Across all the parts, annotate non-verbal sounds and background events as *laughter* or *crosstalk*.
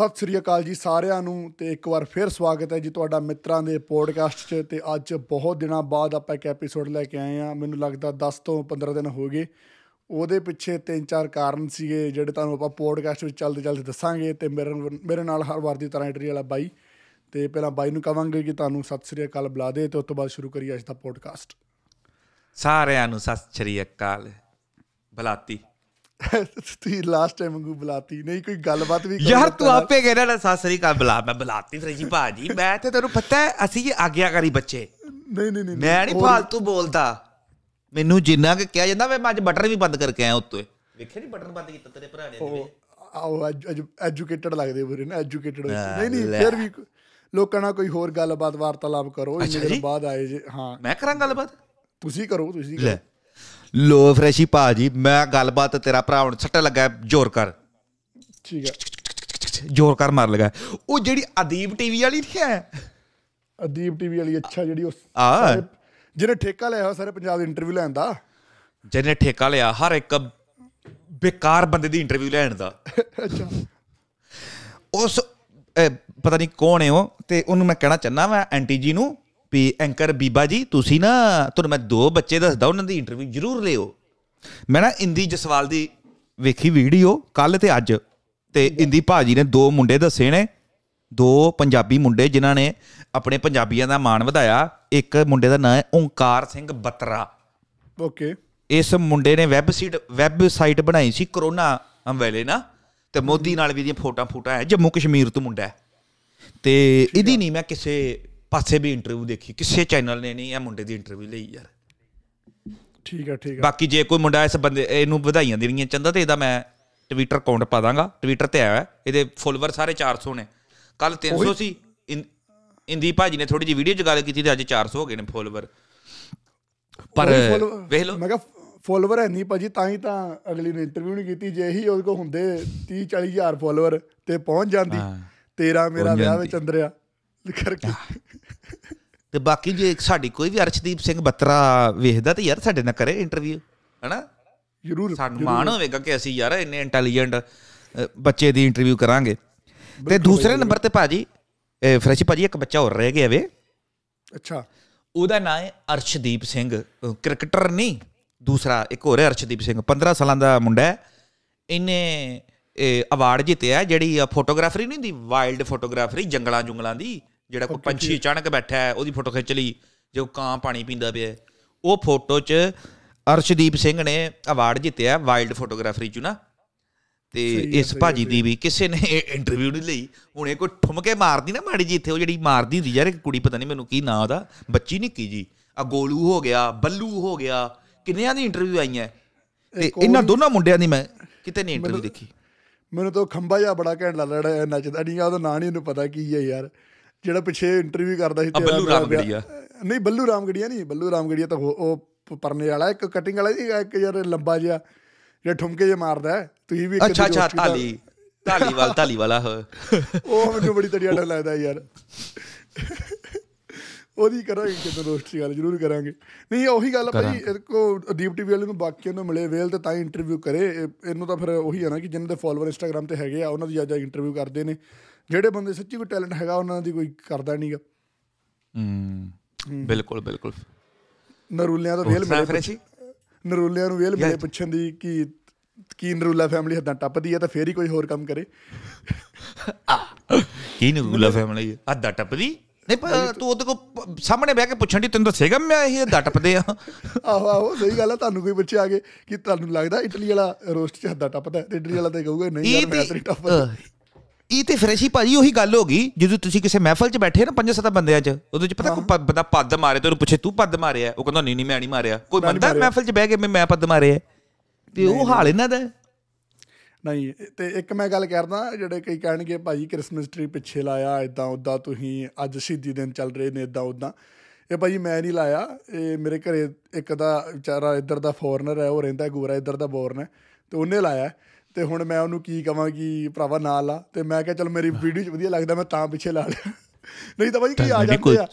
ਸਤਿ ਸ੍ਰੀ ਅਕਾਲ ਜੀ ਸਾਰਿਆਂ ਨੂੰ ਤੇ ਇੱਕ ਵਾਰ ਫੇਰ ਸਵਾਗਤ ਹੈ ਜੀ ਤੁਹਾਡਾ ਮਿੱਤਰਾਂ ਦੇ ਪੋਡਕਾਸਟ 'ਚ ਤੇ ਅੱਜ ਬਹੁਤ ਦਿਨਾਂ ਬਾਅਦ ਆਪਾਂ ਇੱਕ ਐਪੀਸੋਡ ਲੈ ਕੇ ਆਏ ਆ ਮੈਨੂੰ ਲੱਗਦਾ 10 ਤੋਂ 15 ਦਿਨ ਹੋ ਗਏ ਉਹਦੇ ਪਿੱਛੇ ਤਿੰਨ ਚਾਰ ਕਾਰਨ ਸੀਗੇ ਜਿਹੜੇ ਤੁਹਾਨੂੰ ਆਪਾਂ ਪੋਡਕਾਸਟ ਵਿੱਚ ਚਲਦੇ ਚਲਦੇ ਦੱਸਾਂਗੇ ਤੇ ਮੇਰੇ ਮੇਰੇ ਨਾਲ ਹਰ ਵਾਰ ਦੀ ਤਰ੍ਹਾਂ ਇੰਟਰੀ ਵਾਲਾ ਬਾਈ ਤੇ ਪਹਿਲਾਂ ਬਾਈ ਨੂੰ ਕਵਾਂਗੇ ਕਿ ਤੁਹਾਨੂੰ ਸਤਿ ਸ੍ਰੀ ਅਕਾਲ ਬੁਲਾ ਦੇ ਤੇ ਉਸ ਤੋਂ ਬਾਅਦ ਸ਼ੁਰੂ ਕਰੀਏ ਅੱਜ ਦਾ ਪੋਡਕਾਸਟ ਸਾਰਿਆਂ ਨੂੰ ਸਤਿ ਸ੍ਰੀ ਅਕਾਲ ਬਲਾਤੀ ਤੁਸੀਂ ਲਾਸਟ ਟਾਈਮ ਵਾਂਗੂ ਬੁਲਾਤੀ ਨਹੀਂ ਕੋਈ ਗੱਲਬਾਤ ਵੀ ਯਾਰ ਤੂੰ ਆਪੇ ਕਹਿਣਾ ਨਾ ਸਾਸਰੀ ਕਾ ਬੁਲਾ ਮੈਂ ਬੁਲਾਤੀ ਜੀ ਭਾਜੀ ਮੈਂ ਤੇ ਤੈਨੂੰ ਪਤਾ ਹੈ ਅਸੀਂ ਇਹ ਆਗਿਆਕਾਰੀ ਬੱਚੇ ਨਹੀਂ ਨਹੀਂ ਨਹੀਂ ਮੈਂ ਨਹੀਂ ਫਾਲਤੂ ਬੋਲਦਾ ਮੈਨੂੰ ਜਿੰਨਾ ਕਿ ਕਿਹਾ ਜਾਂਦਾ ਮੈਂ ਅੱਜ ਬਟਨ ਵੀ ਬੰਦ ਕਰਕੇ ਆਇਆ ਉੱਤੇ ਵੇਖਿਆ ਨਹੀਂ ਬਟਨ ਬੰਦ ਕੀਤਾ ਤੇਰੇ ਭਰਾ ਨੇ ਜਿਵੇਂ ਆਓ ਐਜੂਕੇਟਡ ਲੱਗਦੇ ਬੁਰੇ ਨਾ ਐਜੂਕੇਟਡ ਨਹੀਂ ਨਹੀਂ ਫਿਰ ਵੀ ਲੋਕਾਂ ਨਾਲ ਕੋਈ ਹੋਰ ਗੱਲਬਾਤ ਵਾਰਤਾਲਾਪ ਕਰੋ ਇੰਨੇ ਦਿਨ ਬਾਅਦ ਆਏ ਹਾਂ ਮੈਂ ਕਰਾਂ ਗੱਲਬਾਤ ਤੁਸੀਂ ਕਰੋ ਤੁਸੀਂ ਕਰੋ ਲੋ ਫਰੈਸ਼ੀ ਭਾਜੀ ਮੈਂ ਗੱਲਬਾਤ ਤੇਰਾ ਭਰਾ ਹੁਣ ਛੱਟਾ ਲੱਗਾ ਜ਼ੋਰ ਕਰ ਠੀਕ ਹੈ ਜ਼ੋਰ ਕਰ ਮਾਰ ਲਗਾ ਉਹ ਜਿਹੜੀ ਅਦੀਬ ਟੀਵੀ ਵਾਲੀ ਨਹੀਂ ਹੈ ਅਦੀਬ ਟੀਵੀ ਵਾਲੀ ਅੱਛਾ ਜਿਹੜੀ ਉਹ ਆ ਜਿਹਨੇ ਠੇਕਾ ਲਿਆ ਹੋਇਆ ਸਾਰੇ ਪੰਜਾਬ ਦੇ ਇੰਟਰਵਿਊ ਲੈਣ ਦਾ ਜਿਹਨੇ ਠੇਕਾ ਲਿਆ ਹਰ ਇੱਕ ਬੇਕਾਰ ਬੰਦੇ ਦੀ ਇੰਟਰਵਿਊ ਲੈਣ ਦਾ ਅੱਛਾ ਉਸ ਪਤਾ ਨਹੀਂ ਕੌਣ ਹੈ ਉਹ ਤੇ ਉਹਨੂੰ ਮੈਂ ਕਹਿਣਾ ਚਾਹਨਾ ਮੈਂ ਐਂਟੀ ਜੀ ਨੂੰ ਵੀ ਐਂਕਰ ਬੀਬਾ ਜੀ ਤੁਸੀਂ ਨਾ ਤੁਹਾਨੂੰ ਮੈਂ ਦੋ ਬੱਚੇ ਦੱਸਦਾ ਉਹਨਾਂ ਦੀ ਇੰਟਰਵਿਊ ਜ਼ਰੂਰ ਲਿਓ ਮੈਂ ਨਾ ਇੰਦੀ ਜਸਵਾਲ ਦੀ ਵੇਖੀ ਵੀਡੀਓ ਕੱਲ ਤੇ ਅੱਜ ਤੇ ਇੰਦੀ ਭਾਜੀ ਨੇ ਦੋ ਮੁੰਡੇ ਦੱਸੇ ਨੇ ਦੋ ਪੰਜਾਬੀ ਮੁੰਡੇ ਜਿਨ੍ਹਾਂ ਨੇ ਆਪਣੇ ਪੰਜਾਬੀਆਂ ਦਾ ਮਾਣ ਵਧਾਇਆ ਇੱਕ ਮੁੰਡੇ ਦਾ ਨਾਮ ਹੈ ਓੰਕਾਰ ਸਿੰਘ ਬਤਰਾ ਓਕੇ ਇਸ ਮੁੰਡੇ ਨੇ ਵੈਬਸਾਈਟ ਵੈਬਸਾਈਟ ਬਣਾਈ ਸੀ ਕਰੋਨਾ ਵੇਲੇ ਨਾ ਤੇ ਮੋਦੀ ਨਾਲ ਵੀ ਦੀਆਂ ਫੋਟਾਂ ਫੋਟਾ ਹੈ ਜੰਮੂ ਕਸ਼ਮੀਰ ਤੋਂ ਮੁੰਡਾ ਹੈ ਤੇ ਇਹਦੀ ਨਹੀਂ ਮੈਂ ਕਿਸੇ ਪਾਸੇ ਵੀ ਇੰਟਰਵਿਊ ਦੇਖੀ ਕਿਸੇ ਚੈਨਲ ਨੇ ਨਹੀਂ ਇਹ ਮੁੰਡੇ ਦੀ ਇੰਟਰਵਿਊ ਲਈ ਯਾਰ ਠੀਕ ਆ ਠੀਕ ਆ ਬਾਕੀ ਜੇ ਕੋਈ ਮੁੰਡਾ ਇਸ ਬੰਦੇ ਇਹਨੂੰ ਵਧਾਈਆਂ ਦੇਣੀਆਂ ਚੰਦਾ ਤੇ ਇਹਦਾ ਮੈਂ ਟਵਿੱਟਰ ਅਕਾਊਂਟ ਪਾ ਦਾਂਗਾ ਟਵਿੱਟਰ ਤੇ ਆਇਆ ਇਹਦੇ ਫੋਲੋਅਰ ਸਾਰੇ 400 ਨੇ ਕੱਲ 300 ਸੀ ਇੰਦੀ ਭਾਜੀ ਨੇ ਥੋੜੀ ਜੀ ਵੀਡੀਓ ਚ ਗੱਲ ਕੀਤੀ ਤੇ ਅੱਜ 400 ਹੋ ਗਏ ਨੇ ਫੋਲੋਅਰ ਪਰ ਵੇਖ ਲਓ ਮੈਂ ਕਿਹਾ ਫੋਲੋਅਰ ਹੈ ਨਹੀਂ ਭਾਜੀ ਤਾਂ ਹੀ ਤਾਂ ਅਗਲੀ ਨੇ ਇੰਟਰਵਿਊ ਨਹੀਂ ਕੀਤੀ ਜੇ ਹੀ ਉਹਦੇ ਕੋ ਹੁੰਦੇ 30 40000 ਫੋਲੋਅਰ ਤੇ ਪਹੁੰਚ ਜਾਂਦੀ ਤੇਰਾ ਮੇਰਾ ਵਿਆਹ ਵਿੱਚ ਅੰਦਰਿਆ ਕਰਕੇ ਤੇ ਬਾਕੀ ਜੇ ਸਾਡੀ ਕੋਈ ਵੀ ਅਰਸ਼ਦੀਪ ਸਿੰਘ ਬੱਤਰਾ ਵੇਖਦਾ ਤੇ ਯਾਰ ਸਾਡੇ ਨਾਲ ਕਰੇ ਇੰਟਰਵਿਊ ਹਨਾ ਜ਼ਰੂਰ ਸਾਨੂੰ ਮਾਣ ਹੋਵੇਗਾ ਕਿ ਅਸੀਂ ਯਾਰ ਇੰਨੇ ਇੰਟੈਲੀਜੈਂਟ ਬੱਚੇ ਦੀ ਇੰਟਰਵਿਊ ਕਰਾਂਗੇ ਤੇ ਦੂਸਰੇ ਨੰਬਰ ਤੇ ਭਾਜੀ ਫਰੈਸ਼ ਭਾਜੀ ਇੱਕ ਬੱਚਾ ਹੋਰ ਰਹਿ ਗਿਆ ਵੇ ਅੱਛਾ ਉਹਦਾ ਨਾਮ ਹੈ ਅਰਸ਼ਦੀਪ ਸਿੰਘ ਕ੍ਰਿਕਟਰ ਨਹੀਂ ਦੂਸਰਾ ਇੱਕ ਹੋਰ ਹੈ ਅਰਸ਼ਦੀਪ ਸਿੰਘ 15 ਸਾਲਾਂ ਦਾ ਮੁੰਡਾ ਹੈ ਇਹਨੇ ਅਵਾਰਡ ਜਿੱਤਿਆ ਜਿਹੜੀ ਫੋਟੋਗ੍ਰਾਫਰੀ ਨਹੀਂ ਹੁੰਦੀ ਵਾਈਲਡ ਫੋਟੋਗ੍ਰਾਫਰੀ ਜੰਗਲਾਂ ਜੁੰਗਲਾਂ ਦੀ ਜਿਹੜਾ ਕੋਈ ਪੰਛੀ ਅਚਾਨਕ ਬੈਠਾ ਹੈ ਉਹਦੀ ਫੋਟੋ ਖਿੱਚ ਲਈ ਜੋ ਕਾਂ ਪਾਣੀ ਪੀਂਦਾ ਪਿਆ ਉਹ ਫੋਟੋ 'ਚ ਅਰਸ਼ਦੀਪ ਸਿੰਘ ਨੇ ਅਵਾਰਡ ਜਿੱਤਿਆ ਵਾਈਲਡ ਫੋਟੋਗ੍ਰਾਫਰੀ 'ਚ ਨਾ ਤੇ ਇਸ ਭਾਜੀ ਦੀ ਵੀ ਕਿਸੇ ਨੇ ਇੰਟਰਵਿਊ ਨਹੀਂ ਲਈ ਹੁਣ ਇਹ ਕੋਈ ਠੁਮਕੇ ਮਾਰਦੀ ਨਾ ਮਾੜੀ ਜੀ ਇੱਥੇ ਉਹ ਜਿਹੜੀ ਮਾਰਦੀ ਹੁੰਦੀ ਯਾਰ ਇੱਕ ਕੁੜੀ ਪਤਾ ਨਹੀਂ ਮੈਨੂੰ ਕੀ ਨਾਂ ਉਹਦਾ ਬੱਚੀ ਨਿੱਕੀ ਜੀ ਆ ਗੋਲੂ ਹੋ ਗਿਆ ਬੱਲੂ ਹੋ ਗਿਆ ਕਿੰਨਿਆਂ ਦੀ ਇੰਟਰਵਿਊ ਆਈਆਂ ਤੇ ਇਹਨਾਂ ਦੋਨਾਂ ਮੁੰਡਿਆਂ ਦੀ ਮੈਂ ਕਿਤੇ ਨਹੀਂ ਇੰਟਰਵਿਊ ਦੇਖੀ ਮੈਨੂੰ ਤਾਂ ਖੰਭਾ ਜਿਹਾ ਬੜਾ ਘੈਂਟ ਲੱਗਦਾ ਨੱਚਦਾ ਨਹੀਂ ਆ ਉਹਦਾ ਨਾਂ ਨਹੀਂ ਉਹਨੂੰ ਪਤਾ ਕੀ ਹੈ ਯਾਰ ਜਿਹੜਾ ਪਿੱਛੇ ਇੰਟਰਵਿਊ ਕਰਦਾ ਸੀ ਤੇਰਾ ਬੱਲੂ ਰਾਮਗੜੀਆ ਨਹੀਂ ਬੱਲੂ ਰਾਮਗੜੀਆ ਨਹੀਂ ਬੱਲੂ ਰਾਮਗੜੀਆ ਤਾਂ ਉਹ ਪਰਨੇ ਵਾਲਾ ਇੱਕ ਕਟਿੰਗ ਵਾਲਾ ਜੀ ਇੱਕ ਯਾਰ ਲੰਬਾ ਜਿਹਾ ਜਿਹੜਾ ਠੁਮਕੇ ਜੇ ਮਾਰਦਾ ਹੈ ਤੁਸੀਂ ਵੀ ਅੱਛਾ ਅੱਛਾ ਢਾਲੀ ਢਾਲੀ ਵਾਲਾ ਢਾਲੀ ਵਾਲਾ ਉਹ ਮੈਨੂੰ ਬੜੀ ਤੜੀਆ ਡਰ ਲੱਗਦਾ ਯਾਰ ਉਹਦੀ ਕਰਾਂਗੇ ਕਿਤੇ ਰੋਸਟ ਵਾਲੇ ਗੱਲ ਜ਼ਰੂਰ ਕਰਾਂਗੇ ਨਹੀਂ ਉਹੀ ਗੱਲ ਭਾਈ ਕੋ ਦੀਪ ਟੀਵੀ ਵਾਲੇ ਨੂੰ ਬਾਕੀ ਨੂੰ ਮਿਲੇ ਵੇਲ ਤੇ ਤਾਂ ਇੰਟਰਵਿਊ ਕਰੇ ਇਹਨੂੰ ਤਾਂ ਫਿਰ ਉਹੀ ਆ ਨਾ ਕਿ ਜਿਨ੍ਹਾਂ ਦੇ ਫਾਲੋਅਰ ਇੰਸਟਾਗ੍ਰam ਤੇ ਹੈਗੇ ਆ ਉਹਨਾਂ ਦੀ ਜਿਆਦਾ ਇੰਟਰਵਿਊ ਕਰਦੇ ਨੇ ਜਿਹੜੇ ਬੰਦੇ ਸੱਚੀ ਕੋਈ ਟੈਲੈਂਟ ਹੈਗਾ ਉਹਨਾਂ ਦੀ ਕੋਈ ਕਰਦਾ ਨਹੀਂਗਾ ਹੂੰ ਬਿਲਕੁਲ ਬਿਲਕੁਲ ਨਰੂਲਿਆਂ ਤੋਂ ਵੇਲ ਮਿਲੇ ਨਰੂਲਿਆਂ ਨੂੰ ਵੇਲ ਮਿਲੇ ਪੁੱਛਣ ਦੀ ਕਿ ਕੀ ਨਰੂਲਾ ਫੈਮਿਲੀ ਹੱਦਾਂ ਟੱਪਦੀ ਆ ਤਾਂ ਫੇਰ ਹੀ ਕੋਈ ਹੋਰ ਕੰਮ ਕਰੇ ਕੀ ਨਰੂਲਾ ਫੈਮਿਲੀ ਹੱਦਾਂ ਟੱਪਦੀ ਨਹੀਂ ਪਰ ਤੂੰ ਉਹਦੇ ਕੋ ਸਾਹਮਣੇ ਬਹਿ ਕੇ ਪੁੱਛਣ ਦੀ ਤੈਨੂੰ ਦੱਸੇਗਾ ਮੈਂ ਇਹ ਹੱਦਾਂ ਟੱਪਦੇ ਆ ਆਹੋ ਆਹੋ ਸਹੀ ਗੱਲ ਆ ਤੁਹਾਨੂੰ ਕੋਈ ਪੁੱਛਿਆ ਕਿ ਤੁਹਾਨੂੰ ਲੱਗਦਾ ਇਟਲੀ ਵਾਲਾ ਰੋਸਟ 'ਚ ਹੱਦਾਂ ਟੱਪਦਾ ਤੇ ਇਟਲੀ ਵਾਲਾ ਤਾਂ ਕਹੂਗਾ ਨਹੀਂ ਯਾਰ ਮੈਂ ਤੇਰੀ ਟੱਪਦਾ ਇਹ e ਤੇ ਫਰੈਸ਼ੀ ਭਾਜੀ ਉਹੀ ਗੱਲ ਹੋ ਗਈ ਜਦੋਂ ਤੁਸੀਂ ਕਿਸੇ ਮਹਿਫਲ 'ਚ ਬੈਠੇ ਨਾ ਪੰਜ ਸੱਤ ਬੰਦਿਆਂ 'ਚ ਉਹਦੇ 'ਚ ਪਤਾ ਕੋਈ ਬੰਦਾ ਪੱਦ ਮਾਰੇ ਤੇ ਉਹਨੂੰ ਪੁੱਛੇ ਤੂੰ ਪੱਦ ਮਾਰਿਆ ਉਹ ਕਹਿੰਦਾ ਨਹੀਂ ਨਹੀਂ ਮੈਂ ਨਹੀਂ ਮਾਰਿਆ ਕੋਈ ਬੰਦਾ ਮਹਿਫਲ 'ਚ ਬਹਿ ਕੇ ਮੈਂ ਪੱਦ ਮਾਰਿਆ ਤੇ ਉਹ ਹਾਲ ਇਹਨਾਂ ਦਾ ਨਹੀਂ ਤੇ ਇੱਕ ਮੈਂ ਗੱਲ ਕਰਦਾ ਜਿਹੜੇ ਕਈ ਕਹਿਣਗੇ ਭਾਜੀ ਕ੍ਰਿਸਮਸ ਟ੍ਰੀ ਪਿੱਛੇ ਲਾਇਆ ਇਦਾਂ ਉਦਾਂ ਤੁਸੀਂ ਅੱਜ ਸਿੱਧੀ ਦਿਨ ਚੱਲ ਰਹੇ ਨੇ ਇਦਾਂ ਉਦਾਂ ਇਹ ਭਾਜੀ ਮੈਂ ਨਹੀਂ ਲਾਇਆ ਇਹ ਮੇਰੇ ਘਰੇ ਇੱਕ ਦਾ ਵਿਚਾਰਾ ਇੱਧਰ ਦਾ ਫੋਰਨਰ ਹੈ ਉਹ ਰਹਿੰਦਾ ਗੋਰਾ ਇੱਧਰ ਦਾ ਬੋਰਨ ਹੈ ਤੇ ਉਹਨੇ ਲਾਇਆ ਤੇ ਹੁਣ ਮੈਂ ਉਹਨੂੰ ਕੀ ਕਵਾਂ ਕਿ ਭਰਾਵਾ ਨਾਲ ਆ ਤੇ ਮੈਂ ਕਿਹਾ ਚਲ ਮੇਰੀ ਵੀਡੀਓ 'ਚ ਵਧੀਆ ਲੱਗਦਾ ਮੈਂ ਤਾਂ ਪਿੱਛੇ ਲਾ ਲਿਆ ਨਹੀਂ ਤਾਂ ਭਾਈ ਕਈ ਆ ਜਾਂਦੇ ਆ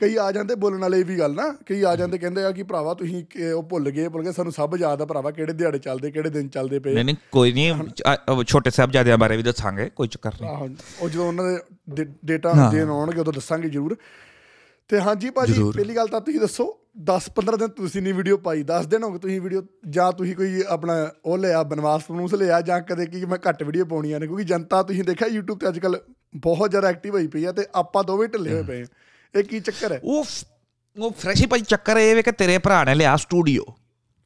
ਕਈ ਆ ਜਾਂਦੇ ਬੋਲਣ ਵਾਲੇ ਵੀ ਗੱਲ ਨਾ ਕਈ ਆ ਜਾਂਦੇ ਕਹਿੰਦੇ ਆ ਕਿ ਭਰਾਵਾ ਤੁਸੀਂ ਉਹ ਭੁੱਲ ਗਏ ਭੁੱਲ ਗਏ ਸਾਨੂੰ ਸਭ ਯਾਦ ਆ ਭਰਾਵਾ ਕਿਹੜੇ ਦਿਹਾੜੇ ਚੱਲਦੇ ਕਿਹੜੇ ਦਿਨ ਚੱਲਦੇ ਪਏ ਨਹੀਂ ਨਹੀਂ ਕੋਈ ਨਹੀਂ ਛੋਟੇ ਸਾਹਿਬ ਜਾਦਿਆਂ ਬਾਰੇ ਵੀ ਦੱਸਾਂਗੇ ਕੋਈ ਚੱਕਰ ਨਹੀਂ ਉਹ ਜਦੋਂ ਉਹਨਾਂ ਦੇ ਡੇਟਾ ਦੇਣ ਆਉਣਗੇ ਉਦੋਂ ਦੱਸਾਂਗੇ ਜ਼ਰੂਰ ਤੇ ਹਾਂਜੀ ਭਾਜੀ ਪਹਿਲੀ ਗੱਲ ਤਾਂ ਤੁਸੀਂ ਦੱਸੋ 10-15 ਦਿਨ ਤੁਸੀਂ ਨਹੀਂ ਵੀਡੀਓ ਪਾਈ 10 ਦਿਨ ਹੋ ਗਏ ਤੁਸੀਂ ਵੀਡੀਓ ਜਾਂ ਤੁਸੀਂ ਕੋਈ ਆਪਣਾ ਉਹ ਲਿਆ ਬਨਵਾਸ ਬਨੂਸ ਲਿਆ ਜਾਂ ਕਦੇ ਕੀ ਮੈਂ ਘੱਟ ਵੀਡੀਓ ਪਾਉਣੀਆਂ ਨੇ ਕਿਉਂਕਿ ਜਨਤਾ ਤੁਸੀਂ ਦੇਖਿਆ YouTube ਤੇ ਅੱਜਕੱਲ ਬਹੁਤ ਜ਼ਿਆਦਾ ਐਕਟਿਵ ਹੋਈ ਪਈ ਆ ਤੇ ਆਪਾਂ ਦੋਵੇਂ ਢਿੱਲੇ ਹੋਏ ਪਏ ਇਹ ਕੀ ਚੱਕਰ ਹੈ ਉਹ ਉਹ ਫਰੈਸ਼ ਹੀ ਭਾਈ ਚੱਕਰ ਇਹ ਵੇ ਕਿ ਤੇਰੇ ਭਰਾ ਨੇ ਲਿਆ ਸਟੂਡੀਓ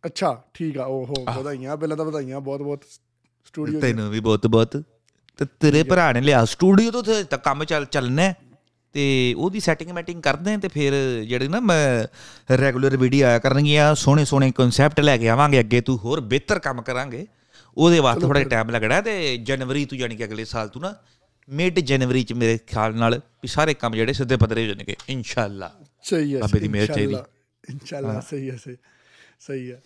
ਅੱਛਾ ਠੀਕ ਆ ਓਹੋ ਵਧਾਈਆਂ ਪਹਿਲਾਂ ਤਾਂ ਵਧਾਈਆਂ ਬਹੁਤ ਬਹੁਤ ਸਟੂਡੀਓ ਤੈਨੂੰ ਵੀ ਬਹੁਤ ਬਹੁਤ ਤੇ ਤੇਰੇ ਭਰਾ ਨੇ ਲਿਆ ਸਟੂਡੀਓ ਤੋਂ ਤੇ ਕੰਮ ਚੱਲ ਚੱਲਣਾ ਤੇ ਉਹਦੀ ਸੈਟਿੰਗ ਮੈਟਿੰਗ ਕਰਦੇ ਤੇ ਫਿਰ ਜਿਹੜੇ ਨਾ ਮੈਂ ਰੈਗੂਲਰ ਵੀਡੀਓ ਆਇਆ ਕਰਨਗੀਆਂ ਸੋਹਣੇ ਸੋਹਣੇ ਕਨਸੈਪਟ ਲੈ ਕੇ ਆਵਾਂਗੇ ਅੱਗੇ ਤੂੰ ਹੋਰ ਬਿਹਤਰ ਕੰਮ ਕਰਾਂਗੇ ਉਹਦੇ ਵਾਸਤੇ ਥੋੜਾ ਟਾਈਮ ਲੱਗਣਾ ਤੇ ਜਨਵਰੀ ਤੂੰ ਯਾਨੀ ਕਿ ਅਗਲੇ ਸਾਲ ਤੂੰ ਨਾ ਮਿਡ ਜਨਵਰੀ ਚ ਮੇਰੇ ਖਿਆਲ ਨਾਲ ਵੀ ਸਾਰੇ ਕੰਮ ਜਿਹੜੇ ਸਿੱਧੇ ਪਧਰੇ ਹੋ ਜਾਣਗੇ ਇਨਸ਼ਾਅੱਲਾ ਸਹੀ ਹੈ ਬਾਬੇ ਦੀ ਮਿਹਰ ਚਾਹੀਦੀ ਇਨਸ਼ਾਅੱਲਾ ਸਹੀ ਹੈ ਸਹੀ ਹੈ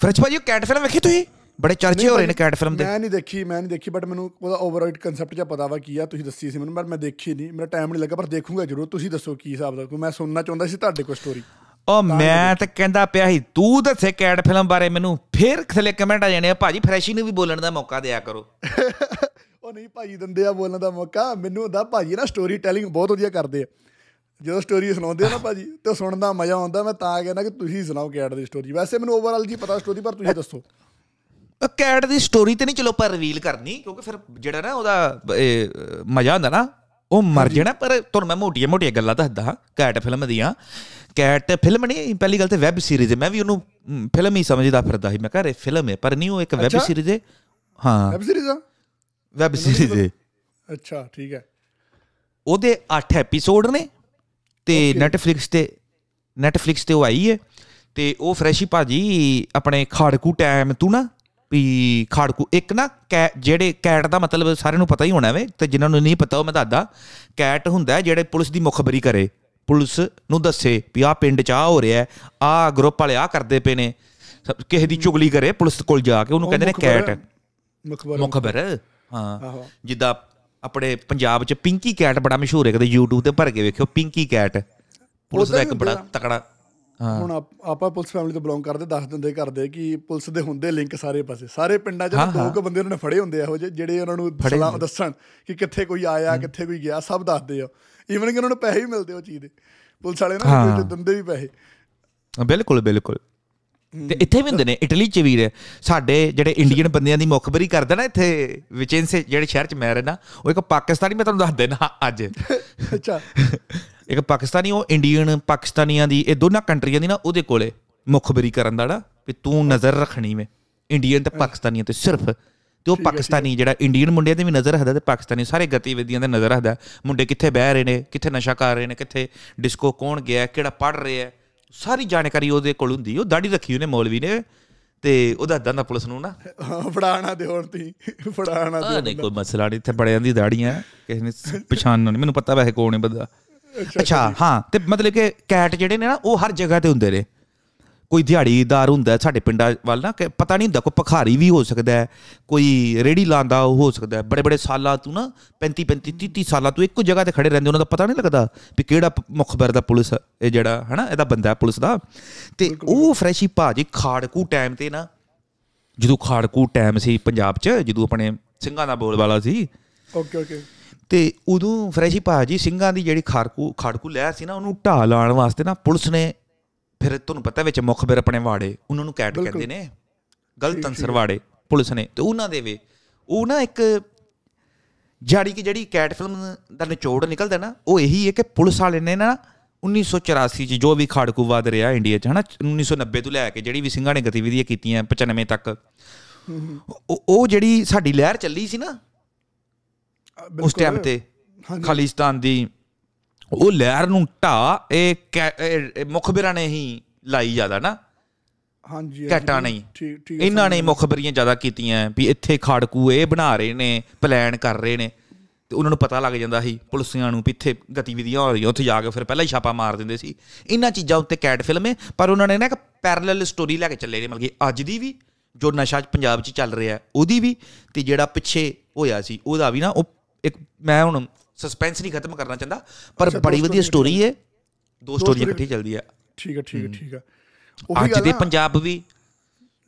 ਫਰਜ ਭਾਜੀ ਕੈਟ ਫਿਲਮ ਵੇਖੀ ਤੁਸੀਂ ਬੜੇ ਚਰਚੇ ਹੋ ਰਹੇ ਨੇ ਕੈਟ ਫਿਲਮ ਦੇ ਮੈਂ ਨਹੀਂ ਦੇਖੀ ਮੈਂ ਨਹੀਂ ਦੇਖੀ ਬਟ ਮੈਨੂੰ ਉਹਦਾ ਓਵਰਆਲ ਕਨਸੈਪਟ ਜਿਹਾ ਪਤਾ ਵਾ ਕੀ ਆ ਤੁਸੀਂ ਦੱਸੀ ਸੀ ਮੈਨੂੰ ਪਰ ਮੈਂ ਦੇਖੀ ਨਹੀਂ ਮੇਰਾ ਟਾਈਮ ਨਹੀਂ ਲੱਗਾ ਪਰ ਦੇਖੂੰਗਾ ਜ਼ਰੂਰ ਤੁਸੀਂ ਦੱਸੋ ਕੀ ਹਿਸਾਬ ਦਾ ਕਿਉਂ ਮੈਂ ਸੁਣਨਾ ਚਾਹੁੰਦਾ ਸੀ ਤੁਹਾਡੇ ਕੋਲ ਸਟੋਰੀ ਉਹ ਮੈਂ ਤਾਂ ਕਹਿੰਦਾ ਪਿਆ ਸੀ ਤੂੰ ਦੱਸੇ ਕੈਟ ਫਿਲਮ ਬਾਰੇ ਮੈਨੂੰ ਫਿਰ ਥਲੇ ਕਮੈਂਟ ਆ ਜਾਣੇ ਆ ਭਾਜੀ ਫਰੈਸ਼ੀ ਨੂੰ ਵੀ ਬੋਲਣ ਦਾ ਮੌਕਾ ਦਿਆ ਕਰੋ *laughs* ਉਹ ਨਹੀਂ ਭਾਜੀ ਦਿੰਦੇ ਆ ਬੋਲਣ ਦਾ ਮੌਕਾ ਮੈਨੂੰ ਹੁੰਦਾ ਭਾਜੀ ਨਾ ਸਟੋਰੀ ਟੈਲਿੰਗ ਬਹੁਤ ਵਧੀਆ ਕਰਦੇ ਆ ਜਦੋਂ ਸਟੋਰੀ ਸੁਣਾਉਂਦੇ ਆ ਨਾ ਭਾਜੀ ਤੇ ਸੁਣਨ ਦਾ ਮਜ਼ਾ ਆਉਂਦਾ ਮੈਂ ਤਾਂ ਕਹਿੰਦਾ ਕਿ ਤੁਸੀਂ ਸੁਣਾਓ ਕੈਟ ਦੀ ਸਟੋਰੀ ਵੈਸੇ ਮੈਨੂੰ ਓਵਰਆਲ ਜੀ ਪਤਾ ਸਟੋਰੀ ਪਰ ਤੁਸੀਂ ਦੱਸੋ ਕੈਟ ਦੀ ਸਟੋਰੀ ਤੇ ਨਹੀਂ ਚਲੋ ਪਰ ਰਿਵੀਲ ਕਰਨੀ ਕਿਉਂਕਿ ਫਿਰ ਜਿਹੜਾ ਨਾ ਉਹਦਾ ਮਜ਼ਾ ਹੁੰਦਾ ਨਾ ਉਹ ਮਰ ਜਣਾ ਪਰ ਤੁਹਾਨੂੰ ਮੈਂ ਮੋਟੀਆਂ ਮੋਟੀਆਂ ਗੱਲਾਂ ਦੱਸਦਾ ਕੈਟ ਫਿਲਮ ਦੀਆਂ ਕੈਟ ਫਿਲਮ ਨਹੀਂ ਪਹਿਲੀ ਗੱਲ ਤੇ ਵੈਬ ਸੀਰੀਜ਼ ਹੈ ਮੈਂ ਵੀ ਉਹਨੂੰ ਫਿਲਮ ਹੀ ਸਮਝਦਾ ਫਿਰਦਾ ਸੀ ਮੈਂ ਕਹ ਰੇ ਫਿਲਮ ਹੈ ਪਰ ਨਹੀਂ ਉਹ ਇੱਕ ਵੈਬ ਸੀਰੀਜ਼ ਹੈ ਹਾਂ ਵੈਬ ਸੀਰੀਜ਼ ਆ ਵੈਬ ਸੀਰੀਜ਼ ਹੈ ਅੱਛਾ ਠੀਕ ਹੈ ਉਹਦੇ 8 ਐਪੀਸੋਡ ਨੇ ਤੇ Netflix ਤੇ Netflix ਤੇ ਉਹ ਆਈ ਹੈ ਤੇ ਉਹ ਫਰੈਸ਼ੀ ਭਾਜੀ ਆਪਣੇ ਖਾੜਕੂ ਟਾਈਮ ਤੂੰ ਨਾ ਵੀ ਖਾੜਕੂ ਇੱਕ ਨਾ ਜਿਹੜੇ ਕੈਟ ਦਾ ਮਤਲਬ ਸਾਰਿਆਂ ਨੂੰ ਪਤਾ ਹੀ ਹੋਣਾ ਵੇ ਤੇ ਜਿਨ੍ਹਾਂ ਨੂੰ ਨਹੀਂ ਪਤਾ ਉਹ ਮੈਂ ਦੱਸਦਾ ਕੈਟ ਹੁੰਦਾ ਜਿਹੜੇ ਪੁਲਿਸ ਦੀ ਮੁਖਬਰੀ ਕਰੇ ਪੁਲਿਸ ਨੂੰ ਦੱਸੇ ਵੀ ਆ ਪਿੰਡ 'ਚ ਆ ਹੋ ਰਿਹਾ ਆ ਗਰੁੱਪ ਵਾਲੇ ਆ ਕਰਦੇ ਪਏ ਨੇ ਕਿਸੇ ਦੀ ਚੁਗਲੀ ਕਰੇ ਪੁਲਿਸ ਕੋਲ ਜਾ ਕੇ ਉਹਨੂੰ ਕਹਿੰਦੇ ਨੇ ਕੈਟ ਮੁਖਬਰ ਹਾਂ ਜਿੱਦਾਂ ਆਪਣੇ ਪੰਜਾਬ 'ਚ ਪਿੰਕੀ ਕੈਟ ਬੜਾ ਮਸ਼ਹੂਰ ਹੈ ਕਦੇ YouTube ਤੇ ਭਰ ਕੇ ਵੇਖਿਓ ਪਿੰਕੀ ਕੈਟ ਪੁਲਿਸ ਦਾ ਇੱਕ ਬੜਾ ਤਕੜਾ ਹੁਣ ਆਪਾਂ ਪੁਲਿਸ ਫੈਮਿਲੀ ਤੋਂ ਬਿਲੋਂਗ ਕਰਦੇ ਦੱਸ ਦਿੰਦੇ ਕਰਦੇ ਕਿ ਪੁਲਿਸ ਦੇ ਹੁੰਦੇ ਲਿੰਕ ਸਾਰੇ ਪਾਸੇ ਸਾਰੇ ਪਿੰਡਾਂ 'ਚ ਦੋ ਕੁ ਬੰਦੇ ਉਹਨਾਂ ਨੇ ਫੜੇ ਹੁੰਦੇ ਇਹੋ ਜਿਹੇ ਜਿਹੜੇ ਉਹਨਾਂ ਨੂੰ ਸਲਾਮ ਦੱਸਣ ਕਿ ਕਿੱਥੇ ਕੋਈ ਆਇਆ ਕਿੱਥੇ ਕੋਈ ਗਿਆ ਸਭ ਦੱਸਦੇ ਆ ਈਵਨ ਕਿ ਉਹਨਾਂ ਨੂੰ ਪੈਸੇ ਵੀ ਮਿਲਦੇ ਉਹ ਚੀਜ਼ ਦੇ ਪੁਲਿਸ ਵਾਲੇ ਨਾ ਦਿੰਦੇ ਵੀ ਪੈਸੇ ਬਿਲਕੁਲ ਬਿਲਕੁਲ ਤੇ ਇੱਥੇ ਵੀ ਹੁੰਦੇ ਨੇ ਇਟਲੀ ਚ ਵੀਰ ਸਾਡੇ ਜਿਹੜੇ ਇੰਡੀਅਨ ਬੰਦਿਆਂ ਦੀ ਮੁਖਬਰੀ ਕਰਦੇ ਨਾ ਇੱਥੇ ਵਿਚੇਂਸੇ ਜਿਹੜੇ ਸ਼ਹਿਰ ਚ ਮੈਂ ਰਹਿਣਾ ਉਹ ਇੱਕ ਪਾਕਿਸਤਾਨੀ ਮੈਂ ਤੁਹਾਨੂੰ ਦੱਸ ਦੇਣਾ ਅੱਜ ਅੱਛਾ ਇੱਕ ਪਾਕਿਸਤਾਨੀ ਉਹ ਇੰਡੀਅਨ ਪਾਕਿਸਤਾਨੀਆਂ ਦੀ ਇਹ ਦੋਨਾਂ ਕੰਟਰੀਆਂ ਦੀ ਨਾ ਉਹਦੇ ਕੋਲੇ ਮੁਖਬਰੀ ਕਰਨ ਦਾ ਨਾ ਵੀ ਤੂੰ ਨਜ਼ਰ ਰੱਖਣੀ ਵੇ ਇੰਡੀਅਨ ਤੇ ਪਾਕਿਸਤਾਨੀਆਂ ਤੇ ਸਿਰਫ ਤੇ ਉਹ ਪਾਕਿਸਤਾਨੀ ਜਿਹੜਾ ਇੰਡੀਅਨ ਮੁੰਡਿਆਂ ਤੇ ਵੀ ਨਜ਼ਰ ਰੱਖਦਾ ਤੇ ਪਾਕਿਸਤਾਨੀ ਸਾਰੇ ਗਤੀਵਿਧੀਆਂ ਤੇ ਨਜ਼ਰ ਰੱਖਦਾ ਮੁੰਡੇ ਕਿੱਥੇ ਬਹਿ ਰਹੇ ਨੇ ਕਿੱਥੇ ਨਸ਼ਾ ਕਰ ਰਹੇ ਨੇ ਕਿੱਥੇ ਡਿਸਕੋ ਕੌਣ ਗਿਆ ਕਿਹੜਾ ਪੜ ਰਿਹਾ ਸਾਰੀ ਜਾਣਕਾਰੀ ਉਹਦੇ ਕੋਲ ਹੁੰਦੀ ਉਹ ਦਾੜੀ ਰੱਖੀ ਉਹਨੇ ਮੌਲਵੀ ਨੇ ਤੇ ਉਹਦਾ ਦੰਦ ਪੁਲਿਸ ਨੂੰ ਨਾ ਫੜਾਣਾ ਦੇ ਹੁਣ ਤੀ ਫੜਾਣਾ ਦੇ ਨਹੀਂ ਕੋਈ ਮਸਲਾ ਨਹੀਂ ਇੱਥੇ ਬੜਿਆਂ ਦੀ ਦਾੜੀਆਂ ਕਿਸੇ ਨੇ ਪਛਾਣਨਾ ਨਹੀਂ ਮੈਨੂੰ ਪਤਾ ਵੈਸੇ ਕੋਣ ਹੈ ਬੰਦਾ ਅੱਛਾ ਹਾਂ ਤੇ ਮਤਲਬ ਕਿ ਕੈਟ ਜਿਹੜੇ ਨੇ ਨਾ ਉਹ ਹਰ ਜਗ੍ਹਾ ਤੇ ਹੁੰਦੇ ਨੇ ਕੋਈ ਦਿਹਾੜੀਦਾਰ ਹੁੰਦਾ ਸਾਡੇ ਪਿੰਡਾਂ ਵੱਲ ਨਾ ਕਿ ਪਤਾ ਨਹੀਂ ਹੁੰਦਾ ਕੋਈ ਪਖਾਰੀ ਵੀ ਹੋ ਸਕਦਾ ਕੋਈ ਰੇੜੀ ਲਾਂਦਾ ਹੋ ਸਕਦਾ ਬੜੇ ਬੜੇ ਸਾਲਾਂ ਤੋਂ ਨਾ 35 35 30 ਸਾਲਾਂ ਤੋਂ ਇੱਕੋ ਜਗ੍ਹਾ ਤੇ ਖੜੇ ਰਹਿੰਦੇ ਉਹਨਾਂ ਦਾ ਪਤਾ ਨਹੀਂ ਲੱਗਦਾ ਵੀ ਕਿਹੜਾ ਮੁਖਬਰ ਦਾ ਪੁਲਿਸ ਇਹ ਜਿਹੜਾ ਹਨਾ ਇਹਦਾ ਬੰਦਾ ਪੁਲਿਸ ਦਾ ਤੇ ਉਹ ਫਰੈਸ਼ੀ ਭਾਜੀ ਖਾੜਕੂ ਟਾਈਮ ਤੇ ਨਾ ਜਦੋਂ ਖਾੜਕੂ ਟਾਈਮ ਸੀ ਪੰਜਾਬ 'ਚ ਜਦੋਂ ਆਪਣੇ ਸਿੰਘਾਂ ਦਾ ਬੋਲ ਵਾਲਾ ਸੀ ਓਕੇ ਓਕੇ ਤੇ ਉਦੋਂ ਫਰੈਸ਼ੀ ਭਾਜੀ ਸਿੰਘਾਂ ਦੀ ਜਿਹੜੀ ਖਾਰਕੂ ਖਾੜਕੂ ਲੈ ਸੀ ਨਾ ਉਹਨੂੰ ਢਾ ਲਾਉਣ ਵਾਸਤੇ ਨਾ ਪੁਲਿਸ ਨੇ ਫਿਰ ਤੁਹਾਨੂੰ ਪਤਾ ਵਿੱਚ ਮੁਖਬਿਰ ਆਪਣੇ ਵਾੜੇ ਉਹਨਾਂ ਨੂੰ ਕੈਟ ਕਹਿੰਦੇ ਨੇ ਗਲਤ ਅੰਸਰ ਵਾੜੇ ਪੁਲਿਸ ਨੇ ਤੇ ਉਹਨਾਂ ਦੇ ਵੇ ਉਹ ਨਾ ਇੱਕ ਜਾੜੀ ਕੀ ਜਿਹੜੀ ਕੈਟ ਫਿਲਮ ਦਾ ਨਿਚੋੜ ਨਿਕਲਦਾ ਨਾ ਉਹ ਇਹੀ ਹੈ ਕਿ ਪੁਲਿਸ ਵਾਲੇ ਨੇ ਨਾ 1984 ਚ ਜੋ ਵੀ ਵਾਦ ਰਿਹਾ ਇੰਡੀਆ ਚ ਹਨਾ 1990 ਤੋਂ ਲੈ ਕੇ ਜਿਹੜੀ ਵੀ ਸਿੰਘਾਂ ਨੇ ਗਤੀਵਿਧੀਆਂ ਕੀਤੀਆਂ 95 ਤੱਕ ਉਹ ਜਿਹੜੀ ਸਾਡੀ ਲਹਿਰ ਚੱਲੀ ਸੀ ਨਾ ਉਸ ਟਾਈਮ ਤੇ ਖਾਲਿਸਤਾਨ ਦੀ ਉਹ ਲਹਿਰ ਨੂੰ ਢਾ ਇਹ ਮੁਖਬਰਾਂ ਨੇ ਹੀ ਲਾਈ ਜ਼ਿਆਦਾ ਨਾ ਹਾਂਜੀ ਘਟਾ ਨਹੀਂ ਇਹਨਾਂ ਨੇ ਮੁਖਬਰੀਆਂ ਜ਼ਿਆਦਾ ਕੀਤੀਆਂ ਵੀ ਇੱਥੇ ਖਾੜਕੂ ਇਹ ਬਣਾ ਰਹੇ ਨੇ ਪਲਾਨ ਕਰ ਰਹੇ ਨੇ ਤੇ ਉਹਨਾਂ ਨੂੰ ਪਤਾ ਲੱਗ ਜਾਂਦਾ ਸੀ ਪੁਲਿਸਿਆਂ ਨੂੰ ਵੀ ਇੱਥੇ ਗਤੀਵਿਧੀਆਂ ਹੋ ਰਹੀਆਂ ਉੱਥੇ ਜਾ ਕੇ ਫਿਰ ਪਹਿਲਾਂ ਹੀ ਛਾਪਾ ਮਾਰ ਦਿੰਦੇ ਸੀ ਇਹਨਾਂ ਚੀਜ਼ਾਂ ਉੱਤੇ ਕੈਟ ਫਿਲਮ ਹੈ ਪਰ ਉਹਨਾਂ ਨੇ ਨਾ ਇੱਕ ਪੈਰਲਲ ਸਟੋਰੀ ਲੈ ਕੇ ਚੱਲੇ ਨੇ ਮਤਲਬ ਕਿ ਅੱਜ ਦੀ ਵੀ ਜੋ ਨਸ਼ਾ ਪੰਜਾਬ 'ਚ ਚੱਲ ਰਿਹਾ ਉਹਦੀ ਵੀ ਤੇ ਜਿਹੜਾ ਪਿੱਛੇ ਹੋਇਆ ਸੀ ਉਹਦਾ ਵੀ ਨਾ ਉਹ ਇੱਕ ਮੈਂ ਹੁਣ ਸਸਪੈਂਸ ਨਹੀਂ ਖਤਮ ਕਰਨਾ ਚਾਹੁੰਦਾ ਪਰ ਬੜੀ ਵਧੀਆ ਸਟੋਰੀ ਹੈ ਦੋ ਸਟੋਰੀਆਂ ਇਕੱਠੀ ਚੱਲਦੀ ਆ ਠੀਕ ਹੈ ਠੀਕ ਹੈ ਠੀਕ ਹੈ ਅੱਜ ਦੇ ਪੰਜਾਬ ਵੀ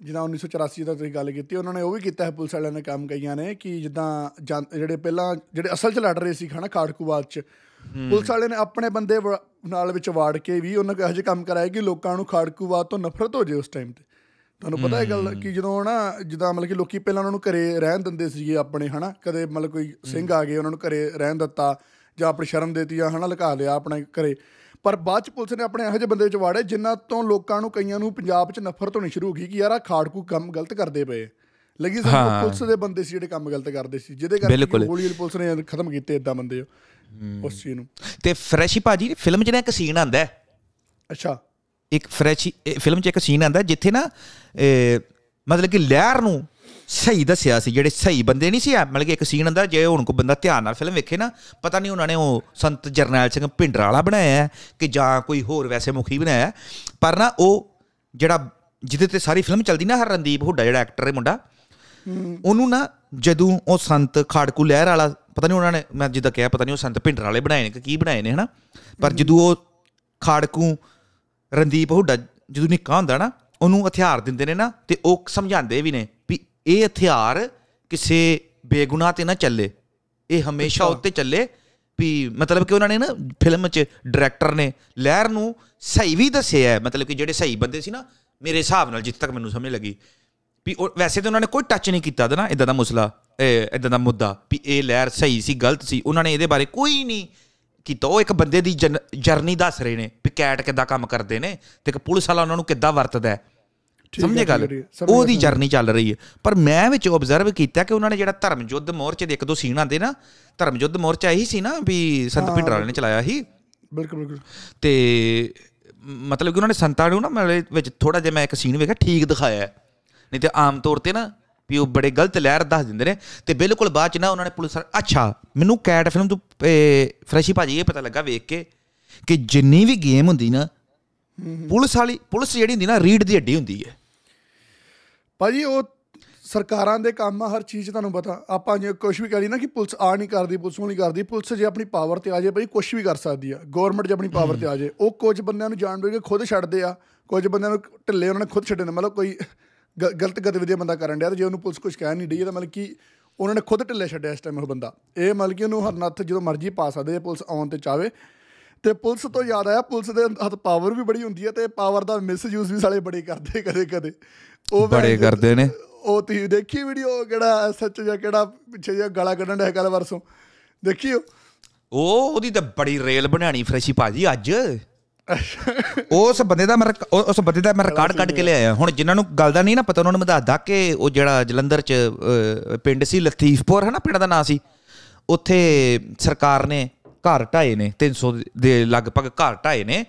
ਜਿਦਾ 1984 ਦਾ ਤੁਸੀਂ ਗੱਲ ਕੀਤੀ ਉਹਨਾਂ ਨੇ ਉਹ ਵੀ ਕੀਤਾ ਹੈ ਪੁਲਿਸ ਵਾਲਿਆਂ ਨੇ ਕੰਮ ਕਈਆਂ ਨੇ ਕਿ ਜਿੱਦਾਂ ਜਿਹੜੇ ਪਹਿਲਾਂ ਜਿਹੜੇ ਅਸਲ 'ਚ ਲੜ ਰਹੇ ਸੀ ਖਾਣਾ ਕਾੜਕੂਬਾਦ 'ਚ ਪੁਲਿਸ ਵਾਲਿਆਂ ਨੇ ਆਪਣੇ ਬੰਦੇ ਨਾਲ ਵਿੱਚ ਵਾੜ ਕੇ ਵੀ ਉਹਨਾਂ ਕੋ ਇਹੋ ਕੰਮ ਕਰਾਇਆ ਕਿ ਲੋਕਾਂ ਨੂੰ ਖਾੜਕੂਬਾਦ ਤੋਂ ਨਫ਼ਰਤ ਹੋ ਜੇ ਉਸ ਟਾਈਮ ਤੇ ਤੁਹਾਨੂੰ ਪਤਾ ਹੈ ਗੱਲ ਕਿ ਜਦੋਂ ਨਾ ਜਿੱਦਾਂ ਮਤਲਬ ਕਿ ਲੋਕੀ ਪਹਿਲਾਂ ਉਹਨਾਂ ਨੂੰ ਘਰੇ ਰਹਿਣ ਦਿੰਦੇ ਸੀਗੇ ਆਪਣੇ ਹਨਾ ਕਦੇ ਮਤਲਬ ਕੋਈ ਸਿੰਘ ਆ ਗਏ ਉਹਨਾਂ ਨੂੰ ਘਰੇ ਰਹਿਣ ਦਿੱਤਾ ਜਾਂ ਆਪਣੀ ਸ਼ਰਮ ਦੇਤੀ ਜਾਂ ਹਨਾ ਲੁਕਾ ਲਿਆ ਆਪਣੇ ਘਰੇ ਪਰ ਬਾਅਦ ਚ ਪੁਲਿਸ ਨੇ ਆਪਣੇ ਇਹੋ ਜਿਹੇ ਬੰਦੇ ਚ ਵਾੜੇ ਜਿਨ੍ਹਾਂ ਤੋਂ ਲੋਕਾਂ ਨੂੰ ਕਈਆਂ ਨੂੰ ਪੰਜਾਬ 'ਚ ਨਫ਼ਰਤ ਹੋਣੀ ਸ਼ੁਰੂ ਹੋ ਗਈ ਕਿ ਯਾਰ ਆ ਖਾੜਕੂ ਕੰਮ ਗਲਤ ਕਰਦੇ ਪਏ ਲੱਗੀ ਸਾਨੂੰ ਪੁਲਿਸ ਦੇ ਬੰਦੇ ਸੀ ਜਿਹੜੇ ਕੰਮ ਗਲਤ ਕਰਦੇ ਸੀ ਜਿਹਦੇ ਕਰਕੇ ਗੋਲੀ ਪੁਲਿਸ ਨੇ ਖਤਮ ਕੀਤੇ ਇਦਾਂ ਬੰਦੇ ਉਸ ਚੀਜ਼ ਨੂੰ ਤੇ ਫਰੈਸ਼ੀ ਭਾਜੀ ਫਿਲਮ 'ਚ ਨਾ ਇੱਕ ਸੀਨ ਆਂਦਾ ਅੱਛਾ ਇੱਕ ਫਰੈਸ਼ੀ ਫਿਲਮ 'ਚ ਇੱਕ ਸੀਨ ਆਂਦਾ ਜਿੱਥੇ ਨਾ ਮਤਲਬ ਕਿ ਲਹਿਰ ਨੂੰ ਸਹੀ ਦੱਸਿਆ ਸੀ ਜਿਹੜੇ ਸਹੀ ਬੰਦੇ ਨਹੀਂ ਸੀ ਮਤਲਬ ਕਿ ਇੱਕ ਸੀਨ ਆਂਦਾ ਜੇ ਹੁਣ ਕੋਈ ਬੰਦਾ ਧਿਆਨ ਨਾਲ ਫਿਲਮ ਵੇਖੇ ਨਾ ਪਤਾ ਨਹੀਂ ਉਹਨਾਂ ਨੇ ਉਹ ਸੰਤ ਜਰਨੈਲ ਸਿੰਘ ਭਿੰਡਰ ਵਾਲਾ ਬਣਾਇਆ ਕਿ ਜਾਂ ਕੋਈ ਹੋਰ ਵੈਸੇ ਮੁਖੀ ਬਣਾਇਆ ਪਰ ਨਾ ਉਹ ਜਿਹੜਾ ਜਿਹਦੇ ਤੇ ਸਾਰੀ ਫਿਲਮ ਚੱਲਦੀ ਨਾ ਹਰਨਦੀਪ ਹੁੱਡਾ ਜਿਹੜਾ ਐਕਟਰ ਹੈ ਮੁੰਡਾ ਉਹਨੂੰ ਨਾ ਜਦੋਂ ਉਹ ਸੰਤ ਖਾੜਕੂ ਲਹਿਰ ਵਾਲਾ ਪਤਾ ਨਹੀਂ ਉਹਨਾਂ ਨੇ ਮੈਂ ਜਿੱਦਾਂ ਕਿਹਾ ਪਤਾ ਨਹੀਂ ਉਹ ਸੰਤ ਭਿੰਡਰ ਵਾਲੇ ਬਣਾਏ ਨੇ ਕਿ ਕੀ ਬਣਾਏ ਨੇ ਹਨਾ ਪਰ ਜਦੋਂ ਉਹ ਖਾੜਕੂ ਰਣਦੀਪ ਹੁੱਡਾ ਜਦੋਂ ਨਿੱਕਾ ਹੁੰਦਾ ਨਾ ਉਹਨੂੰ ਹਥਿਆਰ ਦਿੰਦੇ ਨੇ ਨਾ ਤੇ ਉਹ ਸਮਝਾਉਂਦੇ ਵੀ ਨੇ ਵੀ ਇਹ ਹਥਿਆਰ ਕਿਸੇ ਬੇਗੁਨਾਹ ਤੇ ਨਾ ਚੱਲੇ ਇਹ ਹਮੇਸ਼ਾ ਉੱਤੇ ਚੱਲੇ ਵੀ ਮਤਲਬ ਕਿ ਉਹਨਾਂ ਨੇ ਨਾ ਫਿਲਮ 'ਚ ਡਾਇਰੈਕਟਰ ਨੇ ਲਹਿਰ ਨੂੰ ਸਹੀ ਵੀ ਦੱਸਿਆ ਹੈ ਮਤਲਬ ਕਿ ਜਿਹੜੇ ਸਹੀ ਬੰਦੇ ਸੀ ਨਾ ਮੇਰੇ ਹਿਸਾਬ ਨਾਲ ਜਿੱਥੇ ਤੱਕ ਮੈਨੂੰ ਸਮਝ ਲੱਗੀ ਵੀ ਵੈਸੇ ਤਾਂ ਉਹਨਾਂ ਨੇ ਕੋਈ ਟੱਚ ਨਹੀਂ ਕੀਤਾ ਨਾ ਇਦਾਂ ਦਾ ਮਸਲਾ ਇਹ ਇਦਾਂ ਦਾ ਮੁੱਦਾ ਵੀ ਇਹ ਲਹਿਰ ਸਹੀ ਸੀ ਗਲਤ ਸੀ ਉਹਨਾਂ ਨੇ ਇਹਦੇ ਬਾਰੇ ਕੋਈ ਨਹੀਂ ਕੀਤਾ ਉਹ ਇੱਕ ਬੰਦੇ ਦੀ ਜਰਨੀ ਦੱਸ ਰਹੇ ਨੇ ਵੀ ਕੈਟ ਕਿੱਦਾਂ ਕੰਮ ਕਰਦੇ ਨੇ ਤੇ ਇੱਕ ਪੁਲਿਸ ਵਾਲਾ ਉਹਨਾਂ ਨੂੰ ਕਿੱਦਾਂ ਵਰਤਦਾ ਹੈ ਸਮਝੇ ਗੱਲ ਉਹਦੀ ਜਰਨੀ ਚੱਲ ਰਹੀ ਹੈ ਪਰ ਮੈਂ ਵਿੱਚ ਆਬਜ਼ਰਵ ਕੀਤਾ ਕਿ ਉਹਨਾਂ ਨੇ ਜਿਹੜਾ ਧਰਮ ਯੁੱਧ ਮੋਰਚੇ ਦੇ ਇੱਕ ਦੋ ਸੀਨ ਆਂਦੇ ਨਾ ਧਰਮ ਯੁੱਧ ਮੋਰਚਾ ਇਹੀ ਸੀ ਨਾ ਵੀ ਸੰਤ ਭਿੰਡਰ ਵਾਲੇ ਨੇ ਚਲਾਇਆ ਸੀ ਬਿਲਕੁਲ ਬਿਲਕੁਲ ਤੇ ਮਤਲਬ ਕਿ ਉਹਨਾਂ ਨੇ ਸੰਤਾਂ ਨੂੰ ਨਾ ਮੇਰੇ ਵਿੱਚ ਥੋੜਾ ਜਿਹਾ ਮੈਂ ਇੱਕ ਸੀਨ ਵੇਖਿਆ ਠੀਕ ਦਿਖਾਇਆ ਨਹੀਂ ਤੇ ਆਮ ਤੌਰ ਤੇ ਨਾ ਵੀ ਉਹ ਬੜੇ ਗਲਤ ਲਹਿਰ ਦੱਸ ਦਿੰਦੇ ਨੇ ਤੇ ਬਿਲਕੁਲ ਬਾਅਦ ਚ ਨਾ ਉਹਨਾਂ ਨੇ ਪੁਲਿਸ ਅੱਛਾ ਮੈਨੂੰ ਕੈਟ ਫਿਲਮ ਤੋਂ ਫਰੈਸ਼ੀ ਭਾਜੀ ਇਹ ਪਤਾ ਲੱਗਾ ਵੇਖ ਕੇ ਕਿ ਜਿੰਨੀ ਵੀ ਗੇਮ ਹੁੰਦੀ ਨਾ ਪੁਲਿਸ ਵਾਲੀ ਪੁਲਿਸ ਜਿਹੜੀ ਹੁੰਦੀ ਨਾ ਰੀਡ ਦੀ ਹੱਡੀ ਹੁੰਦੀ ਹੈ ਭਾਜੀ ਉਹ ਸਰਕਾਰਾਂ ਦੇ ਕੰਮ ਆ ਹਰ ਚੀਜ਼ ਤੁਹਾਨੂੰ ਪਤਾ ਆਪਾਂ ਜੇ ਕੁਝ ਵੀ ਕਰੀ ਨਾ ਕਿ ਪੁਲਿਸ ਆ ਨਹੀਂ ਕਰਦੀ ਪੁਲਿਸ ਨਹੀਂ ਕਰਦੀ ਪੁਲਿਸ ਜੇ ਆਪਣੀ ਪਾਵਰ ਤੇ ਆ ਜਾਏ ਭਾਈ ਕੁਝ ਵੀ ਕਰ ਸਕਦੀ ਆ ਗਵਰਨਮੈਂਟ ਜੇ ਆਪਣੀ ਪਾਵਰ ਤੇ ਆ ਜਾਏ ਉਹ ਕੁਝ ਬੰਦਿਆਂ ਨੂੰ ਜਾਣ ਬੁੱਝ ਕੇ ਖੁਦ ਛੱਡਦੇ ਆ ਕੁਝ ਬੰਦਿਆਂ ਨੂੰ ਢਿੱਲੇ ਉਹਨਾਂ ਨੇ ਖੁਦ ਛੱਡੇ ਨੇ ਮਤਲਬ ਕੋਈ ਗਲਤ ਗਤੀਵਿਧੀਆਂ ਬੰਦਾ ਕਰਨ ਡਿਆ ਤੇ ਜੇ ਉਹਨੂੰ ਪੁਲਿਸ ਕੁਝ ਕਹਿ ਨਹੀਂ ਡਈ ਤਾਂ ਮਤਲਬ ਕਿ ਉਹਨਾਂ ਨੇ ਖੁਦ ਢਿੱਲੇ ਛੱਡਿਆ ਇਸ ਟਾਈਮ ਉਹ ਬੰਦਾ ਇਹ ਮਤਲਬ ਕਿ ਉਹਨੂੰ ਹਰਨਾਥ ਜਦੋਂ ਮਰਜ਼ੀ ਪਾ ਸਕਦੇ ਜੇ ਪੁਲਿਸ ਆਉਣ ਤੇ ਚਾਵੇ ਤੇ ਪੁਲਿਸ ਤੋਂ ਯਾਦ ਆਇਆ ਪੁਲਿਸ ਦੇ ਹੱਥ ਪਾਵਰ ਵੀ ਬੜੀ ਹੁੰਦੀ ਹੈ ਤੇ ਪਾਵਰ ਦਾ ਮਿਸਯੂਜ਼ ਵੀ ਸਾਲੇ ਬੜੇ ਕਰਦੇ ਕਦੇ ਕਦੇ ਉਹ ਬੜੇ ਕਰਦੇ ਨੇ ਉਹ ਤੁਸੀਂ ਦੇਖੀ ਵੀਡੀਓ ਕਿਹੜਾ ਸੱਚ ਜਾਂ ਕਿਹੜਾ ਪਿੱਛੇ ਜਾਂ ਗਾਲਾਂ ਕੱਢਣ ਦਾ ਕੱਲ ਵਰਸੋਂ ਦੇਖੀਓ ਉਹ ਉਹਦੀ ਤਾਂ ਬੜੀ ਰੇਲ ਬਣਾਣੀ ਫਰੈਸ਼ੀ ਭਾਜੀ ਅੱਜ ਉਸ ਬੰਦੇ ਦਾ ਮੈਂ ਉਸ ਬੰਦੇ ਦਾ ਮੈਂ ਰਿਕਾਰਡ ਕੱਢ ਕੇ ਲਿਆਇਆ ਹੁਣ ਜਿਨ੍ਹਾਂ ਨੂੰ ਗੱਲ ਦਾ ਨਹੀਂ ਨਾ ਪਤਾ ਉਹਨਾਂ ਨੂੰ ਮੈਂ ਦੱਸਦਾ ਕਿ ਉਹ ਜਿਹੜਾ ਜਲੰਧਰ ਚ ਪਿੰਡ ਸੀ ਲਤੀਫਪੁਰ ਹੈ ਨਾ ਪਿੰਡ ਦਾ ਨਾਂ ਸੀ ਉੱਥੇ ਸਰਕਾਰ ਨੇ ਘਰ ਢਾਏ ਨੇ 300 ਦੇ ਲਗਭਗ ਘਰ ਢਾਏ ਨੇ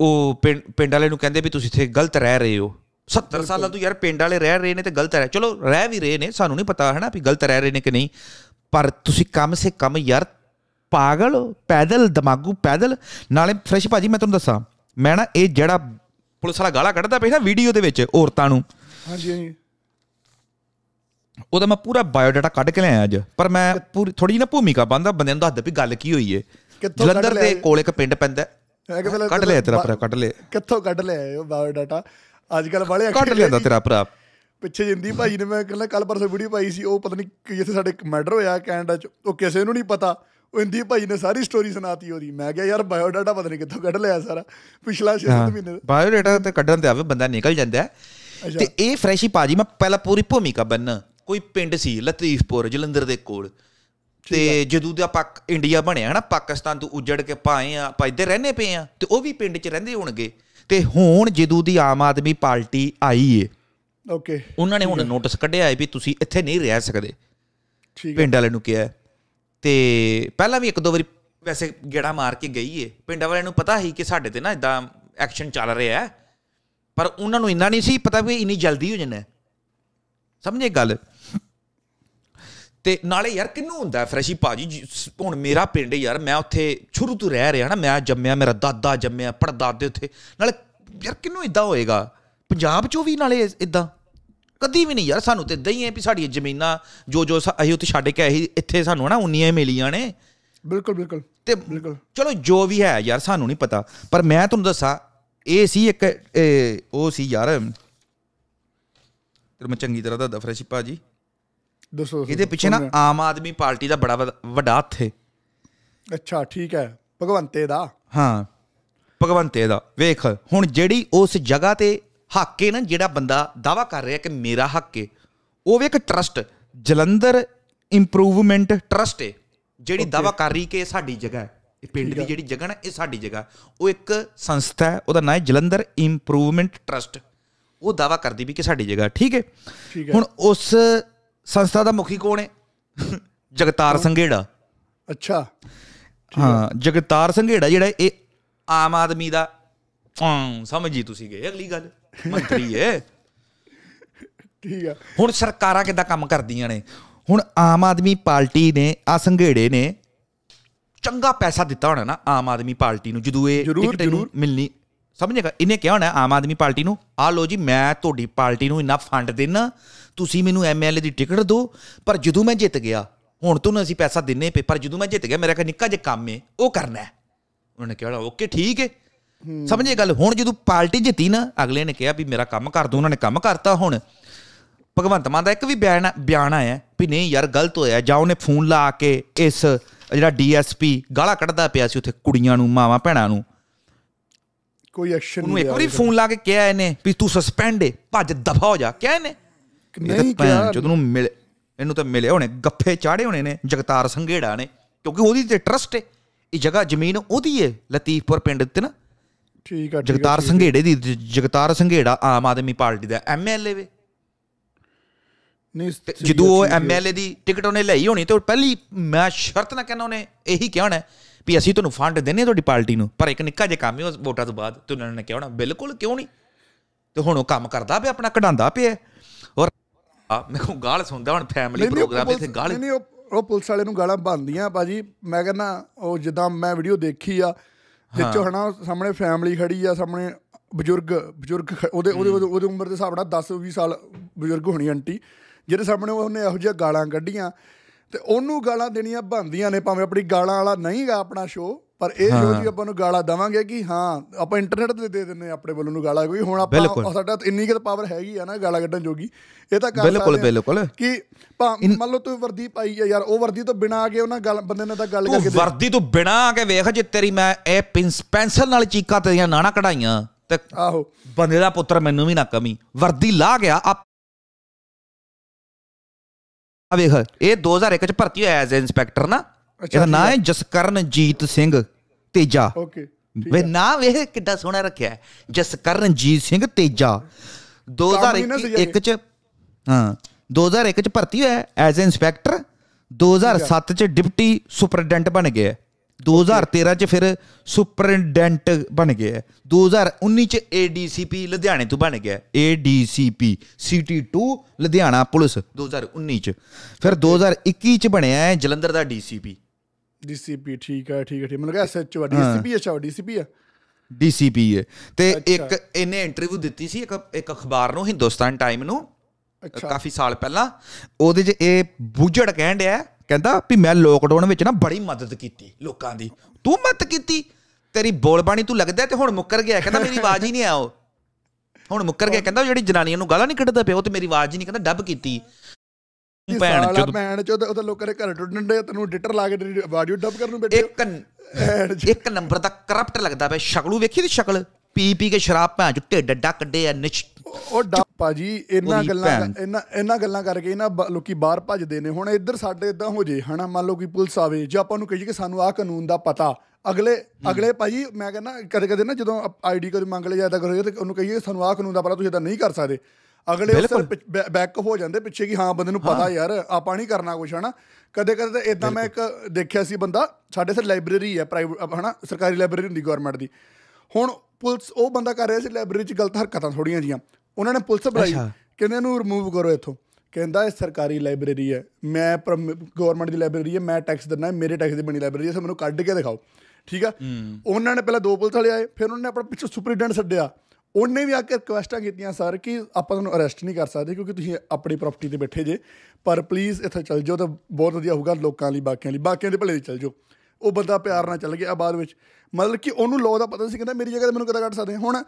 ਉਹ ਪਿੰਡ ਵਾਲੇ ਨੂੰ ਕਹਿੰਦੇ ਵੀ ਤੁਸੀਂ ਇੱਥੇ ਗਲਤ ਰਹਿ ਰਹੇ ਹੋ 70 ਸਾਲਾਂ ਤੋਂ ਯਾਰ ਪਿੰਡ ਵਾਲੇ ਰਹਿ ਰਹੇ ਨੇ ਤੇ ਗਲਤ ਰਹਿ ਚਲੋ ਰਹਿ ਵੀ ਰਹੇ ਨੇ ਸਾਨੂੰ ਨਹੀਂ ਪਤਾ ਹੈ ਨਾ ਵੀ ਗਲਤ ਰਹਿ ਰਹੇ ਨੇ ਕਿ ਨਹੀਂ ਪਰ ਤੁਸੀਂ ਕੰਮ ਸੇ ਕੰਮ ਯਾਰ ਪਾਗਲ ਪੈਦਲ ਦਿਮਾਗੂ ਪੈਦਲ ਨਾਲੇ ਫਰੈਸ਼ ਭਾਜੀ ਮੈਂ ਤੁਹਾਨੂੰ ਦੱਸਾਂ ਮੈਂ ਨਾ ਇਹ ਜਿਹੜਾ ਪੁਲਿਸ ਵਾਲਾ ਗਾਲਾਂ ਕੱਢਦਾ ਪਿਆ ਨਾ ਵੀਡੀਓ ਦੇ ਵਿੱਚ ਔਰਤਾਂ ਨੂੰ ਹਾਂਜੀ ਹਾਂਜੀ ਉਹਦਾ ਮੈਂ ਪੂਰਾ ਬਾਇਓਡਾਟਾ ਕੱਢ ਕੇ ਲਿਆਇਆ ਅੱਜ ਪਰ ਮੈਂ ਪੂਰੀ ਥੋੜੀ ਜਿਹੀ ਨਾ ਭੂਮਿਕਾ ਬੰਦਾ ਬੰਦੇ ਨੂੰ ਦੇ ਵੀ ਗੱਲ ਕੀ ਹੋਈ ਏ ਜਲੰਧਰ ਦੇ ਕੋਲ ਇੱਕ ਪਿੰਡ ਪੈਂਦਾ ਕੱਢ ਲਿਆ ਤੇਰਾ ਭਰਾ ਕੱਢ ਲਿਆ ਕਿੱਥੋਂ ਕੱਢ ਲਿਆ ਉਹ ਬਾਇਓਡਾਟਾ ਅੱਜ ਕੱਲ ਵਾਲੇ ਕੱਢ ਲਿਆਂਦਾ ਤੇਰਾ ਭਰਾ ਪਿੱਛੇ ਜਿੰਦੀ ਭਾਈ ਨੇ ਮੈਂ ਕੱਲ ਕੱਲ ਪਰਸੋਂ ਵੀਡੀਓ ਪਾਈ ਸੀ ਉਹ ਪਤਾ ਨਹੀਂ ਜਿੱਥੇ ਸਾਡੇ ਇੱਕ ਮੈਟਰ ਹੋਇਆ ਕੈਨੇਡਾ ਚ ਉਹ ਕਿਸੇ ਨੂੰ ਨਹੀਂ ਪਤਾ ਇੰਦੀ ਭਾਈ ਨੇ ਸਾਰੀ ਸਟੋਰੀ ਸੁਣਾਤੀ ਉਹਦੀ ਮੈਂ ਕਿਹਾ ਯਾਰ ਬਾਇਓ ਡਾਟਾ ਪਤਾ ਨਹੀਂ ਕਿੱਥੋਂ ਕੱਢ ਲਿਆ ਸਾਰਾ ਪਿਛਲਾ 6 ਮਹੀਨੇ ਦਾ ਬਾਇਓ ਡਾਟਾ ਤੇ ਕੱਢਣ ਤੇ ਆਵੇ ਬੰਦਾ ਨਿਕਲ ਜਾਂਦਾ ਤੇ ਇਹ ਫਰੈਸ਼ੀ ਪਾਜੀ ਮੈਂ ਪਹਿਲਾਂ ਪੂਰੀ ਭੂਮਿਕਾ ਬੰਨ ਕੋਈ ਪਿੰਡ ਸੀ ਲਤੀਫਪੁਰ ਜਲੰਧਰ ਦੇ ਕੋਲ ਤੇ ਜਦੋਂ ਦਾ ਪਾਕ ਇੰਡੀਆ ਬਣਿਆ ਹਨਾ ਪਾਕਿਸਤਾਨ ਤੋਂ ਉੱਜੜ ਕੇ ਪਾਏ ਆ ਆਪਾਂ ਇੱਧਰ ਰਹਿੰਦੇ ਪਏ ਆ ਤੇ ਉਹ ਵੀ ਪਿੰਡ 'ਚ ਰਹਿੰਦੇ ਹੋਣਗੇ ਤੇ ਹੁਣ ਜਦੋਂ ਦੀ ਆਮ ਆਦਮੀ ਪਾਰਟੀ ਆਈ ਏ ਓਕੇ ਉਹਨਾਂ ਨੇ ਹੁਣ ਨੋਟਿਸ ਕੱਢਿਆ ਹੈ ਵੀ ਤੁਸੀਂ ਇੱਥੇ ਨਹੀਂ ਰਹਿ ਸਕਦੇ ਠੀਕ ਪਿੰਡ ਵਾਲੇ ਨੂੰ ਕਿਹਾ ਤੇ ਪਹਿਲਾਂ ਵੀ ਇੱਕ ਦੋ ਵਾਰੀ ਵੈਸੇ ਗੇੜਾ ਮਾਰ ਕੇ ਗਈ ਏ ਪਿੰਡ ਵਾਲਿਆਂ ਨੂੰ ਪਤਾ ਸੀ ਕਿ ਸਾਡੇ ਤੇ ਨਾ ਇਦਾਂ ਐਕਸ਼ਨ ਚੱਲ ਰਿਹਾ ਹੈ ਪਰ ਉਹਨਾਂ ਨੂੰ ਇੰਨਾ ਨਹੀਂ ਸੀ ਪਤਾ ਵੀ ਇੰਨੀ ਜਲਦੀ ਹੋ ਜਾਣਾ ਸਮਝੇ ਗੱਲ ਤੇ ਨਾਲੇ ਯਾਰ ਕਿੰਨੂੰ ਹੁੰਦਾ ਫਰੈਸ਼ੀ ਭਾਜੀ ਹੁਣ ਮੇਰਾ ਪਿੰਡ ਯਾਰ ਮੈਂ ਉੱਥੇ ਸ਼ੁਰੂ ਤੋਂ ਰਹਿ ਰਿਹਾ ਨਾ ਮੈਂ ਜੰਮਿਆ ਮੇਰਾ ਦਾਦਾ ਜੰਮਿਆ ਪੜਦਾਦੇ ਉੱਥੇ ਨਾਲੇ ਯਾਰ ਕਿੰਨੂੰ ਇਦਾਂ ਹੋਏਗਾ ਪੰਜਾਬ 'ਚੋਂ ਵੀ ਨਾਲੇ ਇਦਾਂ ਕਦੀ ਵੀ ਨਹੀਂ ਯਾਰ ਸਾਨੂੰ ਤੇ ਦਈਏ ਵੀ ਸਾਡੀਆਂ ਜ਼ਮੀਨਾਂ ਜੋ ਜੋ ਅਸੀਂ ਉੱਥੇ ਛੱਡ ਕੇ ਆਏ ਇੱਥੇ ਸਾਨੂੰ ਨਾ ਉਨੀਆਂ ਹੀ ਮਿਲੀਆਂ ਨੇ ਬਿਲਕੁਲ ਬਿਲਕੁਲ ਤੇ ਬਿਲਕੁਲ ਚਲੋ ਜੋ ਵੀ ਹੈ ਯਾਰ ਸਾਨੂੰ ਨਹੀਂ ਪਤਾ ਪਰ ਮੈਂ ਤੁਹਾਨੂੰ ਦੱਸਾਂ ਇਹ ਸੀ ਇੱਕ ਉਹ ਸੀ ਯਾਰ ਤੇ ਮੈਂ ਚੰਗੀ ਤਰ੍ਹਾਂ ਦੱਸਦਾ ਫਰੈਸ਼ੀ ਭਾਜੀ ਦੱਸੋ ਇਹਦੇ ਪਿੱਛੇ ਨਾ ਆਮ ਆਦਮੀ ਪਾਰਟੀ ਦਾ ਬੜਾ ਵੱਡਾ ਹੱਥ ਹੈ ਅੱਛਾ ਠੀਕ ਹੈ ਭਗਵੰਤੇ ਦਾ ਹਾਂ ਭਗਵੰਤੇ ਦਾ ਵੇਖ ਹੁਣ ਜਿਹੜੀ ਉਸ ਜਗ੍ਹਾ ਤੇ ਹੱਕ ਹੈ ਨਾ ਜਿਹੜਾ ਬੰਦਾ ਦਾਵਾ ਕਰ ਰਿਹਾ ਕਿ ਮੇਰਾ ਹੱਕ ਹੈ ਉਹ ਵੀ ਇੱਕ ਟਰਸਟ ਜਲੰਧਰ ਇੰਪਰੂਵਮੈਂਟ ਟਰਸਟ ਹੈ ਜਿਹੜੀ ਦਾਵਾ ਕਰ ਰਹੀ ਕਿ ਇਹ ਸਾਡੀ ਜਗ੍ਹਾ ਹੈ ਇਹ ਪਿੰਡ ਦੀ ਜਿਹੜੀ ਜਗ੍ਹਾ ਨਾ ਇਹ ਸਾਡੀ ਜਗ੍ਹਾ ਉਹ ਇੱਕ ਸੰਸਥਾ ਹੈ ਉਹਦਾ ਨਾਮ ਹੈ ਜਲੰਧਰ ਇੰਪਰੂਵਮੈਂਟ ਟਰਸਟ ਉਹ ਦਾਵਾ ਕਰਦੀ ਵੀ ਕਿ ਸਾਡੀ ਜਗ੍ਹਾ ਠੀਕ ਹੈ ਹੁਣ ਉਸ ਸੰਸਥਾ ਦਾ ਮੁਖੀ ਕੌਣ ਹੈ *laughs* ਜਗਤਾਰ ਸੰਘੇੜਾ ਅੱਛਾ ਹਾਂ ਜਗਤਾਰ ਸੰਘੇੜਾ ਜਿਹੜਾ ਇਹ ਆਮ ਆਦਮੀ ਦਾ ਸਮਝੀ ਤੁਸੀਂ ਗਏ ਅਗਲੀ ਗੱਲ ਮੰਤਰੀ ਏ ਠੀਕ ਆ ਹੁਣ ਸਰਕਾਰਾਂ ਕਿਦਾਂ ਕੰਮ ਕਰਦੀਆਂ ਨੇ ਹੁਣ ਆਮ ਆਦਮੀ ਪਾਰਟੀ ਨੇ ਆ ਸੰਘੇੜੇ ਨੇ ਚੰਗਾ ਪੈਸਾ ਦਿੱਤਾ ਹੋਣਾ ਨਾ ਆਮ ਆਦਮੀ ਪਾਰਟੀ ਨੂੰ ਜਦੋਂ ਇਹ ਟਿਕਟ ਮਿਲਣੀ ਸਮਝੇਗਾ ਇਹਨੇ ਕਿਹਾ ਹੋਣਾ ਆਮ ਆਦਮੀ ਪਾਰਟੀ ਨੂੰ ਆ ਲੋ ਜੀ ਮੈਂ ਤੁਹਾਡੀ ਪਾਰਟੀ ਨੂੰ ਇੰਨਾ ਫੰਡ ਦੇਣਾ ਤੁਸੀਂ ਮੈਨੂੰ ਐਮਐਲਏ ਦੀ ਟਿਕਟ ਦਿਓ ਪਰ ਜਦੋਂ ਮੈਂ ਜਿੱਤ ਗਿਆ ਹੁਣ ਤੋਂ ਅਸੀਂ ਪੈਸਾ ਦਿੰਨੇ ਪੇ ਪਰ ਜਦੋਂ ਮੈਂ ਜਿੱਤ ਗਿਆ ਮੇਰਾ ਨਿੱਕਾ ਜਿਹਾ ਕੰਮ ਏ ਉਹ ਕਰਨਾ ਹੈ ਉਹਨੇ ਕਿਹਾ ਓਕੇ ਠੀਕ ਏ ਸਮਝੇ ਗੱਲ ਹੁਣ ਜਦੋਂ ਪਾਰਟੀ ਜਿੱਤੀ ਨਾ ਅਗਲੇ ਨੇ ਕਿਹਾ ਵੀ ਮੇਰਾ ਕੰਮ ਕਰ ਦੋ ਉਹਨਾਂ ਨੇ ਕੰਮ ਕਰਤਾ ਹੁਣ ਭਗਵੰਤ ਮਾਨ ਦਾ ਇੱਕ ਵੀ ਬਿਆਨ ਬਿਆਨ ਆਇਆ ਵੀ ਨਹੀਂ ਯਾਰ ਗਲਤ ਹੋਇਆ ਜਾਂ ਉਹਨੇ ਫੋਨ ਲਾ ਕੇ ਇਸ ਜਿਹੜਾ ਡੀਐਸਪੀ ਗਾਲਾਂ ਕੱਢਦਾ ਪਿਆ ਸੀ ਉੱਥੇ ਕੁੜੀਆਂ ਨੂੰ ਮਾਵਾਂ ਭੈਣਾਂ ਨੂੰ ਕੋਈ ਐਕਸ਼ਨ ਨਹੀਂ ਉਹਨੂੰ ਇੱਕ ਵਾਰੀ ਫੋਨ ਲਾ ਕੇ ਕਿਹਾ ਇਹਨੇ ਵੀ ਤੂੰ ਸਸਪੈਂਡ ਏ ਭੱਜ ਦਫਾ ਹੋ ਜਾ ਕਿਹਾ ਇਹਨੇ ਨਹੀਂ ਕਿਹਾ ਜਦੋਂ ਨੂੰ ਮਿਲੇ ਇਹਨੂੰ ਤਾਂ ਮਿਲੇ ਹੋਣੇ ਗੱਫੇ ਚਾੜੇ ਹੋਣੇ ਨੇ ਜਗਤਾਰ ਸੰਘੇੜਾ ਨੇ ਕਿਉਂਕਿ ਉਹਦੀ ਤੇ ਟਰਸਟ ਏ ਇਹ ਜਗ੍ਹਾ ਜ਼ਮੀਨ ਉਹਦੀ ਏ ਲਤੀਫਪੁਰ ਪਿੰਡ ਤੇ ਨਾ ਠੀਕ ਆ ਜਗਤਾਰ ਸੰਘੇੜੇ ਦੀ ਜਗਤਾਰ ਸੰਘੇੜਾ ਆਮ ਆਦਮੀ ਪਾਰਟੀ ਦਾ ਐਮਐਲਏ ਵੇ ਨਹੀਂ ਜਦੋਂ ਉਹ ਐਮਐਲਏ ਦੀ ਟਿਕਟ ਉਹਨੇ ਲਈ ਹੋਣੀ ਤੇ ਪਹਿਲੀ ਮੈਂ ਸ਼ਰਤ ਨਾ ਕਹਿੰਦਾ ਉਹਨੇ ਇਹੀ ਹੈ ਵੀ ਅਸੀਂ ਤੁਹਾਨੂੰ ਫੰਡ ਦੇਣੇ ਤੁਹਾਡੀ ਪਾਰਟੀ ਨੂੰ ਪਰ ਇੱਕ ਨਿੱਕਾ ਜਿਹਾ ਕੰਮ ਹੀ ਵੋਟਾਂ ਤੋਂ ਬਾਅਦ ਤੇ ਉਹਨਾਂ ਨੇ ਕਿਹਾ ਬਿਲਕੁਲ ਕਿਉਂ ਨਹੀਂ ਤੇ ਹੁਣ ਉਹ ਕੰਮ ਕਰਦਾ ਪਿਆ ਆਪਣਾ ਕਢਾਂਦਾ ਪਿਆ ਔਰ ਮੈਂ ਕੋ ਗਾਲ ਸੁਣਦਾ ਹੁਣ ਫੈਮਿਲੀ ਪ੍ਰੋਗਰਾਮ ਇੱਥੇ ਗਾਲ ਨਹੀਂ ਉਹ ਪੁਲਿਸ ਵਾਲੇ ਨੂੰ ਗਾਲਾਂ ਬੰਦੀਆਂ ਬਾਜੀ ਮੈਂ ਕਹਿੰਦਾ ਉਹ ਜਿੱਦਾਂ ਮੈਂ ਵੀਡੀਓ ਦੇਖੀ ਆ ਵਿੱਚੋਂ ਹਨਾ ਸਾਹਮਣੇ ਫੈਮਿਲੀ ਖੜੀ ਆ ਸਾਹਮਣੇ ਬਜ਼ੁਰਗ ਬਜ਼ੁਰਗ ਉਹਦੇ ਉਹਦੇ ਉਹਦੇ ਉਮਰ ਦੇ ਹਿਸਾਬ ਨਾਲ 10 20 ਸਾਲ ਬਜ਼ੁਰਗ ਹੋਣੀ ਆਂਟੀ ਜਿਹਦੇ ਸਾਹਮਣੇ ਉਹਨੇ ਇਹੋ ਜਿਹਾ ਗਾਲਾਂ ਕੱਢੀਆਂ ਤੇ ਉਹਨੂੰ ਗਾਲਾਂ ਦੇਣੀਆਂ ਬੰਦੀਆਂ ਨੇ ਭਾਵੇਂ ਆਪਣੀ ਗਾਲਾਂ ਵਾਲਾ ਨਹੀਂਗਾ ਆਪਣਾ ਸ਼ੋਅ ਪਰ ਇਹ ਜੋ ਜੀ ਆਪਾਂ ਨੂੰ ਗਾਲਾਂ ਦਵਾਂਗੇ ਕਿ ਹਾਂ ਆਪਾਂ ਇੰਟਰਨੈਟ ਤੇ ਦੇ ਦਿੰਨੇ ਆਪਣੇ ਵੱਲੋਂ ਨੂੰ ਗਾਲਾਂ ਕਿਉਂਕਿ ਹੁਣ ਆਪਾਂ ਸਾਡਾ ਇੰਨੀ ਕਿ ਪਾਵਰ ਹੈਗੀ ਆ ਨਾ ਗਾਲਾਂ ਕੱਢਣ ਜੋਗੀ ਇਹ ਤਾਂ ਕਰ ਬਿਲਕੁਲ ਬਿਲਕੁਲ ਕਿ ਮੰਨ ਲਓ ਤੂੰ ਵਰਦੀ ਪਾਈ ਆ ਯਾਰ ਉਹ ਵਰਦੀ ਤੋਂ ਬਿਨਾ ਆ ਕੇ ਉਹਨਾਂ ਗੱਲ ਬੰਦੇ ਨੇ ਤਾਂ ਗੱਲ ਕਰਕੇ ਤੂੰ ਵਰਦੀ ਤੋਂ ਬਿਨਾ ਆ ਕੇ ਵੇਖ ਜੇ ਤੇਰੀ ਮੈਂ ਇਹ ਪੈਨਸਲ ਨਾਲ ਚੀਕਾਂ ਤੇਰੀਆਂ ਨਾਣਾ ਕਢਾਈਆਂ ਤੇ ਆਹੋ ਬੰਦੇ ਦਾ ਪੁੱਤਰ ਮੈਨੂੰ ਵੀ ਨਾ ਕਮੀ ਵਰਦੀ ਲਾ ਗਿਆ ਆ ਆ ਵੇਖ ਇਹ 2001 ਚ ਭਰਤੀ ਹੋਇਆ ਐਜ਼ ਇਨਸਪੈਕਟਰ ਨਾ ਇਹਦਾ ਨਾਮ ਹੈ ਜਸਕਰਨਜੀਤ ਸਿੰਘ ਤੇਜਾ ਓਕੇ ਵੇ ਨਾਮ ਇਹ ਕਿੱਡਾ ਸੋਹਣਾ ਰੱਖਿਆ ਜਸਕਰਨਜੀਤ ਸਿੰਘ ਤੇਜਾ 2001 ਚ ਹਾਂ 2001 ਚ ਭਰਤੀ ਹੋਇਆ ਐਜ਼ ਇਨਸਪੈਕਟਰ 2007 ਚ ਡਿਪਟੀ ਸੁਪਰਡੈਂਟ ਬਣ ਗਿਆ 2013 ਚ ਫਿਰ ਸੁਪਰਡੈਂਟ ਬਣ ਗਿਆ 2019 ਚ ਏਡੀਸੀਪੀ ਲੁਧਿਆਣੇ ਤੋਂ ਬਣ ਗਿਆ ਏਡੀਸੀਪੀ 2 ਲੁਧਿਆਣਾ ਪੁਲਿਸ 2019 ਚ ਫਿਰ 2021 ਚ ਬਣਿਆ ਹੈ ਜਲੰਧਰ ਦਾ ਡੀਸੀਪੀ ਡੀਸੀਪੀ ਠੀਕ ਹੈ ਠੀਕ ਹੈ ਠੀਕ ਮੈਨੂੰ ਕਿਹਾ ਐਸਐਚਓ ਡੀਸੀਪੀ ਅੱਛਾ ਡੀਸੀਪੀ ਆ ਡੀਸੀਪੀ ਹੈ ਤੇ ਇੱਕ ਇਹਨੇ ਇੰਟਰਵਿਊ ਦਿੱਤੀ ਸੀ ਇੱਕ ਇੱਕ ਅਖਬਾਰ ਨੂੰ ਹਿੰਦੁਸਤਾਨ ਟਾਈਮ ਨੂੰ ਕਾਫੀ ਸਾਲ ਪਹਿਲਾਂ ਉਹਦੇ 'ਚ ਇਹ ਬੁਝੜ ਕਹਿਣ ਡਿਆ ਕਹਿੰਦਾ ਵੀ ਮੈਂ ਲੋਕਡਾਊਨ ਵਿੱਚ ਨਾ ਬੜੀ ਮਦਦ ਕੀਤੀ ਲੋਕਾਂ ਦੀ ਤੂੰ ਮਦਦ ਕੀਤੀ ਤੇਰੀ ਬੋਲਬਾਣੀ ਤੂੰ ਲੱਗਦਾ ਤੇ ਹੁਣ ਮੁੱਕਰ ਗਿਆ ਕਹਿੰਦਾ ਮੇਰੀ ਆਵਾਜ਼ ਹੀ ਨਹੀਂ ਆਉ ਹੁਣ ਮੁੱਕਰ ਗਿਆ ਕਹਿੰਦਾ ਜਿਹੜੀ ਜਨਾਨੀਆਂ ਨੂੰ ਗਾਲਾਂ ਨਹੀਂ ਕੱਢਦਾ ਪਿਆ ਉਹ ਤੇ ਮੇਰੀ ਆਵਾਜ਼ ਹੀ ਨਹੀਂ ਕਹਿੰਦਾ ਡੱਬ ਕੀਤੀ ਭੈਣ ਚੋ ਭੈਣ ਚੋਦ ਉਹ ਤਾਂ ਲੋਕਾਂ ਦੇ ਘਰ ਟੁੱਟਣ ਦੇ ਤੈਨੂੰ ਡਿਟਰ ਲਾ ਕੇ ਆਡੀਓ ਡੱਬ ਕਰਨ ਨੂੰ ਬੈਠੇ ਇੱਕ ਇੱਕ ਨੰਬਰ ਦਾ ਕਰਪਟ ਲੱਗਦਾ ਬਈ ਸ਼ਕਲੂ ਵੇਖੀ ਦੀ ਸ਼ਕਲ ਪੀ ਪੀ ਕੇ ਸ਼ਰਾਬ ਭੈਣ ਚੋ ਢਿੱਡ ਡੱਕ ਕੱਢੇ ਆ ਨਿਚ ਉਹ ਡੱਪਾ ਜੀ ਇਹਨਾਂ ਗੱਲਾਂ ਇਹਨਾਂ ਇਹਨਾਂ ਗੱਲਾਂ ਕਰਕੇ ਇਹਨਾਂ ਲੋਕੀ ਬਾਹਰ ਭੱਜਦੇ ਨੇ ਹੁਣ ਇੱਧਰ ਸਾਡੇ ਇਦਾਂ ਹੋ ਜੇ ਹਨਾ ਮੰਨ ਲਓ ਕਿ ਪੁਲਿਸ ਆਵੇ ਜੇ ਆਪਾਂ ਨੂੰ ਕਹੀਏ ਕਿ ਸਾਨੂੰ ਆਹ ਕਾਨੂੰਨ ਦਾ ਪਤਾ ਅਗਲੇ ਅਗਲੇ ਭਾਜੀ ਮੈਂ ਕਹਿੰਦਾ ਕਦੇ ਕਦੇ ਨਾ ਜਦੋਂ ਆਈਡੀ ਕਦੇ ਮੰਗ ਲਿਆ ਜਾਂਦਾ ਕਰੋ ਤੇ ਉਹਨੂੰ ਕਹੀਏ ਸਾਨੂੰ ਆਹ ਕਾਨੂੰਨ ਦਾ ਪਤਾ ਤੁਸੀਂ ਇਦਾਂ ਨਹੀਂ ਕਰ ਸਕਦੇ ਅਗਲੇ ਉਸਰ ਬੈਕ ਹੋ ਜਾਂਦੇ ਪਿੱਛੇ ਕਿ ਹਾਂ ਬੰਦੇ ਨੂੰ ਪਤਾ ਯਾਰ ਆਪਾਂ ਨਹੀਂ ਕਰਨਾ ਕੁਝ ਹਨਾ ਕਦੇ ਕਦੇ ਤਾਂ ਇਦਾਂ ਮੈਂ ਇੱਕ ਦੇਖਿਆ ਸੀ ਬੰਦਾ ਸਾਡੇ ਸਰ ਲਾਇਬ੍ਰੇਰੀ ਹੈ ਪ੍ਰਾਈਵੇਟ ਹਨਾ ਸਰਕਾਰੀ ਲਾਇਬ੍ਰੇਰੀ ਹੁੰਦੀ ਗਵਰਨਮੈਂਟ ਦੀ ਹੁਣ ਪੁਲਿਸ ਉਹ ਬੰਦਾ ਕਰ ਰਿਹਾ ਸੀ ਲਾਇਬ੍ਰੇਰੀ 'ਚ ਗਲਤ ਹਰਕਤਾਂ ਥੋੜੀਆਂ ਜੀਆਂ ਉਹਨਾਂ ਨੇ ਪੁਲਿਸ ਬੁਲਾਈ ਕਹਿੰਦੇ ਇਹਨੂੰ ਰਿਮੂਵ ਕਰੋ ਇੱਥੋਂ ਕਹਿੰਦਾ ਇਹ ਸਰਕਾਰੀ ਲਾਇਬ੍ਰੇਰੀ ਹੈ ਮੈਂ ਗਵਰਨਮੈਂਟ ਦੀ ਲਾਇਬ੍ਰੇਰੀ ਹੈ ਮੈਂ ਟੈਕਸ ਦਿੰਦਾ ਮੇਰੇ ਟੈਕਸ ਦੀ ਬਣੀ ਲਾਇਬ੍ਰੇਰੀ ਹੈ ਸੋ ਮੈਨੂੰ ਕੱਢ ਕੇ ਦਿਖਾਓ ਠੀਕ ਆ ਉਹਨਾਂ ਨੇ ਪਹਿਲਾਂ ਦੋ ਪੁਲਿਸ ਵਾਲੇ ਆਏ ਫਿਰ ਉਹਨਾਂ ਨੇ ਆਪਣਾ ਪਿੱਛੇ ਸੁਪਰੀਡੈਂਟ ਛੱਡਿਆ ਉਹਨੇ ਵੀ ਆ ਕੇ ਰਿਕਵੈਸਟਾਂ ਕੀਤੀਆਂ ਸਰ ਕਿ ਆਪਾਂ ਤੁਹਾਨੂੰ ਅਰੈਸਟ ਨਹੀਂ ਕਰ ਸਕਦੇ ਕਿਉਂਕਿ ਤੁਸੀਂ ਆਪਣੀ ਪ੍ਰਾਪਰਟੀ ਤੇ ਬੈਠੇ ਜੇ ਪਰ ਪਲੀਜ਼ ਇੱਥੇ ਚੱਲ ਜਾਓ ਤਾਂ ਬਹੁਤ ਵਧੀਆ ਹੋਊਗਾ ਲੋਕਾਂ ਲਈ ਬਾਕੀਆਂ ਲਈ ਬਾਕੀਆਂ ਦੇ ਭਲੇ ਲਈ ਚੱਲ ਜਾਓ ਉਹ ਬੰਦਾ ਪਿਆਰ ਨਾਲ ਚੱਲ ਗਿਆ ਬਾਅਦ ਵਿੱਚ ਮਤਲਬ ਕਿ ਉਹਨੂੰ ਲੋ ਦਾ ਪਤਾ ਸੀ ਕਹਿੰਦਾ ਮੇਰੀ ਜਗ੍ਹਾ ਤੇ ਮੈਨੂੰ ਕਦਾ ਕੱਢ ਸਕਦੇ ਹੁਣ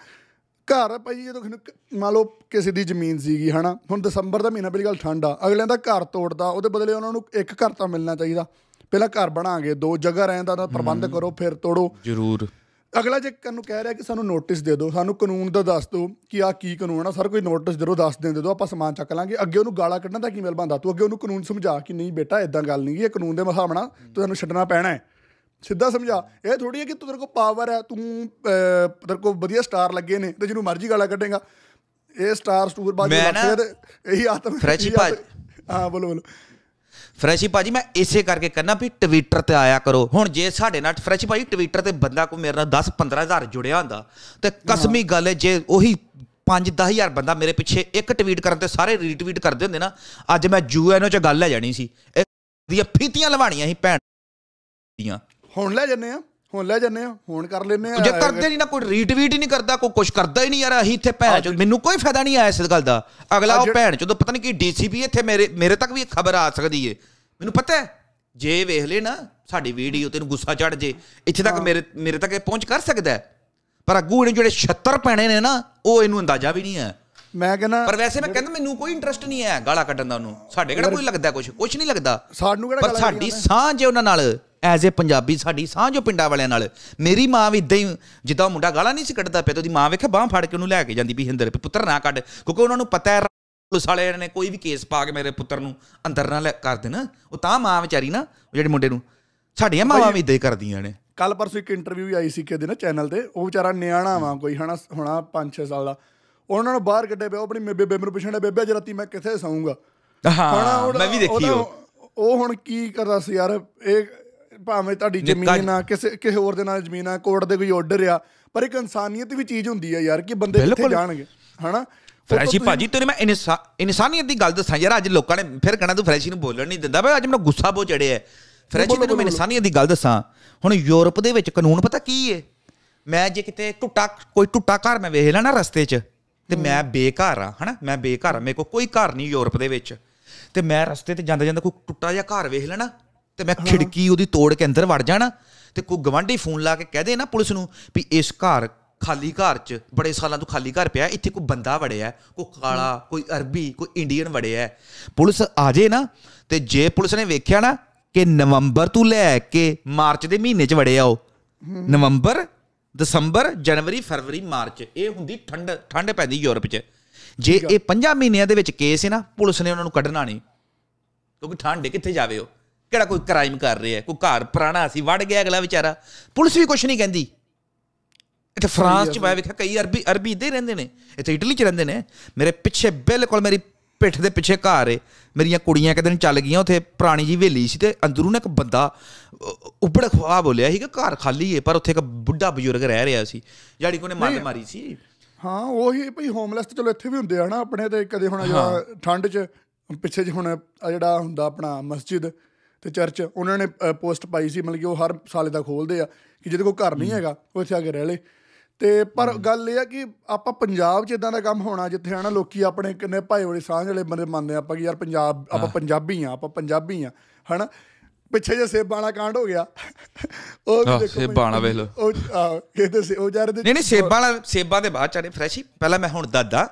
ਘਰ ਭਾਈ ਜਦੋਂ ਮੰਨ ਲਓ ਕਿਸੇ ਦੀ ਜ਼ਮੀਨ ਸੀਗੀ ਹਨਾ ਹੁਣ ਦਸੰਬਰ ਦਾ ਮਹੀਨਾ ਬਿਲਕੁਲ ਠੰਡਾ ਅਗਲਿਆਂ ਦਾ ਘਰ ਤੋੜਦਾ ਉਹਦੇ ਬਦਲੇ ਉਹਨਾਂ ਨੂੰ ਇੱਕ ਘਰ ਤਾਂ ਮਿਲਣਾ ਚਾਹੀਦਾ ਪਹਿਲਾਂ ਘਰ ਬਣਾਗੇ ਦੋ ਜਗ੍ਹਾ ਰਹਿਣ ਦਾ ਪ੍ਰਬੰਧ ਕਰੋ ਫਿਰ ਤੋੜੋ ਜ਼ਰੂਰ ਅਗਲਾ ਜੇ ਕੰਨ ਨੂੰ ਕਹਿ ਰਿਹਾ ਕਿ ਸਾਨੂੰ ਨੋਟਿਸ ਦੇ ਦਿਓ ਸਾਨੂੰ ਕਾਨੂੰਨ ਦਾ ਦੱਸ ਦਿਓ ਕਿ ਆ ਕੀ ਕਾਨੂੰਨ ਆ ਸਰ ਕੋਈ ਨੋਟਿਸ ਦੇ ਦੱਸ ਦੇ ਦਿਓ ਆਪਾਂ ਸਮਾਨ ਚੱਕ ਲਾਂਗੇ ਅੱਗੇ ਉਹਨੂੰ ਗਾਲਾਂ ਕੱਢਣ ਦਾ ਕੀ ਮਿਲ ਬੰਦਾ ਤੂੰ ਅੱਗੇ ਉਹਨੂੰ ਕਾਨੂੰਨ ਸਮਝਾ ਕਿ ਨਹੀਂ ਬੇਟਾ ਇਦਾਂ ਗੱਲ ਨਹੀਂ ਇਹ ਕਾਨੂੰਨ ਦੇ ਤੂੰ ਸਾਨੂੰ ਛੱਡਣਾ ਪੈਣਾ ਹੈ ਸਿੱਧਾ ਸਮਝਾ ਇਹ ਥੋੜੀ ਹੈ ਕਿ ਤੇਰੇ ਕੋਲ ਪਾਵਰ ਹੈ ਤੂੰ ਤੇਰੇ ਕੋਲ ਵਧੀਆ ਸਟਾਰ ਲੱਗੇ ਨੇ ਤੇ ਜਿਹਨੂੰ ਮਰਜ਼ੀ ਗਾਲਾਂ ਕੱਢੇਗਾ ਇਹ ਸਟਾਰ ਸਟੂਰ ਬਾਜੀ ਲੱਗਦੇ ਇਹੀ ਆਤਮ ਫਰੈਚੀ ਭਾਜੀ ਹਾਂ ਬੋਲੋ ਬੋਲੋ ਫਰੈਸ਼ੀ ਭਾਜੀ ਮੈਂ ਇਸੇ ਕਰਕੇ ਕਹਿੰਦਾ ਵੀ ਟਵਿੱਟਰ ਤੇ ਆਇਆ ਕਰੋ ਹੁਣ ਜੇ ਸਾਡੇ ਨਾਲ ਫਰੈਸ਼ੀ ਭਾਜੀ ਟਵਿੱਟਰ ਤੇ ਬੰਦਾ ਕੋ ਮੇਰੇ ਨਾਲ 10 15000 ਜੁੜਿਆ ਹੁੰਦਾ ਤੇ ਕਸਮੀ ਗੱਲ ਹੈ ਜੇ ਉਹੀ 5-10000 ਬੰਦਾ ਮੇਰੇ ਪਿੱਛੇ ਇੱਕ ਟਵੀਟ ਕਰਨ ਤੇ ਸਾਰੇ ਰੀਟਵੀਟ ਕਰਦੇ ਹੁੰਦੇ ਨਾ ਅੱਜ ਮੈਂ ਯੂਐਨਓ ਚ ਗੱਲ ਲੈ ਜਾਣੀ ਸੀ ਦੀਆਂ ਫੀਤੀਆਂ ਲਵਾਣੀਆਂ ਸੀ ਭੈਣ ਦੀਆਂ ਹੁਣ ਲੈ ਜੰਨੇ ਆ ਹੁਣ ਲੈ ਜਾਂਦੇ ਆ ਹੁਣ ਕਰ ਲੈਨੇ ਆ ਜੇ ਕਰਦੇ ਨਹੀਂ ਨਾ ਕੋਈ ਰੀਟਵੀਟ ਹੀ ਨਹੀਂ ਕਰਦਾ ਕੋਈ ਕੁਝ ਕਰਦਾ ਹੀ ਨਹੀਂ ਯਾਰ ਅਹੀ ਇੱਥੇ ਭੈਣ ਚ ਮੈਨੂੰ ਕੋਈ ਫਾਇਦਾ ਨਹੀਂ ਆਇਆ ਇਸ ਗੱਲ ਦਾ ਅਗਲਾ ਉਹ ਭੈਣ ਚੋਂ ਪਤਾ ਨਹੀਂ ਕੀ ਡੀਸੀਪੀ ਇੱਥੇ ਮੇਰੇ ਮੇਰੇ ਤੱਕ ਵੀ ਖਬਰ ਆ ਸਕਦੀ ਏ ਮੈਨੂੰ ਪਤਾ ਹੈ ਜੇ ਵੇਖ ਲੈ ਨਾ ਸਾਡੀ ਵੀਡੀਓ ਤੇਨੂੰ ਗੁੱਸਾ ਚੜ ਜੇ ਇੱਥੇ ਤੱਕ ਮੇਰੇ ਮੇਰੇ ਤੱਕ ਇਹ ਪਹੁੰਚ ਕਰ ਸਕਦਾ ਪਰ ਅਗੂ ਇਹਨੇ ਜਿਹੜੇ 76 ਪੈਣੇ ਨੇ ਨਾ ਉਹ ਇਹਨੂੰ ਅੰਦਾਜ਼ਾ ਵੀ ਨਹੀਂ ਹੈ ਮੈਂ ਕਹਿੰਦਾ ਪਰ ਵੈਸੇ ਮੈਂ ਕਹਿੰਦਾ ਮੈਨੂੰ ਕੋਈ ਇੰਟਰਸਟ ਨਹੀਂ ਹੈ ਗਾਲਾਂ ਕੱਢਣ ਦਾ ਉਹਨੂੰ ਸਾਡੇ ਕਿਹੜਾ ਕੋਈ ਲੱਗਦਾ ਕੁਝ ਕੁਝ ਨਹੀਂ ਲੱਗਦਾ ਸਾਨੂੰ ਕਿਹੜਾ ਪਰ ਸਾਡੀ ਸਾਂਝ ਹੈ ਉਹਨਾਂ ਨਾਲ ਐਜ਼ ਅ ਪੰਜਾਬੀ ਸਾਡੀ ਸਾਂਝੋ ਪਿੰਡਾਂ ਵਾਲਿਆਂ ਨਾਲ ਮੇਰੀ ਮਾਂ ਵੀ ਇਦਾਂ ਹੀ ਜਿੱਦਾਂ ਮੁੰਡਾ ਗਾਲਾਂ ਨਹੀਂ ਸੀ ਕੱਢਦਾ ਪਿਆ ਤੇ ਉਹਦੀ ਮਾਂ ਵੇਖਾ ਬਾਹ ਫੜ ਕੇ ਉਹਨੂੰ ਲੈ ਕੇ ਜਾਂਦੀ ਵੀ ਹਿੰਦਰ ਪੁੱਤਰ ਨਾ ਕੱਢ ਕਿਉਂਕਿ ਉਹਨਾਂ ਨੂੰ ਪਤਾ ਹੈ ਪੁਲਿਸ ਵਾਲੇ ਨੇ ਕੋਈ ਵੀ ਕੇਸ ਪਾ ਕੇ ਮੇਰੇ ਪੁੱਤਰ ਨੂੰ ਅੰਦਰ ਨਾ ਕਰ ਦੇਣ ਉਹ ਤਾਂ ਮਾਂ ਵਿਚਾਰੀ ਨਾ ਜਿਹੜੇ ਮੁੰਡੇ ਨੂੰ ਸਾਡੀਆਂ ਮਾਵਾਂ ਵੀ ਇਦਾਂ ਹੀ ਕਰਦੀਆਂ ਨੇ ਕੱਲ ਪਰਸੋਂ ਇੱਕ ਇੰਟਰਵਿਊ ਵੀ ਆਈ ਸੀ ਕਿਹਦੇ ਨਾ ਚੈਨਲ ਤੇ ਉਹ ਵਿਚਾਰਾ ਨਿਆਣਾ ਵਾ ਕੋਈ ਹਣਾ ਹੁਣਾ 5-6 ਸਾਲ ਦਾ ਉਹਨਾਂ ਨੂੰ ਬਾਹਰ ਕੱਢਿਆ ਪਿਆ ਆਪਣੀ ਬੇਬੇ ਬੇਬੇ ਨੂੰ ਪੁੱਛਣਾ ਬੇਬੇ ਅੱਜ ਰਾਤੀ ਮੈਂ ਕਿੱਥੇ ਸੌਂਗਾ ਹਾਂ ਮੈਂ ਵੀ ਦੇਖੀ ਉਹ ਉਹ ਹੁਣ ਕੀ ਕਰਦਾ ਸੀ ਯਾਰ ਇਹ ਭਾਵੇਂ ਤੁਹਾਡੀ ਜ਼ਮੀਨ ਆ ਕਿਸੇ ਕਿਸੇ ਹੋਰ ਦੇ ਨਾਲ ਜ਼ਮੀਨ ਆ ਕੋਰਟ ਦੇ ਕੋਈ ਆਰਡਰ ਆ ਪਰ ਇੱਕ ਇਨਸਾਨੀਅਤ ਵੀ ਚੀਜ਼ ਹੁੰਦੀ ਆ ਯਾਰ ਕਿ ਬੰਦੇ ਕਿੱਥੇ ਜਾਣਗੇ ਹਨਾ ਫਰੈਸ਼ੀ ਭਾਜੀ ਤੇਰੇ ਮੈਂ ਇਨਸਾਨੀਅਤ ਦੀ ਗੱਲ ਦੱਸਾਂ ਯਾਰ ਅੱਜ ਲੋਕਾਂ ਨੇ ਫਿਰ ਕਹਣਾ ਤੂੰ ਫਰੈਸ਼ੀ ਨੂੰ ਬੋਲਣ ਨਹੀਂ ਦਿੰਦਾ ਬਈ ਅੱਜ ਮੈਨੂੰ ਗੁੱਸਾ ਬਹੁਤ ਚੜਿਆ ਹੈ ਫਰੈਸ਼ੀ ਤੈਨੂੰ ਮੈਂ ਇਨਸਾਨੀਅਤ ਦੀ ਗੱਲ ਦੱਸਾਂ ਹੁਣ ਯੂਰਪ ਦੇ ਵਿੱਚ ਕਾਨੂੰਨ ਪਤਾ ਕੀ ਹੈ ਮੈਂ ਜੇ ਕਿਤੇ ਟੁੱਟਾ ਕੋਈ ਟੁੱਟਾ ਘਰ ਮੈਂ ਵੇਖ ਲੈਣਾ ਰਸਤੇ 'ਚ ਤੇ ਮੈਂ ਬੇਘਰ ਆ ਹਨਾ ਮੈਂ ਬੇਘਰ ਆ ਮੇਰੇ ਕੋਲ ਕੋਈ ਘਰ ਨਹੀਂ ਯੂਰਪ ਦੇ ਵਿੱਚ ਤੇ ਮੈਂ ਰਸਤੇ ਤੇ ਜਾਂਦਾ ਜਾਂਦਾ ਕੋਈ ਟੁੱਟਾ ਜਿਹਾ ਘਰ ਵੇਖ ਲੈਣਾ ਤੇ ਮੈਂ ਖਿੜਕੀ ਉਹਦੀ ਤੋੜ ਕੇ ਅੰਦਰ ਵੜ ਜਾਣਾ ਤੇ ਕੋਈ ਗਵਾਂਢੀ ਫੋਨ ਲਾ ਕੇ ਕਹਦੇ ਨਾ ਪੁਲਿਸ ਨੂੰ ਵੀ ਇਸ ਘਰ ਖਾਲੀ ਘਰ 'ਚ ਬੜੇ ਸਾਲਾਂ ਤੋਂ ਖਾਲੀ ਘਰ ਪਿਆ ਇੱਥੇ ਕੋਈ ਬੰਦਾ ਵੜਿਆ ਕੋਈ ਕਾਲਾ ਕੋਈ ਅਰਬੀ ਕੋਈ ਇੰਡੀਅਨ ਵੜਿਆ ਪੁਲਿਸ ਆ ਜੇ ਨਾ ਤੇ ਜੇ ਪੁਲਿਸ ਨੇ ਵੇਖਿਆ ਨਾ ਕਿ ਨਵੰਬਰ ਤੋਂ ਲੈ ਕੇ ਮਾਰਚ ਦੇ ਮਹੀਨੇ 'ਚ ਵੜਿਆ ਉਹ ਨਵੰਬਰ ਦਸੰਬਰ ਜਨਵਰੀ ਫਰਵਰੀ ਮਾਰਚ ਇਹ ਹੁੰਦੀ ਠੰਡ ਠੰਡ ਪੈਂਦੀ ਯੂਰਪ 'ਚ ਜੇ ਇਹ 5 ਮਹੀਨਿਆਂ ਦੇ ਵਿੱਚ ਕੇਸ ਹੈ ਨਾ ਪੁਲਿਸ ਨੇ ਉਹਨਾਂ ਨੂੰ ਕੱਢਣਾ ਨਹੀਂ ਕਿਉਂਕਿ ਠੰਡੇ ਕਿੱਥੇ ਜਾਵੇ ਉਹ ਕਿਹੜਾ ਕੋਈ ਕ੍ਰਾਈਮ ਕਰ ਰਿਹਾ ਕੋਈ ਘਰ ਪੁਰਾਣਾ ਸੀ ਵੜ ਗਿਆ ਅਗਲਾ ਵਿਚਾਰਾ ਪੁਲਿਸ ਵੀ ਕੁਝ ਨਹੀਂ ਕਹਿੰਦੀ ਇੱਥੇ ਫਰਾਂਸ ਚ ਮੈਂ ਵੇਖਿਆ ਕਈ ਅਰਬੀ ਅਰਬੀ ਇੱਥੇ ਰਹਿੰਦੇ ਨੇ ਇੱਥੇ ਇਟਲੀ ਚ ਰਹਿੰਦੇ ਨੇ ਮੇਰੇ ਪਿੱਛੇ ਬਿਲਕੁਲ ਮੇਰੀ ਪਿੱਠ ਦੇ ਪਿੱਛੇ ਘਰ ਏ ਮੇਰੀਆਂ ਕੁੜੀਆਂ ਕਿਤੇ ਨੂੰ ਚੱਲ ਗਈਆਂ ਉੱਥੇ ਪੁਰਾਣੀ ਜੀ ਹਵੇਲੀ ਸੀ ਤੇ ਅੰਦਰੋਂ ਨਾ ਇੱਕ ਬੰਦਾ ਉੱਪੜ ਖਵਾ ਬੋਲਿਆ ਸੀ ਕਿ ਘਰ ਖਾਲੀ ਏ ਪਰ ਉੱਥੇ ਇੱਕ ਬੁੱਢਾ ਬਜ਼ੁਰਗ ਰਹਿ ਰਿਹਾ ਸੀ ਜਿਹੜੀ ਕੋਨੇ ਮਾਰ ਮਾਰੀ ਸੀ ਹਾਂ ਉਹੀ ਭਈ ਹੋਮਲੈਸ ਤੇ ਚਲੋ ਇੱਥੇ ਵੀ ਹੁੰਦੇ ਆ ਨਾ ਆਪਣੇ ਤੇ ਕਦੇ ਹੁਣ ਜਿਹੜਾ ਠੰਡ ਚ ਪਿੱਛੇ ਜਿਹੜਾ ਹੁਣ ਜਿਹੜਾ ਹੁੰਦਾ ਆਪਣਾ ਮਸਜਿਦ ਤੇ ਚਰਚ ਉਹਨਾਂ ਨੇ ਪੋਸਟ ਪਾਈ ਸੀ ਮਤਲਬ ਕਿ ਉਹ ਹਰ ਸਾਲੇ ਦਾ ਖੋਲਦੇ ਆ ਕਿ ਜਿਹਦੇ ਕੋਲ ਘਰ ਨਹੀਂ ਹੈਗਾ ਉਹ ਇੱਥੇ ਆ ਕੇ ਰਹਿ ਲੇ ਤੇ ਪਰ ਗੱਲ ਇਹ ਆ ਕਿ ਆਪਾਂ ਪੰਜਾਬ 'ਚ ਇਦਾਂ ਦਾ ਕੰਮ ਹੋਣਾ ਜਿੱਥੇ ਹਨਾ ਲੋਕੀ ਆਪਣੇ ਕਿੰਨੇ ਭਾਈ ਵਾਲੇ ਸਾਂਝ ਵਾਲੇ ਬੰਦੇ ਮੰਨਦੇ ਆਪਾਂ ਕਿ ਯਾਰ ਪੰਜਾਬ ਆਪਾਂ ਪੰਜਾਬੀ ਆ ਆਪਾਂ ਪੰਜਾਬੀ ਆ ਹਨਾ ਪਿੱਛੇ ਜੇ ਸੇਬਾਂ ਵਾਲਾ ਕਾਂਡ ਹੋ ਗਿਆ ਉਹ ਦੇਖੋ ਵਾਲਾ ਵੇਖ ਲਓ ਉਹ ਕਹਿੰਦੇ ਸੀ ਉਹ ਯਾਰ ਨਹੀਂ ਨਹੀਂ ਸੇਬਾਂ ਵਾਲਾ ਸੇਬਾਂ ਦੇ ਬਾਅਦ ਚਾਰੇ ਫਰੈਸ਼ੀ ਪਹਿਲਾਂ ਮੈਂ ਹੁਣ ਦਾਦਾ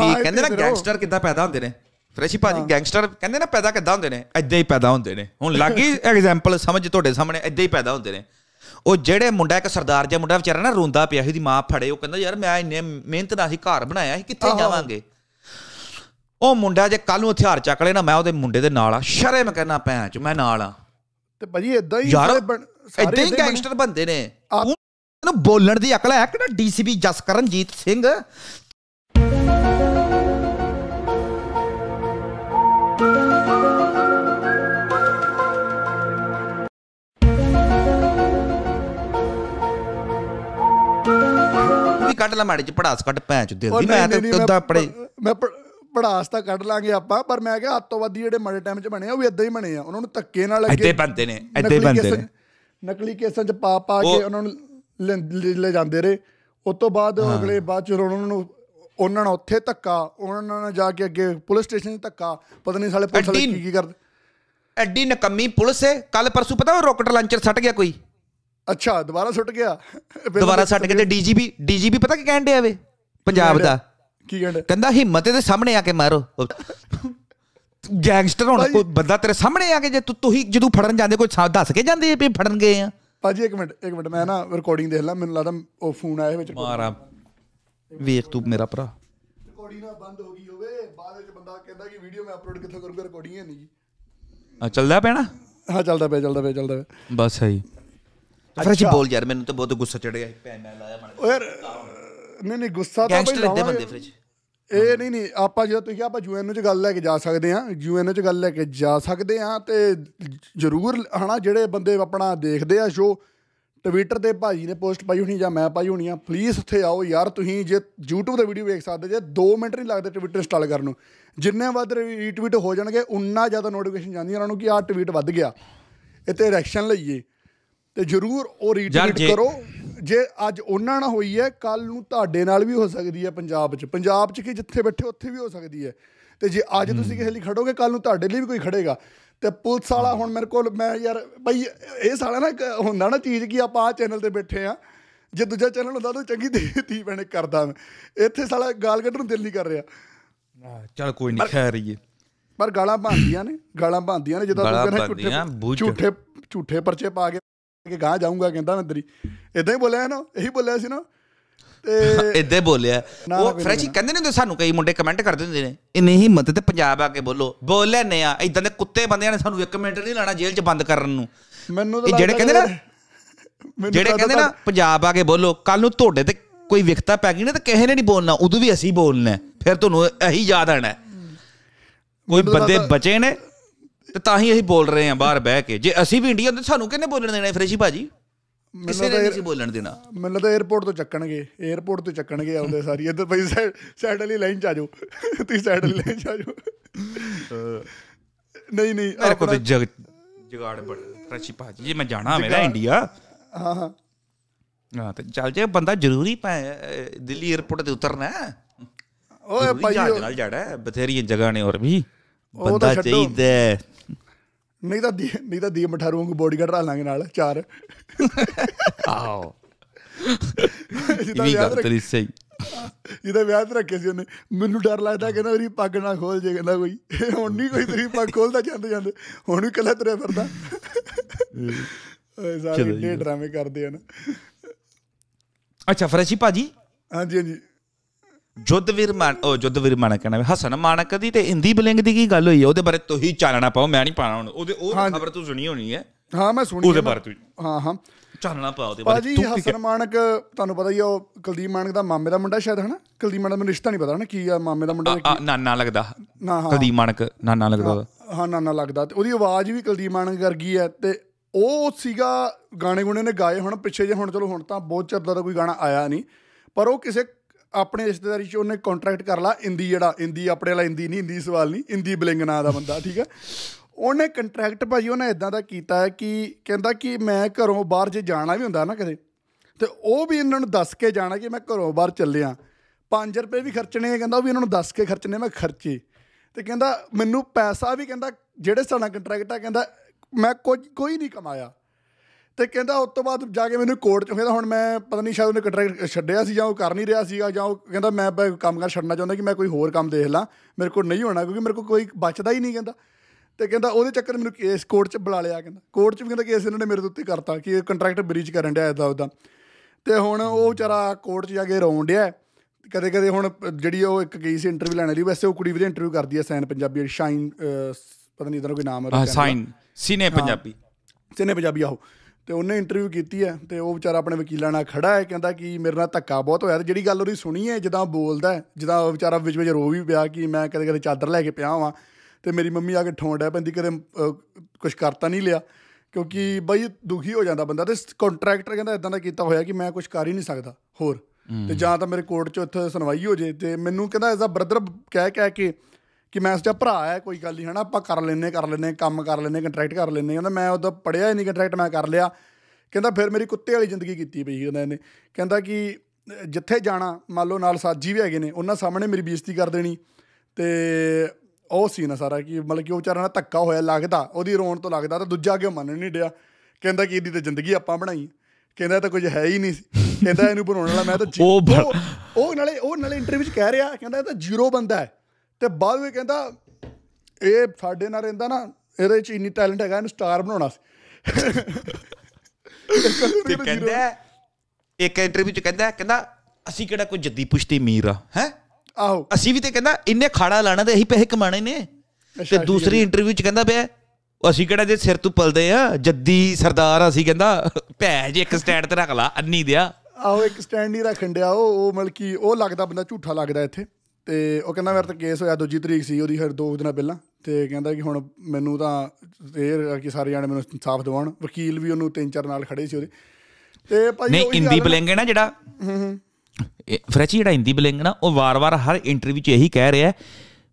ਵੀ ਕਹਿੰਦੇ ਨਾ ਗੈਂਗਸਟਰ ਕਿੱਦਾਂ ਪੈਦਾ ਹੁੰਦੇ ਨੇ ਫਰੈਸ਼ੀ ਭਾਜੀ ਗੈਂਗਸਟਰ ਕਹਿੰਦੇ ਨਾ ਪੈਦਾ ਕਿੱਦਾਂ ਹੁੰਦੇ ਨੇ ਐਦਾਂ ਹੀ ਪੈਦਾ ਹੁੰਦੇ ਨੇ ਹੁਣ ਲੱਗੀ ਐਗਜ਼ਾਮਪਲ ਸਮਝ ਤੁਹਾਡੇ ਸਾਹਮਣੇ ਐਦਾਂ ਹੀ ਪੈਦਾ ਹੁੰਦੇ ਨੇ ਉਹ ਜਿਹੜੇ ਮੁੰਡਾ ਇੱਕ ਸਰਦਾਰ ਜਿਹਾ ਮੁੰਡਾ ਵਿਚਾਰਾ ਨਾ ਰੋਂਦਾ ਪਿਆ ਸੀ ਮਾਂ ਫੜੇ ਉਹ ਕਹਿੰਦਾ ਯਾਰ ਮੈਂ ਇੰਨੇ ਮਿਹਨਤ ਨਾਲ ਹੀ ਘਰ ਬਣਾਇਆ ਸੀ ਕਿੱਥੇ ਜਾਵਾਂਗੇ ਉਹ ਮੁੰਡਾ ਜੇ ਕੱਲ ਨੂੰ ਹਥਿਆਰ ਚੱਕ ਲੈਣਾ ਮੈਂ ਉਹਦੇ ਮੁੰਡੇ ਦੇ ਨਾਲ ਆ ਸ਼ਰੇ ਮੈਂ ਕਹਿੰਦਾ ਭੈਣ ਚ ਮੈਂ ਨਾਲ ਆ ਤੇ ਭਾਜੀ ਇਦਾਂ ਹੀ ਇਦਾਂ ਹੀ ਗੈਂਗਸਟਰ ਬੰਦੇ ਨੇ ਨਾ ਬੋਲਣ ਦੀ ਅਕਲ ਹੈ ਕਿ ਨਾ ਡੀਸੀਪੀ ਜਸਕਰਨਜੀਤ ਸਿੰਘ ਕੱਢ ਲੈ ਮਾੜੀ ਚ ਪੜਾਸ ਕੱਢ ਪੈਂਚ ਦਿਲ ਦੀ ਮੈਂ ਤਾਂ ਕਿੱਦਾਂ ਆਪਣੇ ਮੈਂ ਪੜਾਸ ਤਾਂ ਕੱਢ ਲਾਂਗੇ ਆਪਾਂ ਪਰ ਮੈਂ ਕਿਹਾ ਵੱਧ ਜਿਹੜੇ ਮੜੇ ਟਾਈਮ ਚ ਬਣੇ ਆ ਉਹ ਵੀ ਇਦਾਂ ਹੀ ਬਣੇ ਆ ਉਹਨਾਂ ਨੂੰ ਧੱਕੇ ਨਾਲ ਲੱਗੇ ਇਦਾਂ ਬੰਦੇ ਨੇ ਇਦਾਂ ਬੰਦੇ ਨੇ ਨਕਲੀ ਕੇਸਾਂ ਚ ਪਾ ਪਾ ਕੇ ਉਹਨਾਂ ਨੂੰ ਲੈ ਜਾਂਦੇ ਰਹੇ ਉਸ ਤੋਂ ਬਾਅਦ ਅਗਲੇ ਬਾਅਦ ਚ ਉਹਨਾਂ ਨੂੰ ਉਹਨਾਂ ਨਾਲ ਉੱਥੇ ਧੱਕਾ ਉਹਨਾਂ ਨਾਲ ਜਾ ਕੇ ਅੱਗੇ ਪੁਲਿਸ ਸਟੇਸ਼ਨ 'ਚ ਧੱਕਾ ਪਤਾ ਨਹੀਂ ਸਾਲੇ ਪੁਲਿਸ ਵਾਲੇ ਕੀ ਕੀ ਕਰਦੇ ਐਡੀ ਨਕਮੀ ਪੁਲਿਸ ਹੈ ਕੱਲ ਪਰਸੂ ਪਤਾ ਉਹ ਰੋਕਟ ਲਾਂਚਰ ਸੱਟ ਗਿਆ ਕੋਈ ਅੱਛਾ ਦੁਬਾਰਾ ਸੁੱਟ ਗਿਆ ਦੁਬਾਰਾ ਸੱਟ ਕੇ ਤੇ ਡੀਜੀਪੀ ਡੀਜੀਪੀ ਪਤਾ ਕੀ ਕਹਿਣ ਡਿਆ ਵੇ ਪੰਜਾਬ ਦਾ ਕੀ ਕਹਿੰਦਾ ਕਹਿੰਦਾ ਹਿੰਮਤ ਦੇ ਸਾਹਮਣੇ ਆ ਕੇ ਮਾਰੋ ਗੈਂਗਸਟਰ ਹੋਣਾ ਕੋਈ ਬੰਦਾ ਤੇਰੇ ਸਾਹਮਣੇ ਆ ਕੇ ਜੇ ਤੂੰ ਤੁਸੀਂ ਜਦੋਂ ਫੜਨ ਜਾਂਦੇ ਕੋਈ ਦੱਸ ਕੇ ਜਾਂਦੇ ਵੀ ਫੜਨ ਗਏ ਆ ਭਾਜੀ ਇੱਕ ਮਿੰਟ ਇੱਕ ਮਿੰਟ ਮੈਂ ਨਾ ਰਿਕਾਰਡਿੰਗ ਦੇਖ ਲਾਂ ਮੈਨੂੰ ਲੱਗਦਾ ਉਹ ਫੋਨ ਆਇਆ ਵਿੱਚ ਮਾਰਾ ਵੇਖ ਤੂੰ ਮੇਰਾ ਭਰਾ ਰਿਕਾਰਡਿੰਗ ਨਾ ਬੰਦ ਹੋ ਗਈ ਹੋਵੇ ਬਾਅਦ ਵਿੱਚ ਬੰਦਾ ਕਹਿੰਦਾ ਕਿ ਵੀਡੀਓ ਮੈਂ ਅਪਲੋਡ ਕਿੱਥੋਂ ਕਰੂੰਗਾ ਰਿਕਾਰਡਿੰਗ ਹੈ ਨਹੀਂ ਜੀ ਆ ਚੱਲਦਾ ਪੈਣਾ ਹਾਂ ਚੱਲਦਾ ਪਿਆ ਚੱਲਦਾ ਪਿਆ ਚੱਲਦਾ ਪਿਆ ਬਸ ਹੈ ਜੀ ਫਿਰ ਜੀ ਬੋਲ ਯਾਰ ਮੈਨੂੰ ਤਾਂ ਬਹੁਤ ਗੁੱਸਾ ਚੜਿਆ ਪੈਨ ਮੈਂ ਲਾਇਆ ਮਣ ਯਾਰ ਨਹੀਂ ਨਹੀਂ ਗੁੱਸਾ ਤਾਂ ਬਈ ਲਾਉਂਦੇ ਬੰਦੇ ਫਿਰ ਇਹ ਨਹੀਂ ਨਹੀਂ ਆਪਾਂ ਜਦੋਂ ਤੁਸੀਂ ਆਪਾਂ ਯੂਐਨਓ 'ਚ ਗੱਲ ਲੈ ਕੇ ਜਾ ਸਕਦੇ ਆ ਯੂਐਨਓ 'ਚ ਗੱਲ ਲੈ ਕੇ ਜਾ ਸਕਦੇ ਆ ਤੇ ਜ਼ਰੂਰ ਹਨਾ ਜਿਹੜੇ ਬੰਦੇ ਆਪਣਾ ਦੇਖਦੇ ਆ ਸ਼ੋ ਟਵਿੱਟਰ ਤੇ ਭਾਜੀ ਨੇ ਪੋਸਟ ਪਾਈ ਹੋਣੀ ਜਾਂ ਮੈਂ ਪਾਈ ਹੋਣੀ ਆ ਪਲੀਜ਼ ਉੱਥੇ ਆਓ ਯਾਰ ਤੁਸੀਂ ਜੇ YouTube ਤੇ ਵੀਡੀਓ ਵੇਖ ਸਕਦੇ ਜੇ 2 ਮਿੰਟ ਨਹੀਂ ਲੱਗਦੇ ਟਵਿੱਟਰ ਇੰਸਟਾਲ ਕਰਨ ਨੂੰ ਜਿੰਨੇ ਵੱਧ ਰੀਟਵੀਟ ਹੋ ਜਾਣਗੇ ਉਨਾ ਜ਼ਿਆਦਾ ਨੋਟੀਫਿਕੇਸ਼ਨ ਜਾਂਦੀ ਉਹਨਾਂ ਨੂੰ ਕਿ ਆਹ ਟਵੀਟ ਵੱਧ ਗਿਆ ਇਤੇ ਰਿਐਕਸ਼ਨ ਲਈਏ ਤੇ ਜਰੂਰ ਉਹ ਰੀਟਵੀਟ ਕਰੋ ਜੇ ਅੱਜ ਉਹਨਾਂ ਨਾਲ ਹੋਈ ਹੈ ਕੱਲ ਨੂੰ ਤੁਹਾਡੇ ਨਾਲ ਵੀ ਹੋ ਸਕਦੀ ਹੈ ਪੰਜਾਬ 'ਚ ਪੰਜਾਬ 'ਚ ਕਿ ਜਿੱਥੇ ਬੈਠੇ ਉੱਥੇ ਵੀ ਹੋ ਸਕਦੀ ਹੈ ਤੇ ਜੇ ਅੱਜ ਤੁਸੀਂ ਕਿਸੇ ਲਈ ਖੜੋਗੇ ਕੱਲ ਨੂੰ ਤੁਹਾਡੇ ਲਈ ਵੀ ਕੋਈ ਖੜੇਗਾ ਤੇ ਪੁਲਿਸ ਵਾਲਾ ਹੁਣ ਮੇਰੇ ਕੋਲ ਮੈਂ ਯਾਰ ਬਈ ਇਹ ਸਾਲਾ ਨਾ ਹੁੰਦਾ ਨਾ ਚੀਜ਼ ਕੀ ਆਪਾਂ ਆ ਚੈਨਲ ਤੇ ਬੈਠੇ ਆ ਜੇ ਦੂਜਾ ਚੈਨਲ ਹੁੰਦਾ ਤਾਂ ਚੰਗੀ ਦੇਤੀ ਬਣੇ ਕਰਦਾ ਮੈਂ ਇੱਥੇ ਸਾਲਾ ਗਾਲ ਕੱਢਣ ਨੂੰ ਦਿਲ ਨਹੀਂ ਕਰ ਰਿਹਾ ਚਲ ਕੋਈ ਨਹੀਂ ਖੈਰ ਇਹ ਪਰ ਗਾਲਾਂ ਭਾਂਦੀਆਂ ਨੇ ਗਾਲਾਂ ਭਾਂਦੀਆਂ ਨੇ ਜਦੋਂ ਤੁਸੀਂ ਕਹਿੰਦਾ ਝੂਠੇ ਝੂਠੇ ਪਰਚੇ ਪਾ ਕੇ ਕਿ ਗਾਹ ਜਾਊਂਗਾ ਕਹਿੰਦਾ ਨਦਰੀ ਇਦਾਂ ਹੀ ਬੋਲਿਆ ਨਾ ਇਹੀ ਬੋਲਿਆ ਸੀ ਨਾ ਤੇ ਇਦਾਂ *laughs* ਬੋਲਿਆ ਉਹ ਫਰੈਸ਼ੀ ਕਹਿੰਦੇ ਨੇ ਤੇ ਸਾਨੂੰ ਕਈ ਮੁੰਡੇ ਕਮੈਂਟ ਕਰਦੇ ਹੁੰਦੇ ਨੇ ਇਹ ਨਹੀਂ ਹਿੰਮਤ ਤੇ ਪੰਜਾਬ ਆ ਕੇ ਬੋਲੋ ਬੋਲ ਨੇ ਆ ਇਦਾਂ ਦੇ ਕੁੱਤੇ ਬੰਦਿਆਂ ਨੇ ਸਾਨੂੰ 1 ਮਿੰਟ ਨਹੀਂ ਲਾਣਾ ਜੇਲ੍ਹ 'ਚ ਬੰਦ ਕਰਨ ਨੂੰ ਮੈਨੂੰ ਤਾਂ ਜਿਹੜੇ ਕਹਿੰਦੇ ਨਾ ਜਿਹੜੇ ਕਹਿੰਦੇ ਨਾ ਪੰਜਾਬ ਆ ਕੇ ਬੋਲੋ ਕੱਲ ਨੂੰ ਤੁਹਾਡੇ ਤੇ ਕੋਈ ਵਿਖਤਾ ਪੈ ਗਈ ਨਾ ਤਾਂ ਕਿਸੇ ਨੇ ਨਹੀਂ ਬੋਲਣਾ ਉਦੋਂ ਵੀ ਅਸੀਂ ਬੋਲਣਾ ਫਿਰ ਤੁਹਾਨੂੰ ਇਹੀ ਯਾਦ ਆਣਾ ਕੋਈ ਬੰਦੇ ਬਚੇ ਨੇ ਤੇ ਤਾਂ ਹੀ ਅਸੀਂ ਬੋਲ ਰਹੇ ਆ ਬਾਹਰ ਬਹਿ ਕੇ ਜੇ ਅਸੀਂ ਵੀ ਇੰਡੀਆ ਤੇ ਸਾਨੂੰ ਕਿਹਨੇ ਬੋਲਣ ਦੇਣਾ ਫਰੇਸ਼ੀ ਭਾਜੀ ਕਿਸੇ ਤਾਂ ਨਹੀਂ ਬੋਲਣ ਦੇਣਾ ਮੈਨੂੰ ਲੱਗਦਾ 에어ਪੋਰਟ ਤੋਂ ਚੱਕਣਗੇ 에어ਪੋਰਟ ਤੋਂ ਚੱਕਣਗੇ ਆਉਂਦੇ ਸਾਰੀ ਇੱਧਰ ਭਾਈ ਸਾਈਡ ਵਾਲੀ ਲਾਈਨ ਚ ਆ ਜਾਓ ਤੁਸੀਂ ਸਾਈਡ ਵਾਲੀ ਲਾਈਨ ਚ ਆ ਜਾਓ ਨਹੀਂ ਨਹੀਂ ਮੇਰੇ ਕੋਲ ਤੇ ਜਗ ਜਗਾੜ ਬੜ ਫਰੇਸ਼ੀ ਭਾਜੀ ਜੇ ਮੈਂ ਜਾਣਾ ਮੇਰਾ ਇੰਡੀਆ ਹਾਂ ਹਾਂ ਹਾਂ ਤੇ ਚੱਲ ਜੇ ਬੰਦਾ ਜ਼ਰੂਰੀ ਦਿੱਲੀ 에어ਪੋਰਟ ਤੇ ਉਤਰਨਾ ਹੈ ਓਏ ਭਾਈ ਨਾਲ ਜਾਣਾ ਬਥੇਰੀਆਂ ਜਗ੍ਹਾ ਨੇ ਹੋਰ ਵੀ ਬੰਦਾ ਚਾਹੀਦਾ ਨਹੀਂ ਤਾਂ ਨਹੀਂ ਤਾਂ ਦੀ ਮਠਾਰੂ ਵਾਂਗੂ ਬੋਡੀਗਾਰਡ ਰਾ ਲਾਂਗੇ ਨਾਲ ਚਾਰ ਆਓ ਇਹ ਗੱਲ ਤੇਰੀ ਸਹੀ ਇਹਦਾ ਵਿਆਹ ਤੇ ਰੱਖੇ ਸੀ ਉਹਨੇ ਮੈਨੂੰ ਡਰ ਲੱਗਦਾ ਕਹਿੰਦਾ ਮੇਰੀ ਪੱਗ ਨਾ ਖੋਲ ਜੇ ਕਹਿੰਦਾ ਕੋਈ ਹੁਣ ਨਹੀਂ ਕੋਈ ਤੇਰੀ ਪੱਗ ਖੋਲਦਾ ਜਾਂਦੇ ਜਾਂਦੇ ਹੁਣ ਵੀ ਕੱਲਾ ਤੁਰਿਆ ਫਿਰਦਾ ਓਏ ਸਾਰੇ ਡੇ ਡਰਾਮੇ ਕਰਦੇ ਆ ਨਾ ਅੱਛਾ ਫਰੈਸ਼ੀ ਭਾਜੀ ਹਾਂਜੀ ਹਾਂਜੀ ਜੁੱਧਵੀਰ ਮਾਨ ਉਹ ਜੁੱਧਵੀਰ ਮਾਨ ਕਹਿੰਦਾ ਹਸਨ ਮਾਨਕ ਦੀ ਤੇ ਹਿੰਦੀ ਬਲਿੰਗ ਦੀ ਕੀ ਗੱਲ ਹੋਈ ਹੈ ਉਹਦੇ ਬਾਰੇ ਤੁਸੀਂ ਚਾਨਣਾ ਪਾਓ ਮੈਂ ਨਹੀਂ ਪਾਣਾ ਹੁਣ ਉਹਦੇ ਉਹ ਖਬਰ ਤੂੰ ਸੁਣੀ ਹੋਣੀ ਹੈ ਹਾਂ ਮੈਂ ਸੁਣੀ ਉਹਦੇ ਬਾਰੇ ਤੂੰ ਹਾਂ ਹਾਂ ਚਾਨਣਾ ਪਾਓ ਉਹਦੇ ਬਾਰੇ ਤੂੰ ਹਸਨ ਮਾਨਕ ਤੁਹਾਨੂੰ ਪਤਾ ਹੀ ਉਹ ਕੁਲਦੀਪ ਮਾਨਕ ਦਾ ਮਾਮੇ ਦਾ ਮੁੰਡਾ ਸ਼ਾਇਦ ਹਨਾ ਕੁਲਦੀਪ ਮਾਨਕ ਦਾ ਮੈਨੂੰ ਰਿਸ਼ਤਾ ਨਹੀਂ ਪਤਾ ਹਨਾ ਕੀ ਆ ਮਾਮੇ ਦਾ ਮੁੰਡਾ ਨਾ ਨਾ ਲੱਗਦਾ ਕੁਲਦੀਪ ਮਾਨਕ ਨਾ ਨਾ ਲੱਗਦਾ ਹਾਂ ਨਾ ਨਾ ਲੱਗਦਾ ਤੇ ਉਹਦੀ ਆਵਾਜ਼ ਵੀ ਕੁਲਦੀਪ ਮਾਨਕ ਵਰਗੀ ਹੈ ਤੇ ਉਹ ਸੀਗਾ ਗਾਣੇ ਗੁਣੇ ਨੇ ਗਾਏ ਹੁਣ ਪਿੱਛੇ ਜੇ ਹੁਣ ਚਲੋ ਹੁਣ ਤਾਂ ਬਹੁਤ ਚਿਰ ਦਾ ਕੋਈ ਗਾਣਾ ਆਇਆ ਨਹੀਂ ਪਰ ਉਹ ਕਿਸੇ ਆਪਣੇ ਰਿਸ਼ਤੇਦਾਰੀ 'ਚ ਉਹਨੇ ਕੰਟਰੈਕਟ ਕਰ ਲਾ ਇੰਦੀ ਜਿਹੜਾ ਇੰਦੀ ਆਪਣੇ ਵਾਲਾ ਇੰਦੀ ਨਹੀਂ ਇੰਦੀ ਸਵਾਲ ਨਹੀਂ ਇੰਦੀ ਬਲਿੰਗ ਨਾਂ ਦਾ ਬੰਦਾ ਠੀਕ ਹੈ ਉਹਨੇ ਕੰਟਰੈਕਟ ਭਾਜੀ ਉਹਨੇ ਇਦਾਂ ਦਾ ਕੀਤਾ ਕਿ ਕਹਿੰਦਾ ਕਿ ਮੈਂ ਘਰੋਂ ਬਾਹਰ ਜੇ ਜਾਣਾ ਵੀ ਹੁੰਦਾ ਨਾ ਕਦੇ ਤੇ ਉਹ ਵੀ ਇਹਨਾਂ ਨੂੰ ਦੱਸ ਕੇ ਜਾਣਾ ਕਿ ਮੈਂ ਘਰੋਂ ਬਾਹਰ ਚੱਲਿਆ 5 ਰੁਪਏ ਵੀ ਖਰਚਣੇ ਆ ਕਹਿੰਦਾ ਉਹ ਵੀ ਇਹਨਾਂ ਨੂੰ ਦੱਸ ਕੇ ਖਰਚਣੇ ਮੈਂ ਖਰਚੇ ਤੇ ਕਹਿੰਦਾ ਮੈਨੂੰ ਪੈਸਾ ਵੀ ਕਹਿੰਦਾ ਜਿਹੜੇ ਸਾਡਾ ਕੰਟਰੈਕਟ ਆ ਕਹਿੰਦਾ ਮੈਂ ਕੋਈ ਕੋਈ ਨਹੀਂ ਕਮਾਇਆ ਤੇ ਕਹਿੰਦਾ ਉਸ ਤੋਂ ਬਾਅਦ ਜਾ ਕੇ ਮੈਨੂੰ ਕੋਰਟ ਚ ਕਹਿੰਦਾ ਹੁਣ ਮੈਂ ਪਤਾ ਨਹੀਂ ਸ਼ਾਇਦ ਉਹਨੇ ਕੰਟਰੈਕਟ ਛੱਡਿਆ ਸੀ ਜਾਂ ਉਹ ਕਰ ਨਹੀਂ ਰਿਹਾ ਸੀਗਾ ਜਾਂ ਉਹ ਕਹਿੰਦਾ ਮੈਂ ਕੰਮ ਕਰ ਛੱਡਣਾ ਚਾਹੁੰਦਾ ਕਿ ਮੈਂ ਕੋਈ ਹੋਰ ਕੰਮ ਦੇਖ ਲਾਂ ਮੇਰੇ ਕੋਲ ਨਹੀਂ ਹੋਣਾ ਕਿਉਂਕਿ ਮੇਰੇ ਕੋਲ ਕੋਈ ਬਚਦਾ ਹੀ ਨਹੀਂ ਕਹਿੰਦਾ ਤੇ ਕਹਿੰਦਾ ਉਹਦੇ ਚੱਕਰ ਮੈਨੂੰ ਕੇਸ ਕੋਰਟ 'ਚ ਬੁਲਾ ਲਿਆ ਕਹਿੰਦਾ ਕੋਰਟ 'ਚ ਵੀ ਕਹਿੰਦਾ ਕੇਸ ਇਹਨਾਂ ਨੇ ਮੇਰੇ ਉੱਤੇ ਕਰਤਾ ਕਿ ਇਹ ਕੰਟਰੈਕਟ ਬ੍ਰੀਚ ਕਰਨ ਡਿਆ ਇਦਾਂ ਉਦਾਂ ਤੇ ਹੁਣ ਉਹ ਵਿਚਾਰਾ ਕੋਰਟ 'ਚ ਜਾ ਕੇ ਰੋਣ ਡਿਆ ਕਦੇ ਕਦੇ ਹੁਣ ਜਿਹੜੀ ਉਹ ਇੱਕ ਗਈ ਸੀ ਇੰਟਰਵਿਊ ਲੈਣ ਲਈ ਵੈਸੇ ਉਹ ਕੁੜੀ ਵੀ ਇੰਟਰਵਿਊ ਕਰਦੀ ਹੈ ਸੈਨ ਪੰਜਾਬੀ ਸ਼ਾਈਨ ਪਤਾ ਨਹੀਂ ਇਧਰ ਕੋਈ ਨਾਮ ਹੈ ਸਾਈਨ ਸੀਨੇ ਪੰਜਾਬੀ ਸੀਨੇ ਪੰਜਾਬੀ ਆਹੋ ਤੇ ਉਹਨੇ ਇੰਟਰਵਿਊ ਕੀਤੀ ਹੈ ਤੇ ਉਹ ਵਿਚਾਰਾ ਆਪਣੇ ਵਕੀਲਾਂ ਨਾਲ ਖੜਾ ਹੈ ਕਹਿੰਦਾ ਕਿ ਮੇਰੇ ਨਾਲ ਧੱਕਾ ਬਹੁਤ ਹੋਇਆ ਤੇ ਜਿਹੜੀ ਗੱਲ ਉਹਦੀ ਸੁਣੀ ਹੈ ਜਦਾਂ ਬੋਲਦਾ ਹੈ ਜਦਾਂ ਉਹ ਵਿਚਾਰਾ ਵਿੱਚ ਵਿੱਚ ਰੋ ਵੀ ਪਿਆ ਕਿ ਮੈਂ ਕਦੇ ਕਦੇ ਚਾਦਰ ਲੈ ਕੇ ਪਿਆ ਹਾਂ ਤੇ ਮੇਰੀ ਮੰਮੀ ਆ ਕੇ ਠੋਂਡਿਆ ਪੈਂਦੀ ਕਦੇ ਕੁਝ ਕਰਤਾ ਨਹੀਂ ਲਿਆ ਕਿਉਂਕਿ ਬਈ ਦੁਖੀ ਹੋ ਜਾਂਦਾ ਬੰਦਾ ਤੇ ਕੰਟਰੈਕਟਰ ਕਹਿੰਦਾ ਇਦਾਂ ਦਾ ਕੀਤਾ ਹੋਇਆ ਕਿ ਮੈਂ ਕੁਝ ਕਰ ਹੀ ਨਹੀਂ ਸਕਦਾ ਹੋਰ ਤੇ ਜਾਂ ਤਾਂ ਮੇਰੇ ਕੋਰਟ 'ਚ ਉੱਥੇ ਸੁਣਵਾਈ ਹੋ ਜੇ ਤੇ ਮੈਨੂੰ ਕਹਿੰਦਾ ਐਜ਼ ਅ ਬ੍ਰਦਰ ਕਹਿ ਕਹਿ ਕੇ ਕਿ ਮੈਂ ਸੱਚਾ ਭਰਾ ਹੈ ਕੋਈ ਗੱਲ ਨਹੀਂ ਹਨਾ ਆਪਾਂ ਕਰ ਲੈਨੇ ਕਰ ਲੈਨੇ ਕੰਮ ਕਰ ਲੈਨੇ ਕੰਟਰੈਕਟ ਕਰ ਲੈਨੇ ਕਹਿੰਦਾ ਮੈਂ ਉਹਦਾ ਪੜਿਆ ਹੀ ਨਹੀਂ ਕੰਟਰੈਕਟ ਮੈਂ ਕਰ ਲਿਆ ਕਹਿੰਦਾ ਫਿਰ ਮੇਰੀ ਕੁੱਤੇ ਵਾਲੀ ਜ਼ਿੰਦਗੀ ਕੀਤੀ ਪਈ ਉਹਨਾਂ ਨੇ ਕਹਿੰਦਾ ਕਿ ਜਿੱਥੇ ਜਾਣਾ ਮੰਨ ਲਓ ਨਾਲ ਸਾਜੀ ਵੀ ਹੈਗੇ ਨੇ ਉਹਨਾਂ ਸਾਹਮਣੇ ਮੇਰੀ ਬੇਇੱਜ਼ਤੀ ਕਰ ਦੇਣੀ ਤੇ ਉਹ ਸੀ ਨਾ ਸਾਰਾ ਕਿ ਮਤਲਬ ਕਿ ਉਹ ਵਿਚਾਰਾ ਨਾ ਧੱਕਾ ਹੋਇਆ ਲੱਗਦਾ ਉਹਦੀ ਰੋਣ ਤੋਂ ਲੱਗਦਾ ਤਾਂ ਦੂਜਾ ਕਿਉਂ ਮੰਨਣ ਨਹੀਂ ਡਿਆ ਕਹਿੰਦਾ ਕਿ ਇਹਦੀ ਤਾਂ ਜ਼ਿੰਦਗੀ ਆਪਾਂ ਬਣਾਈ ਕਹਿੰਦਾ ਤਾਂ ਕੁਝ ਹੈ ਹੀ ਨਹੀਂ ਕਹਿੰਦਾ ਇਹਨੂੰ ਬਣਾਉਣ ਵਾਲਾ ਮੈਂ ਤਾਂ ਉਹ ਉਹ ਨਾਲੇ ਉਹ ਨਾਲੇ ਇੰਟਰਵਿਊ 'ਚ ਕਹਿ ਰਿਹਾ ਕਹਿੰਦਾ ਇਹ ਤਾਂ ਜ਼ੀਰੋ ਬੰਦਾ ਹੈ ਤੇ ਬਾਅਦ ਵਿੱਚ ਕਹਿੰਦਾ ਇਹ ਸਾਡੇ ਨਾਲ ਰਹਿੰਦਾ ਨਾ ਇਹਦੇ ਚ ਇੰਨੀ ਟੈਲੈਂਟ ਹੈਗਾ ਇਹਨੂੰ ਸਟਾਰ ਬਣਾਉਣਾ ਸੀ *laughs* ਤੇ ਕਹਿੰਦਾ ਇੱਕ ਇੰਟਰਵਿਊ ਚ ਕਹਿੰਦਾ ਕਹਿੰਦਾ ਅਸੀਂ ਕਿਹੜਾ ਕੋਈ ਜੱਦੀ ਪੁਸ਼ਤੀ ਮੀਰ ਆ ਹੈ ਆਹੋ ਅਸੀਂ ਵੀ ਤੇ ਕਹਿੰਦਾ ਇੰਨੇ ਖਾੜਾ ਲਾਣਾ ਤੇ ਅਸੀਂ ਪੈਸੇ ਕਮਾਣੇ ਨੇ ਤੇ ਦੂਸਰੀ ਇੰਟਰਵਿਊ ਚ ਕਹਿੰਦਾ ਪਿਆ ਅਸੀਂ ਕਿਹੜਾ ਜੇ ਸਿਰ ਤੋਂ ਪਲਦੇ ਆ ਜੱਦੀ ਸਰਦਾਰ ਅਸੀਂ ਕਹਿੰਦਾ ਭੈ ਜੇ ਇੱਕ ਸਟੈਂਡ ਤੇ ਰੱਖ ਲਾ ਅੰਨੀ ਦਿਆ ਆਹੋ ਇੱਕ ਸਟੈਂਡ ਹੀ ਰੱਖਣ ਦਿਆ ਉਹ ਉਹ ਮਲਕੀ ਉਹ ਲੱਗਦਾ ਬੰਦਾ ਝੂਠਾ ਲੱਗਦਾ ਇੱਥੇ ਤੇ ਉਹ ਕਹਿੰਦਾ ਮੇਰੇ ਤੇ ਕੇਸ ਹੋਇਆ ਦੂਜੀ ਤਰੀਕ ਸੀ ਉਹਦੀ ਫਿਰ ਦੋ ਦਿਨਾਂ ਪਹਿਲਾਂ ਤੇ ਕਹਿੰਦਾ ਕਿ ਹੁਣ ਮੈਨੂੰ ਤਾਂ ਇਹ ਕਿ ਸਾਰੇ ਜਾਣੇ ਮੈਨੂੰ ਇਨਸਾਫ ਦਿਵਾਉਣ ਵਕੀਲ ਵੀ ਉਹਨੂੰ ਤਿੰਨ ਚਾਰ ਨਾਲ ਖੜੇ ਸੀ ਉਹਦੇ ਤੇ ਭਾਈ ਨਹੀਂ ਬਲਿੰਗ ਹੈ ਨਾ ਜਿਹੜਾ ਹੂੰ ਹੂੰ ਫਰੈਚੀ ਜਿਹੜਾ ਹਿੰਦੀ ਬਲਿੰਗ ਨਾ ਉਹ ਵਾਰ-ਵਾਰ ਹਰ ਇੰਟਰਵਿਊ 'ਚ ਇਹੀ ਕਹਿ ਰਿਹਾ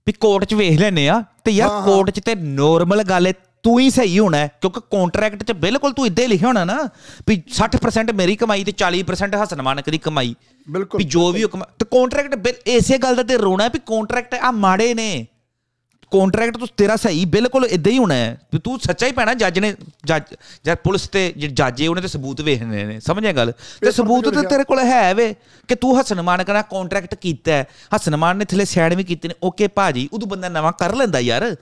ਵੀ ਕੋਰਟ 'ਚ ਵੇਖ ਲੈਨੇ ਆ ਤੇ ਯਾਰ ਕੋਰਟ 'ਚ ਤੇ ਨੋਰਮਲ ਗੱਲ ਹੈ ਤੂੰ ਹੀ ਸਹੀ ਹੋਣਾ ਕਿਉਂਕਿ ਕੰਟਰੈਕਟ 'ਚ ਬਿਲਕੁਲ ਤੂੰ ਇਦਾਂ ਲਿਖਿਆ ਹੋਣਾ ਨਾ ਵੀ 60% ਮੇਰੀ ਕਮਾਈ ਤੇ 40% ਹਸਨ ਮਾਨਕ ਦੀ ਕਮਾਈ ਬਿਲਕੁਲ ਵੀ ਜੋ ਵੀ ਉਹ ਤੇ ਕੰਟਰੈਕਟ ਇਸੇ ਗੱਲ ਦਾ ਤੇ ਰੋਣਾ ਵੀ ਕੰਟਰੈਕਟ ਆ ਮਾੜੇ ਨੇ ਕੰਟਰੈਕਟ ਤੂੰ ਤੇਰਾ ਸਹੀ ਬਿਲਕੁਲ ਇਦਾਂ ਹੀ ਹੋਣਾ ਹੈ ਵੀ ਤੂੰ ਸੱਚਾ ਹੀ ਪੈਣਾ ਜੱਜ ਨੇ ਜੱਜ ਜਾਂ ਪੁਲਿਸ ਤੇ ਜੱਜੇ ਉਹਨੇ ਤੇ ਸਬੂਤ ਵੇਖਣੇ ਨੇ ਸਮਝਿਆ ਗੱਲ ਤੇ ਸਬੂਤ ਤੇ ਤੇਰੇ ਕੋਲ ਹੈ ਵੇ ਕਿ ਤੂੰ ਹਸਨ ਮਾਨਕ ਨਾਲ ਕੰਟਰੈਕਟ ਕੀਤਾ ਹੈ ਹਸਨ ਮਾਨ ਨੇ ਥਲੇ ਸਾਈਡ ਵੀ ਕੀਤੇ ਨੇ ਓਕੇ ਭਾਜੀ ਉਦੋਂ ਬੰਦਾ ਨਵਾਂ ਕਰ ਲੈਂਦਾ ਯਾਰ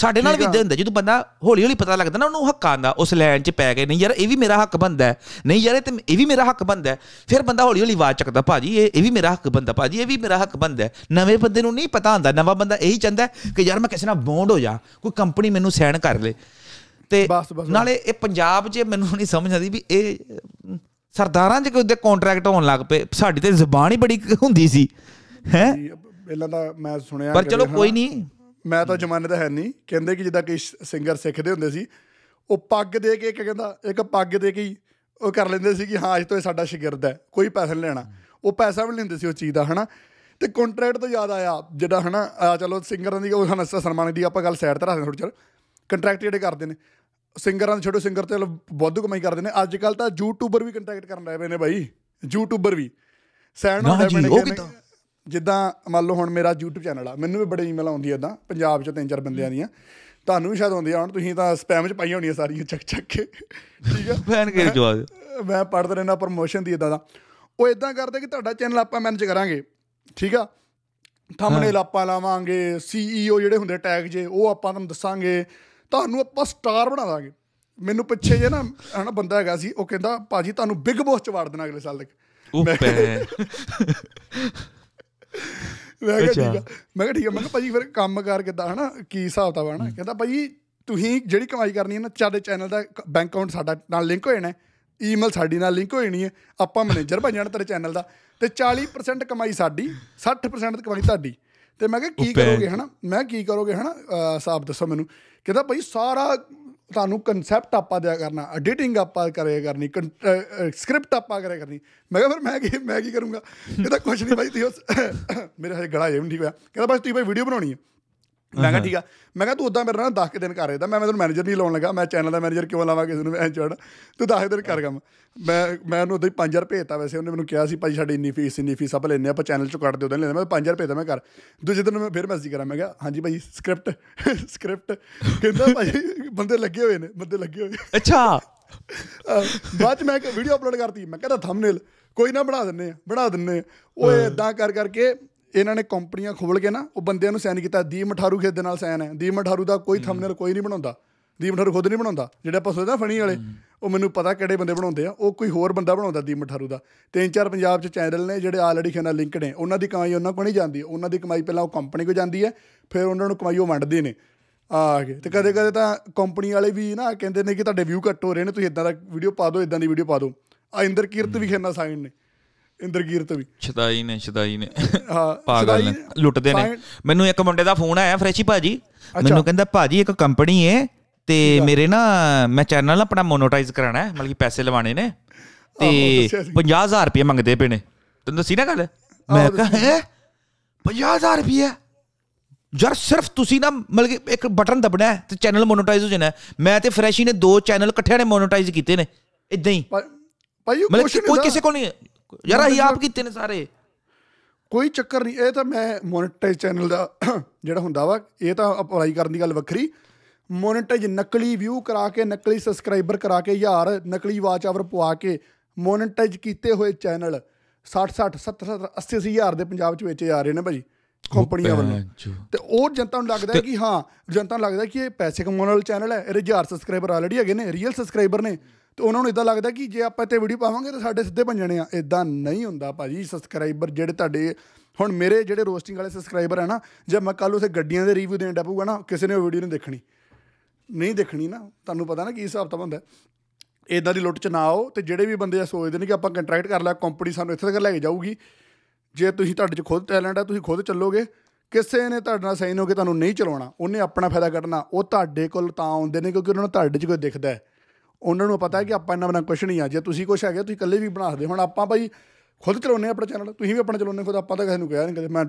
ਸਾਡੇ ਨਾਲ ਵੀ ਇਦਾਂ ਹੁੰਦਾ ਜਦੋਂ ਬੰਦਾ ਹੌਲੀ ਹੌਲੀ ਪਤਾ ਲੱਗਦਾ ਨਾ ਉਹਨੂੰ ਹੱਕਾਂ ਦਾ ਉਸ ਲਾਈਨ 'ਚ ਪੈ ਗਏ ਨਹੀਂ ਯਾਰ ਇਹ ਵੀ ਮੇਰਾ ਹੱਕ ਬੰਦਾ ਨਹੀਂ ਯਾਰ ਇਹ ਤੇ ਇਹ ਵੀ ਮੇਰਾ ਹੱਕ ਬੰਦਾ ਫਿਰ ਬੰਦਾ ਹੌਲੀ ਹੌਲੀ ਆਵਾਜ਼ ਚੱਕਦਾ ਭਾਜੀ ਇਹ ਇਹ ਵੀ ਮੇਰਾ ਹੱਕ ਬੰਦਾ ਭਾਜੀ ਇਹ ਵੀ ਮੇਰਾ ਹੱਕ ਬੰਦਾ ਨਵੇਂ ਬੰਦੇ ਨੂੰ ਨਹੀਂ ਪਤਾ ਹੁੰਦਾ ਨਵਾਂ ਬੰਦਾ ਇਹੀ ਚਾਹੁੰਦਾ ਕਿ ਯਾਰ ਮੈਂ ਕਿਸੇ ਨਾਲ ਬੌਂਡ ਹੋ ਜਾ ਕੋਈ ਕੰਪਨੀ ਮੈਨੂੰ ਸਾਈਨ ਕਰ ਲੇ ਤੇ ਨਾਲੇ ਇਹ ਪੰਜਾਬ 'ਚ ਮੈਨੂੰ ਨਹੀਂ ਸਮਝ ਆਦੀ ਵੀ ਇਹ ਸਰਦਾਰਾਂ 'ਚ ਕੋਈ ਦੇ ਕੰਟਰੈਕਟ ਹੋਣ ਲੱਗ ਪਏ ਸਾਡੀ ਤੇ ਜ਼ੁਬਾਨ ਹੀ ਬੜੀ ਹੁੰਦੀ ਸੀ ਹੈ ਪਹਿਲਾਂ ਤਾਂ ਮੈਂ ਸੁਣਿਆ ਪਰ ਚਲੋ ਕੋਈ ਨਹੀਂ ਮੈਂ ਤਾਂ ਜਮਾਨੇ ਦਾ ਹੈ ਨਹੀਂ ਕਹਿੰਦੇ ਕਿ ਜਿੱਦਾਂ ਕਿ ਸਿੰਗਰ ਸਿੱਖਦੇ ਹੁੰਦੇ ਸੀ ਉਹ ਪੱਗ ਦੇ ਕੇ ਇੱਕ ਕਹਿੰਦਾ ਇੱਕ ਪੱਗ ਦੇ ਕੇ ਉਹ ਕਰ ਲੈਂਦੇ ਸੀ ਕਿ ਹਾਂ ਅੱਜ ਤੋਂ ਇਹ ਸਾਡਾ ਸ਼ਾਗਿਰਦ ਹੈ ਕੋਈ ਪੈਸਾ ਨਹੀਂ ਲੈਣਾ ਉਹ ਪੈਸਾ ਵੀ ਲੈਂਦੇ ਸੀ ਉਹ ਚੀਜ਼ ਦਾ ਹਨਾ ਤੇ ਕੰਟਰੈਕਟ ਤੋਂ ਯਾਦ ਆਇਆ ਜਿੱਦਾਂ ਹਨਾ ਆ ਚਲੋ ਸਿੰਗਰਾਂ ਦੀ ਉਹ ਹਨਸਾ ਸਨਮਾਨ ਦੀ ਆਪਾਂ ਗੱਲ ਸਾਈਡ ਤੇ ਰੱਖਦੇ ਥੋੜੀ ਚਿਰ ਕੰਟਰੈਕਟ ਜਿਹੜੇ ਕਰਦੇ ਨੇ ਸਿੰਗਰਾਂ ਦੇ ਛੋਟੇ ਸਿੰਗਰ ਤੇ ਵਾਧੂ ਕਮਾਈ ਕਰਦੇ ਨੇ ਅੱਜ ਕੱਲ ਤਾਂ ਯੂਟਿਊਬਰ ਵੀ ਕੰਟਰੈਕਟ ਕਰਨ ਲੱਗ ਪਏ ਨੇ ਬਾਈ ਯੂਟਿਊਬਰ ਵੀ ਸੈਨ ਹੋ ਬਣੇ ਉਹ ਕਿਦਾਂ ਜਿੱਦਾਂ ਮੰਨ ਲਓ ਹੁਣ ਮੇਰਾ YouTube ਚੈਨਲ ਆ ਮੈਨੂੰ ਵੀ ਬੜੇ ਈਮੇਲ ਆਉਂਦੀ ਐ ਇਦਾਂ ਪੰਜਾਬ ਚੋਂ ਤਿੰਨ ਚਾਰ ਬੰਦਿਆਂ ਦੀਆਂ ਤੁਹਾਨੂੰ ਵੀ ਸ਼ਾਇਦ ਆਉਂਦੀ ਆਉਣ ਤੁਸੀਂ ਤਾਂ ਸਪੈਮ ਚ ਪਾਈ ਹੋਣੀ ਸਾਰੀਆਂ ਚੱਕ ਚੱਕ ਕੇ ਠੀਕ ਆ ਭੈਣ *laughs* ਕੇ ਜਵਾਬ ਮੈਂ ਪੜਦਾ ਰਹਿਣਾ ਪ੍ਰੋਮੋਸ਼ਨ ਦੀ ਇਦਾਂ ਦਾ ਉਹ ਇਦਾਂ ਕਰਦੇ ਕਿ ਤੁਹਾਡਾ ਚੈਨਲ ਆਪਾਂ ਮੈਨੇਜ ਕਰਾਂਗੇ ਠੀਕ ਆ ਥੰਬਨੇਲ ਆਪਾਂ ਲਾਵਾਂਗੇ ਸੀਈਓ ਜਿਹੜੇ ਹੁੰਦੇ ਟੈਗ ਜੇ ਉਹ ਆਪਾਂ ਤੁਹਾਨੂੰ ਦੱਸਾਂਗੇ ਤੁਹਾਨੂੰ ਆਪਾਂ ਸਟਾਰ ਬਣਾ ਦਾਂਗੇ ਮੈਨੂੰ ਪਿੱਛੇ ਜੇ ਨਾ ਹਨਾ ਬੰਦਾ ਹੈਗਾ ਸੀ ਉਹ ਕਹਿੰਦਾ ਪਾਜੀ ਤੁਹਾਨੂੰ ਬਿਗ ਬੌਸ ਚ ਵਾੜ ਦੇਣਾ ਅਗਲੇ ਸਾਲ ਤੱਕ ਉਹ *laughs* ਮੈਂ ਕਿਹਾ ਠੀਕ ਆ ਮੈਂ ਕਿਹਾ ਠੀਕ ਆ ਮੈਂ ਕਿਹਾ ਭਾਜੀ ਫਿਰ ਕੰਮ ਕਰ ਕਿਦਾਂ ਹਨਾ ਕੀ ਹਿਸਾਬ ਤਾਂ ਬਣਾ ਕਹਿੰਦਾ ਭਾਜੀ ਤੁਸੀਂ ਜਿਹੜੀ ਕਮਾਈ ਕਰਨੀ ਹੈ ਨਾ ਚਾਡੇ ਚੈਨਲ ਦਾ ਬੈਂਕ ਅਕਾਊਂਟ ਸਾਡਾ ਨਾਲ ਲਿੰਕ ਹੋ ਜਾਣਾ ਈਮੇਲ ਸਾਡੀ ਨਾਲ ਲਿੰਕ ਹੋ ਜਾਣੀ ਹੈ ਆਪਾਂ ਮੈਨੇਜਰ ਬਣ ਜਾਣਾ ਤੇਰੇ ਚੈਨਲ ਦਾ ਤੇ 40% ਕਮਾਈ ਸਾਡੀ 60% ਕਮਾਈ ਤੁਹਾਡੀ ਤੇ ਮੈਂ ਕਿਹਾ ਕੀ ਕਰੋਗੇ ਹਨਾ ਮੈਂ ਕੀ ਕਰੋਗੇ ਹਨਾ ਹਿਸਾਬ ਦੱਸੋ ਮੈਨੂੰ ਕਹਿੰਦਾ ਭਾਈ ਸਾਰਾ ਤੁਹਾਨੂੰ ਕਨਸੈਪਟ ਆਪਾਂ ਦਿਆ ਕਰਨਾ ਐਡੀਟਿੰਗ ਆਪਾਂ ਕਰਿਆ ਕਰਨੀ ਸਕ੍ਰਿਪਟ ਆਪਾਂ ਕਰਿਆ ਕਰਨੀ ਮੈਂ ਕਿਹਾ ਫਿਰ ਮੈਂ ਕੀ ਮੈਂ ਕੀ ਕਰੂੰਗਾ ਇਹ ਤਾਂ ਕੁਝ ਨਹੀਂ ਭਾਈ ਤੁਸੀਂ *coughs* ਮੇਰੇ ਹਜੇ ਗੜਾ ਜੇ ਨਹੀਂ ਠੀਕ ਹੋਇਆ ਕਹਿੰਦਾ ਬਸ ਤੂੰ ਬਾਈ ਵੀਡੀਓ ਬਣਾਉਣੀ ਹੈ ਮੈਂ ਕਿਹਾ ਠੀਕ ਆ ਮੈਂ ਕਿਹਾ ਤੂੰ ਉਦਾਂ ਮੇਰੇ ਨਾਲ 10 ਕਿ ਦਿਨ ਕਰ ਰਿਹਾ ਮੈਂ ਮੈਂ ਤੈਨੂੰ ਮੈਨੇਜਰ ਨਹੀਂ ਲਾਉਣ ਲੱਗਾ ਮੈਂ ਚੈਨਲ ਦਾ ਮੈਨੇਜਰ ਕਿਉਂ ਲਾਵਾਂ ਕਿਸੇ ਨੂੰ ਐਂ ਚੜ ਤੂੰ 10 ਦਿਨ ਕਰ ਕੰਮ ਮੈਂ ਮੈਂ ਉਹਨੂੰ ਉਦਾਂ ਹੀ 5000 ਭੇਜਤਾ ਵੈਸੇ ਉਹਨੇ ਮੈਨੂੰ ਕਿਹਾ ਸੀ ਭਾਈ ਸਾਡੀ ਇੰਨੀ ਫੀਸ ਇੰਨੀ ਫੀਸ ਭਲੇ ਲੈਨੇ ਆਪਾਂ ਚੈਨਲ ਚੋਂ ਕੱਢ ਦਿਓ ਉਹਦੇ ਲੈਨੇ ਮੈਂ 5000 ਭੇਜਤਾ ਮੈਂ ਕਰ ਦੂਜੇ ਦਿਨ ਮੈਂ ਫਿਰ ਮੈਸੇਜ ਕਰਾਂ ਮੈਂ ਕਿਹਾ ਹਾਂਜੀ ਭਾਈ ਸਕ੍ਰਿਪਟ ਸਕ੍ਰਿਪਟ ਕਹਿੰਦਾ ਭਾਈ ਬੰਦੇ ਲੱਗੇ ਹੋਏ ਨੇ ਬੰਦੇ ਲੱਗੇ ਹੋਏ ਅੱਛਾ ਬਾਅਦ ਮੈਂ ਇੱਕ ਵੀਡੀਓ ਅਪਲੋਡ ਕਰਤੀ ਮੈਂ ਕਹਿੰਦਾ ਥੰਬਨੇਲ ਕੋਈ ਨਾ ਬਣਾ ਦਿੰਨੇ ਆ ਬਣਾ ਦਿੰਨੇ ਓਏ ਇਦਾਂ ਕਰ ਕਰਕੇ ਇਹਨਾਂ ਨੇ ਕੰਪਨੀਆਂ ਖੋਲ ਕੇ ਨਾ ਉਹ ਬੰਦਿਆਂ ਨੂੰ ਸਾਈਨ ਕੀਤਾ ਦੀਪ ਮਠਾਰੂ ਖੇਦ ਦੇ ਨਾਲ ਸਾਈਨ ਹੈ ਦੀਪ ਮਠਾਰੂ ਦਾ ਕੋਈ ਥੰਬਨੇਲ ਕੋਈ ਨਹੀਂ ਬਣਾਉਂਦਾ ਦੀਪ ਮਠਾਰੂ ਖੁਦ ਨਹੀਂ ਬਣਾਉਂਦਾ ਜਿਹੜੇ ਆਪਾਂ ਸੋਚਦੇ ਆ ਫਣੀ ਵਾਲੇ ਉਹ ਮੈਨੂੰ ਪਤਾ ਕਿਹੜੇ ਬੰਦੇ ਬਣਾਉਂਦੇ ਆ ਉਹ ਕੋਈ ਹੋਰ ਬੰਦਾ ਬਣਾਉਂਦਾ ਦੀਪ ਮਠਾਰੂ ਦਾ ਤਿੰਨ ਚਾਰ ਪੰਜਾਬ 'ਚ ਚੈਨਲ ਨੇ ਜਿਹੜੇ ਆਲਰੇਡੀ ਖੇਨਾ ਲਿੰਕਡ ਨੇ ਉਹਨਾਂ ਦੀ ਕਮਾਈ ਉਹਨਾਂ ਕੋਲ ਨਹੀਂ ਜਾਂਦੀ ਉਹਨਾਂ ਦੀ ਕਮਾਈ ਪਹਿਲਾਂ ਉਹ ਕੰਪਨੀ ਕੋ ਜਾਂਦੀ ਹੈ ਫਿਰ ਉਹਨਾਂ ਨੂੰ ਕਮਾਈ ਉਹ ਵੰਡਦੇ ਨੇ ਆ ਕੇ ਤੇ ਕਦੇ ਕਦੇ ਤਾਂ ਕੰਪਨੀ ਵਾਲੇ ਵੀ ਨਾ ਕਹਿੰਦੇ ਨੇ ਕਿ ਤੁਹਾਡੇ ਵਿਊ ਘੱਟ ਹੋ ਰਹੇ ਨੇ ਤੁਸੀਂ ਇਦਾਂ ਦਾ ਵੀਡੀਓ ਪਾ ਦਿਓ ਇਦਾਂ ਦੀ ਵੀਡੀਓ ਪਾ ਦਿਓ ਆ ਇੰਦਰ ਕੀਰਤ ਵੀ ਖੇਨਾ ਸਾਈਨ ਨੇ ਇੰਦਰਗੀਰਤ ਵੀ ਛਦਾਈ ਨੇ ਛਦਾਈ ਨੇ ਹਾਂ ਪਾਗਲ ਨੇ ਲੁੱਟਦੇ ਨੇ ਮੈਨੂੰ ਇੱਕ ਮੁੰਡੇ ਦਾ ਫੋਨ ਆਇਆ ਫਰੈਸ਼ੀ ਭਾਜੀ ਮੈਨੂੰ ਕਹਿੰਦਾ ਭਾਜੀ ਇੱਕ ਕੰਪਨੀ ਏ ਤੇ ਮੇਰੇ ਨਾ ਮੈਂ ਚੈਨਲ ਆਪਣਾ ਮੋਨੋਟਾਈਜ਼ ਕਰਾਣਾ ਹੈ ਮਤਲਬ ਕਿ ਪੈਸੇ ਲਵਾਣੇ ਨੇ ਤੇ 50000 ਰੁਪਏ ਮੰਗਦੇ ਪਏ ਨੇ ਤੈਨੂੰ ਦੱਸੀ ਨਾ ਗੱਲ ਮੈਂ ਕਹਾਂ 50000 ਰੁਪਏ ਯਾਰ ਸਿਰਫ ਤੁਸੀਂ ਨਾ ਮਤਲਬ ਕਿ ਇੱਕ ਬਟਨ ਦਬਣਾ ਹੈ ਤੇ ਚੈਨਲ ਮੋਨੋਟਾਈਜ਼ ਹੋ ਜਾਣਾ ਮੈਂ ਤੇ ਫਰੈਸ਼ੀ ਨੇ ਦੋ ਚੈਨਲ ਇਕੱਠਿਆਂ ਨੇ ਮੋਨੋਟਾਈਜ਼ ਕੀਤੇ ਨੇ ਇਦਾਂ ਹੀ ਭਾਈ ਕੋਈ ਕਿਸੇ ਕੋਲ ਨਹੀਂ ਯਾਰ ਆਹੀ ਆਪ ਕੀਤੇ ਨੇ ਸਾਰੇ ਕੋਈ ਚੱਕਰ ਨਹੀਂ ਇਹ ਤਾਂ ਮੈਂ ਮੋਨਟਾਈਜ਼ ਚੈਨਲ ਦਾ ਜਿਹੜਾ ਹੁੰਦਾ ਵਾ ਇਹ ਤਾਂ ਅਪਲਾਈ ਕਰਨ ਦੀ ਗੱਲ ਵੱਖਰੀ ਮੋਨਟਾਈਜ਼ ਨਕਲੀ ਵਿਊ ਕਰਾ ਕੇ ਨਕਲੀ ਸਬਸਕ੍ਰਾਈਬਰ ਕਰਾ ਕੇ ਯਾਰ ਨਕਲੀ ਵਾਚ ਆਵਰ ਪਵਾ ਕੇ ਮੋਨਟਾਈਜ਼ ਕੀਤੇ ਹੋਏ ਚੈਨਲ 60 60 70 80 ਹਜ਼ਾਰ ਦੇ ਪੰਜਾਬ ਚ ਵੇਚੇ ਜਾ ਰਹੇ ਨੇ ਭਾਈ ਕੰਪਨੀਆਂ ਵੱਲੋਂ ਤੇ ਉਹ ਜਨਤਾ ਨੂੰ ਲੱਗਦਾ ਕਿ ਹਾਂ ਜਨਤਾ ਨੂੰ ਲੱਗਦਾ ਕਿ ਇਹ ਪੈਸੇ ਕਮਾਉਣ ਵਾਲਾ ਚੈਨਲ ਹੈ ਇਹਦੇ 1000 ਸਬਸਕ੍ਰਾਈਬਰ ਆਲਰੇਡੀ ਹੈਗੇ ਨੇ ਰੀਅਲ ਸਬਸਕ੍ਰਾਈਬਰ ਨੇ ਤੇ ਉਹਨਾਂ ਨੂੰ ਇਦਾਂ ਲੱਗਦਾ ਕਿ ਜੇ ਆਪਾਂ ਇੱਥੇ ਵੀਡੀਓ ਪਾਵਾਂਗੇ ਤਾਂ ਸਾਡੇ ਸਿੱਧੇ ਭੰਜਣੇ ਆ ਇਦਾਂ ਨਹੀਂ ਹੁੰਦਾ ਭਾਜੀ ਸਬਸਕ੍ਰਾਈਬਰ ਜਿਹੜੇ ਤੁਹਾਡੇ ਹੁਣ ਮੇਰੇ ਜਿਹੜੇ ਰੋਸਟਿੰਗ ਵਾਲੇ ਸਬਸਕ੍ਰਾਈਬਰ ਆ ਨਾ ਜੇ ਮੈਂ ਕੱਲ ਉਸੇ ਗੱਡੀਆਂ ਦੇ ਰਿਵਿਊ ਦੇਣ ਡਪੂਗਾ ਨਾ ਕਿਸੇ ਨੇ ਉਹ ਵੀਡੀਓ ਨਹੀਂ ਦੇਖਣੀ ਨਹੀਂ ਦੇਖਣੀ ਨਾ ਤੁਹਾਨੂੰ ਪਤਾ ਨਾ ਕੀ ਹਿਸਾਬ ਤਾਂ ਹੁੰਦਾ ਇਦਾਂ ਦੀ ਲੁੱਟ ਚ ਨਾ ਆਓ ਤੇ ਜਿਹੜੇ ਵੀ ਬੰਦੇ ਆ ਸੋਚਦੇ ਨੇ ਕਿ ਆਪਾਂ ਕੰਟਰੈਕਟ ਕਰ ਲਿਆ ਕੰਪਨੀ ਸਾਨੂੰ ਇੱਥੇ ਤੱਕ ਲੈ ਕੇ ਜਾਊਗੀ ਜੇ ਤੁਸੀਂ ਤੁਹਾਡੇ 'ਚ ਖੁਦ ਟੈਲੈਂਟ ਆ ਤੁਸੀਂ ਖੁਦ ਚੱਲੋਗੇ ਕਿਸੇ ਨੇ ਤੁਹਾਡੇ ਨਾਲ ਸਾਈਨ ਹੋ ਕੇ ਤੁਹਾਨੂੰ ਨਹੀਂ ਚਲਾਉਣਾ ਉਹਨੇ ਆਪਣਾ ਫਾਇਦਾ ਕਰਨਾ ਉਹ ਤੁਹਾਡੇ ਕੋਲ ਤਾਂ ਆਉਂਦੇ ਨੇ ਕਿਉਂਕਿ ਉਹਨਾਂ ਨੂੰ ਤੁਹਾਡੇ 'ਚ ਕੋਈ ਦਿਖਦਾ ਹੈ ਉਹਨਾਂ ਨੂੰ ਪਤਾ ਹੈ ਕਿ ਆਪਾਂ ਇਹਨਾਂ ਬਣਾ ਕੁਛ ਨਹੀਂ ਆ ਜੇ ਤੁਸੀਂ ਕੁਝ ਹੈਗੇ ਤੁਸੀਂ ਇਕੱਲੇ ਵੀ ਬਣਾ ਸਕਦੇ ਹੁਣ ਆਪਾਂ ਭਾਈ ਖੁਦ ਚਲਾਉਨੇ ਆਪਣਾ ਚੈਨਲ ਤੁਸੀਂ ਵੀ ਆਪਣਾ ਚਲਾਉਨੇ ਖੁਦ ਆਪਾਂ ਤਾਂ ਕਿਸੇ ਨੂੰ ਕਿਹਾ ਨਹੀਂ ਕਦੇ ਮੈਂ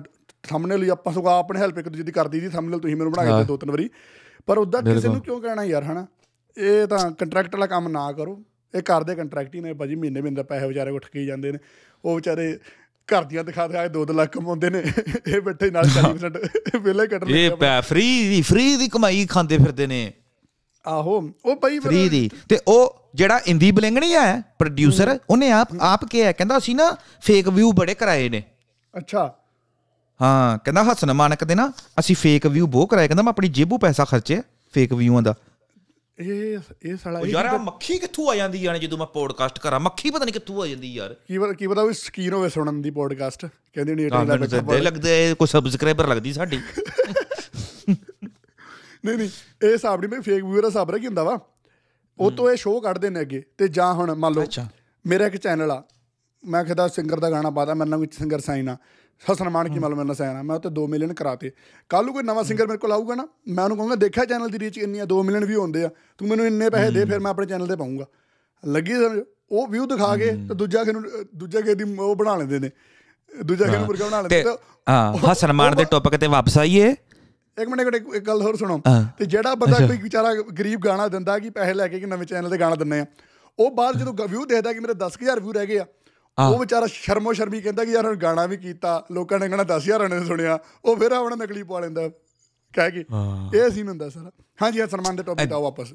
ਥੰਬਨੇਲ ਹੀ ਆਪਾਂ ਸੁਗਾ ਆਪਣੇ ਹੈਲਪ ਇੱਕ ਦੂਜੇ ਦੀ ਕਰਦੀ ਦੀ ਥੰਬਨੇਲ ਤੁਸੀਂ ਮੈਨੂੰ ਬਣਾ ਕੇ ਦੇ ਦੋ ਤਿੰਨ ਵਾਰੀ ਪਰ ਉਦਾਂ ਕਿਸੇ ਨੂੰ ਕਿਉਂ ਕਹਿਣਾ ਯਾਰ ਹਨਾ ਇਹ ਤਾਂ ਕੰਟਰੈਕਟ ਵਾਲਾ ਕੰਮ ਨਾ ਕਰੋ ਇਹ ਕਰਦੇ ਕੰਟਰੈਕਟ ਹੀ ਨੇ ਭਾਜੀ ਮਹੀਨੇ ਮਹੀਨੇ ਪੈਸੇ ਵਿਚਾਰੇ ਉੱਠ ਕੇ ਜਾਂਦੇ ਨੇ ਉਹ ਵਿਚਾਰੇ ਘਰ ਦੀਆਂ ਆਏ ਦਿਖਾ 2-2 ਲੱਖ ਕਮਾਉਂਦੇ ਨੇ ਇਹ ਬੈਠੇ ਨਾਲ 40% ਵਿਲੇ ਕੱਟ ਲੈਂਦੇ ਇਹ ਪੈ ਫ੍ਰੀ ਦੀ ਫ੍ਰੀ ਦੀ ਕਮਾਈ ਖਾਂਦੇ ਫਿਰਦੇ ਨੇ ਆਹੋ ਉਹ ਬਈ ਫਰੀਦੀ ਦੀ ਤੇ ਉਹ ਜਿਹੜਾ ਇੰਦੀ ਬਲਿੰਗਣੀ ਆ ਪ੍ਰੋਡਿਊਸਰ ਉਹਨੇ ਆਪ ਆਪ ਕਿਹਾ ਕਹਿੰਦਾ ਅਸੀਂ ਨਾ ਫੇਕ ਵਿਊ ਬੜੇ ਕਰਾਏ ਨੇ ਅੱਛਾ ਹਾਂ ਕਹਿੰਦਾ ਹਸਨ ਮਾਨਕ ਦੇ ਨਾ ਅਸੀਂ ਫੇਕ ਵਿਊ ਬੋ ਕਰਾਏ ਕਹਿੰਦਾ ਮੈਂ ਆਪਣੀ ਜੇਬੋਂ ਪੈਸਾ ਖਰਚੇ ਫੇਕ ਵਿਊਆਂ ਦਾ ਇਹ ਇਹ ਸਾਲਾ ਯਾਰ ਆ ਮੱਖੀ ਕਿੱਥੋਂ ਆ ਜਾਂਦੀ ਯਾਰ ਜਦੋਂ ਮੈਂ ਪੋਡਕਾਸਟ ਕਰਾਂ ਮੱਖੀ ਪਤਾ ਨਹੀਂ ਕਿੱਥੋਂ ਆ ਜਾਂਦੀ ਯਾਰ ਕੀ ਪਤਾ ਕੀ ਪਤਾ ਉਹ ਸਕੀਨ ਹੋਵੇ ਸੁਣਨ ਦੀ ਪੋਡਕਾਸਟ ਕਹਿੰਦੇ ਨਹੀਂ ਇਹ ਲੱਗਦਾ ਕੋਈ ਸਬਸਕ੍ਰਾਈਬਰ ਲੱਗਦੀ ਸਾਡੀ *laughs* ਨਹੀਂ ਨਹੀਂ ਇਹ ਹਿਸਾਬ ਨਹੀਂ ਮੈਂ ਫੇਕ ਵੀਰ ਦਾ ਹਿਸਾਬ ਰਹਿ ਕੀ ਹੁੰਦਾ ਵਾ ਉਹ ਤੋਂ ਇਹ ਸ਼ੋਅ ਕੱਢਦੇ ਨੇ ਅੱਗੇ ਤੇ ਜਾਂ ਹੁਣ ਮੰਨ ਲਓ ਮੇਰਾ ਇੱਕ ਚੈਨਲ ਆ ਮੈਂ ਕਿਹਾ ਸਿੰਗਰ ਦਾ ਗਾਣਾ ਪਾਦਾ ਮੇਰੇ ਨਾਲ ਕੋਈ ਸਿੰਗਰ ਸਾਈਨ ਆ ਹਸਨ ਮਾਨ ਕੀ ਮਤਲਬ ਮੇਰੇ ਨਾਲ ਸਾਈਨ ਆ ਮੈਂ ਤੇ 2 ਮਿਲੀਅਨ ਕਰਾਤੇ ਕੱਲ ਨੂੰ ਕੋਈ ਨਵਾਂ ਸਿੰਗਰ ਮੇਰੇ ਕੋਲ ਆਊਗਾ ਨਾ ਮੈਂ ਉਹਨੂੰ ਕਹਾਂਗਾ ਦੇਖਿਆ ਚੈਨਲ ਦੀ ਰੀਚ ਇੰਨੀ ਆ 2 ਮਿਲੀਅਨ ਵੀ ਹੁੰਦੇ ਆ ਤੂੰ ਮੈਨੂੰ ਇੰਨੇ ਪੈਸੇ ਦੇ ਫਿਰ ਮੈਂ ਆਪਣੇ ਚੈਨਲ ਤੇ ਪਾਉਂਗਾ ਲੱਗੀ ਸਮਝ ਉਹ ਵਿਊ ਦਿਖਾ ਕੇ ਤੇ ਦੂਜਾ ਕਿਹਨੂੰ ਦੂਜਾ ਕਿ ਦੀ ਉਹ ਬਣਾ ਲੈਂਦੇ ਨੇ ਦੂਜਾ ਕਿਹਨੂੰ ਨੂੰ ਮੁਰਗਾ ਬਣਾ ਲੈਂਦੇ ਹਾਂ ਹਸਨ ਮਾਨ ਦੇ ਟੌਪਿਕ ਤੇ ਵਾਪਸ ਆਈਏ ਇੱਕ ਮਿੰਟ ਇੱਕ ਇੱਕ ਗੱਲ ਹੋਰ ਸੁਣੋ ਤੇ ਜਿਹੜਾ ਬੰਦਾ ਕੋਈ ਵਿਚਾਰਾ ਗਰੀਬ ਗਾਣਾ ਦਿੰਦਾ ਕਿ ਪੈਸੇ ਲੈ ਕੇ ਕਿ ਨਵੇਂ ਚੈਨਲ ਤੇ ਗਾਣਾ ਦਿੰਨੇ ਆ ਉਹ ਬਾਅਦ ਜਦੋਂ ਵਿਊ ਦੇਖਦਾ ਕਿ ਮੇਰੇ 10000 ਵਿਊ ਰਹਿ ਗਏ ਆ ਉਹ ਵਿਚਾਰਾ ਸ਼ਰਮੋ ਸ਼ਰਮੀ ਕਹਿੰਦਾ ਕਿ ਯਾਰ ਹੁਣ ਗਾਣਾ ਵੀ ਕੀਤਾ ਲੋਕਾਂ ਨੇ ਗਾਣਾ 10000 ਨੇ ਸੁਣਿਆ ਉਹ ਫਿਰ ਆਪਣਾ ਨਕਲੀ ਪਾ ਲੈਂਦਾ ਕਹਿ ਕੇ ਇਹ ਸੀਨ ਹੁੰਦਾ ਸਾਰਾ ਹਾਂਜੀ ਸਲਮਾਨ ਦੇ ਟੌਪਿਕ ਆਓ ਵਾਪਸ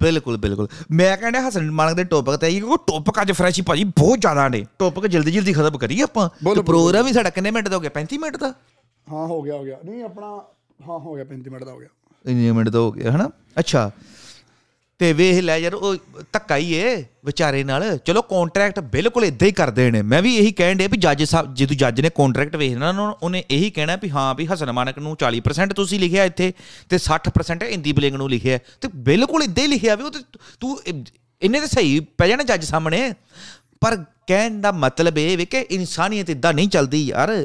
ਬਿਲਕੁਲ ਬਿਲਕੁਲ ਮੈਂ ਕਹਿੰਦਾ ਹਸਨ ਮਾਨਕ ਦੇ ਟੌਪਿਕ ਤੇ ਆਈ ਕੋ ਟੌਪਿਕ ਅੱਜ ਫਰੈਸ਼ ਹੀ ਭਾਜੀ ਬਹੁਤ ਜ਼ਿਆਦਾ ਨੇ ਟੌਪਿਕ ਜਲਦੀ ਜਲਦੀ ਖਤਮ ਕਰੀਏ ਆਪਾਂ ਤੇ ਪ੍ਰੋਗਰਾਮ ਹੀ ਸਾਡਾ ਕਿੰਨੇ ਮਿੰਟ ਦਾ ਹੋ ਗਿਆ 35 ਮਿੰਟ ਦਾ ਹਾਂ ਹੋ ਗਿਆ ਹੋ ਗਿਆ ਨਹੀਂ ਆਪਣਾ ਹਾਂ ਹੋ ਗਿਆ 35 ਮਿੰਟ ਦਾ ਹੋ ਗਿਆ 35 ਮਿੰਟ ਦਾ ਹੋ ਗਿਆ ਹਨਾ ਅੱਛਾ ਤੇ ਵੇਖ ਲੈ ਯਾਰ ਉਹ ਧੱਕਾ ਹੀ ਏ ਵਿਚਾਰੇ ਨਾਲ ਚਲੋ ਕੰਟਰੈਕਟ ਬਿਲਕੁਲ ਇਦਾਂ ਹੀ ਕਰਦੇ ਨੇ ਮੈਂ ਵੀ ਇਹੀ ਕਹਿਣ ਦੇ ਵੀ ਜੱਜ ਸਾਹਿਬ ਜਿੱਦੂ ਜੱਜ ਨੇ ਕੰਟਰੈਕਟ ਵੇਖਣਾ ਉਹਨੇ ਇਹੀ ਕਹਿਣਾ ਵੀ ਹਾਂ ਵੀ ਹਸਨ ਮਾਨਕ ਨੂੰ 40% ਤੁਸੀਂ ਲਿਖਿਆ ਇੱਥੇ ਤੇ 60% ਇੰਦੀ ਬਲਿੰਗ ਨੂੰ ਲਿਖਿਆ ਤੇ ਬਿਲਕੁਲ ਇਦਾਂ ਹੀ ਲਿਖਿਆ ਵੀ ਉਹ ਤੂੰ ਇੰਨੇ ਤੇ ਸਹੀ ਪੈ ਜਾਣਾ ਜੱਜ ਸਾਹਮਣੇ ਪਰ ਕਹਿਣ ਦਾ ਮਤਲਬ ਇਹ ਵੇ ਕਿ ਇਨਸਾਨੀਅਤ ਇਦਾਂ ਨਹੀਂ ਚੱਲਦੀ ਯਾਰ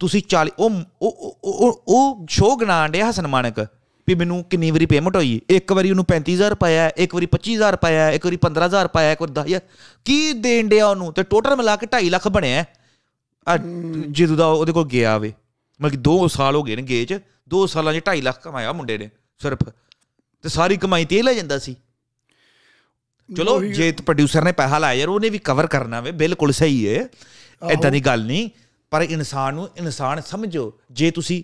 ਤੁਸੀਂ 40 ਉਹ ਉਹ ਉਹ ਸ਼ੋਅ ਗਣਾਣ ਡਿਆ ਹਸਨ ਮਾਨਕ ਵੀ ਮੈਨੂੰ ਕਿੰਨੀ ਵਾਰੀ ਪੇਮੈਂਟ ਹੋਈ ਇੱਕ ਵਾਰੀ ਉਹਨੂੰ 35000 ਪਾਇਆ ਇੱਕ ਵਾਰੀ 25000 ਪਾਇਆ ਇੱਕ ਵਾਰੀ 15000 ਪਾਇਆ ਇੱਕ ਵਾਰੀ 10000 ਕੀ ਦੇਣ ਡਿਆ ਉਹਨੂੰ ਤੇ ਟੋਟਲ ਮਿਲਾ ਕੇ 2.5 ਲੱਖ ਬਣਿਆ ਜਦੋਂ ਦਾ ਉਹਦੇ ਕੋਲ ਗਿਆ ਵੇ ਮਤਲਬ ਕਿ 2 ਸਾਲ ਹੋ ਗਏ ਨੇ ਗੇਚ 2 ਸਾਲਾਂ 'ਚ 2.5 ਲੱਖ ਕਮਾਇਆ ਮੁੰਡੇ ਨੇ ਸਿਰਫ ਤੇ ਸਾਰੀ ਕਮਾਈ ਤੇ ਲੈ ਜਾਂਦਾ ਸੀ ਚਲੋ ਜੇ ਪ੍ਰੋਡਿਊਸਰ ਨੇ ਪੈਸਾ ਲਾਇਆ ਯਾਰ ਉਹਨੇ ਵੀ ਕਵਰ ਕਰਨਾ ਵੇ ਬਿਲਕੁਲ ਸਹੀ ਏ ਐਦਾਂ ਦੀ ਗੱਲ ਨਹੀਂ ਪਰ ਇਨਸਾਨ ਨੂੰ ਇਨਸਾਨ ਸਮਝੋ ਜੇ ਤੁਸੀਂ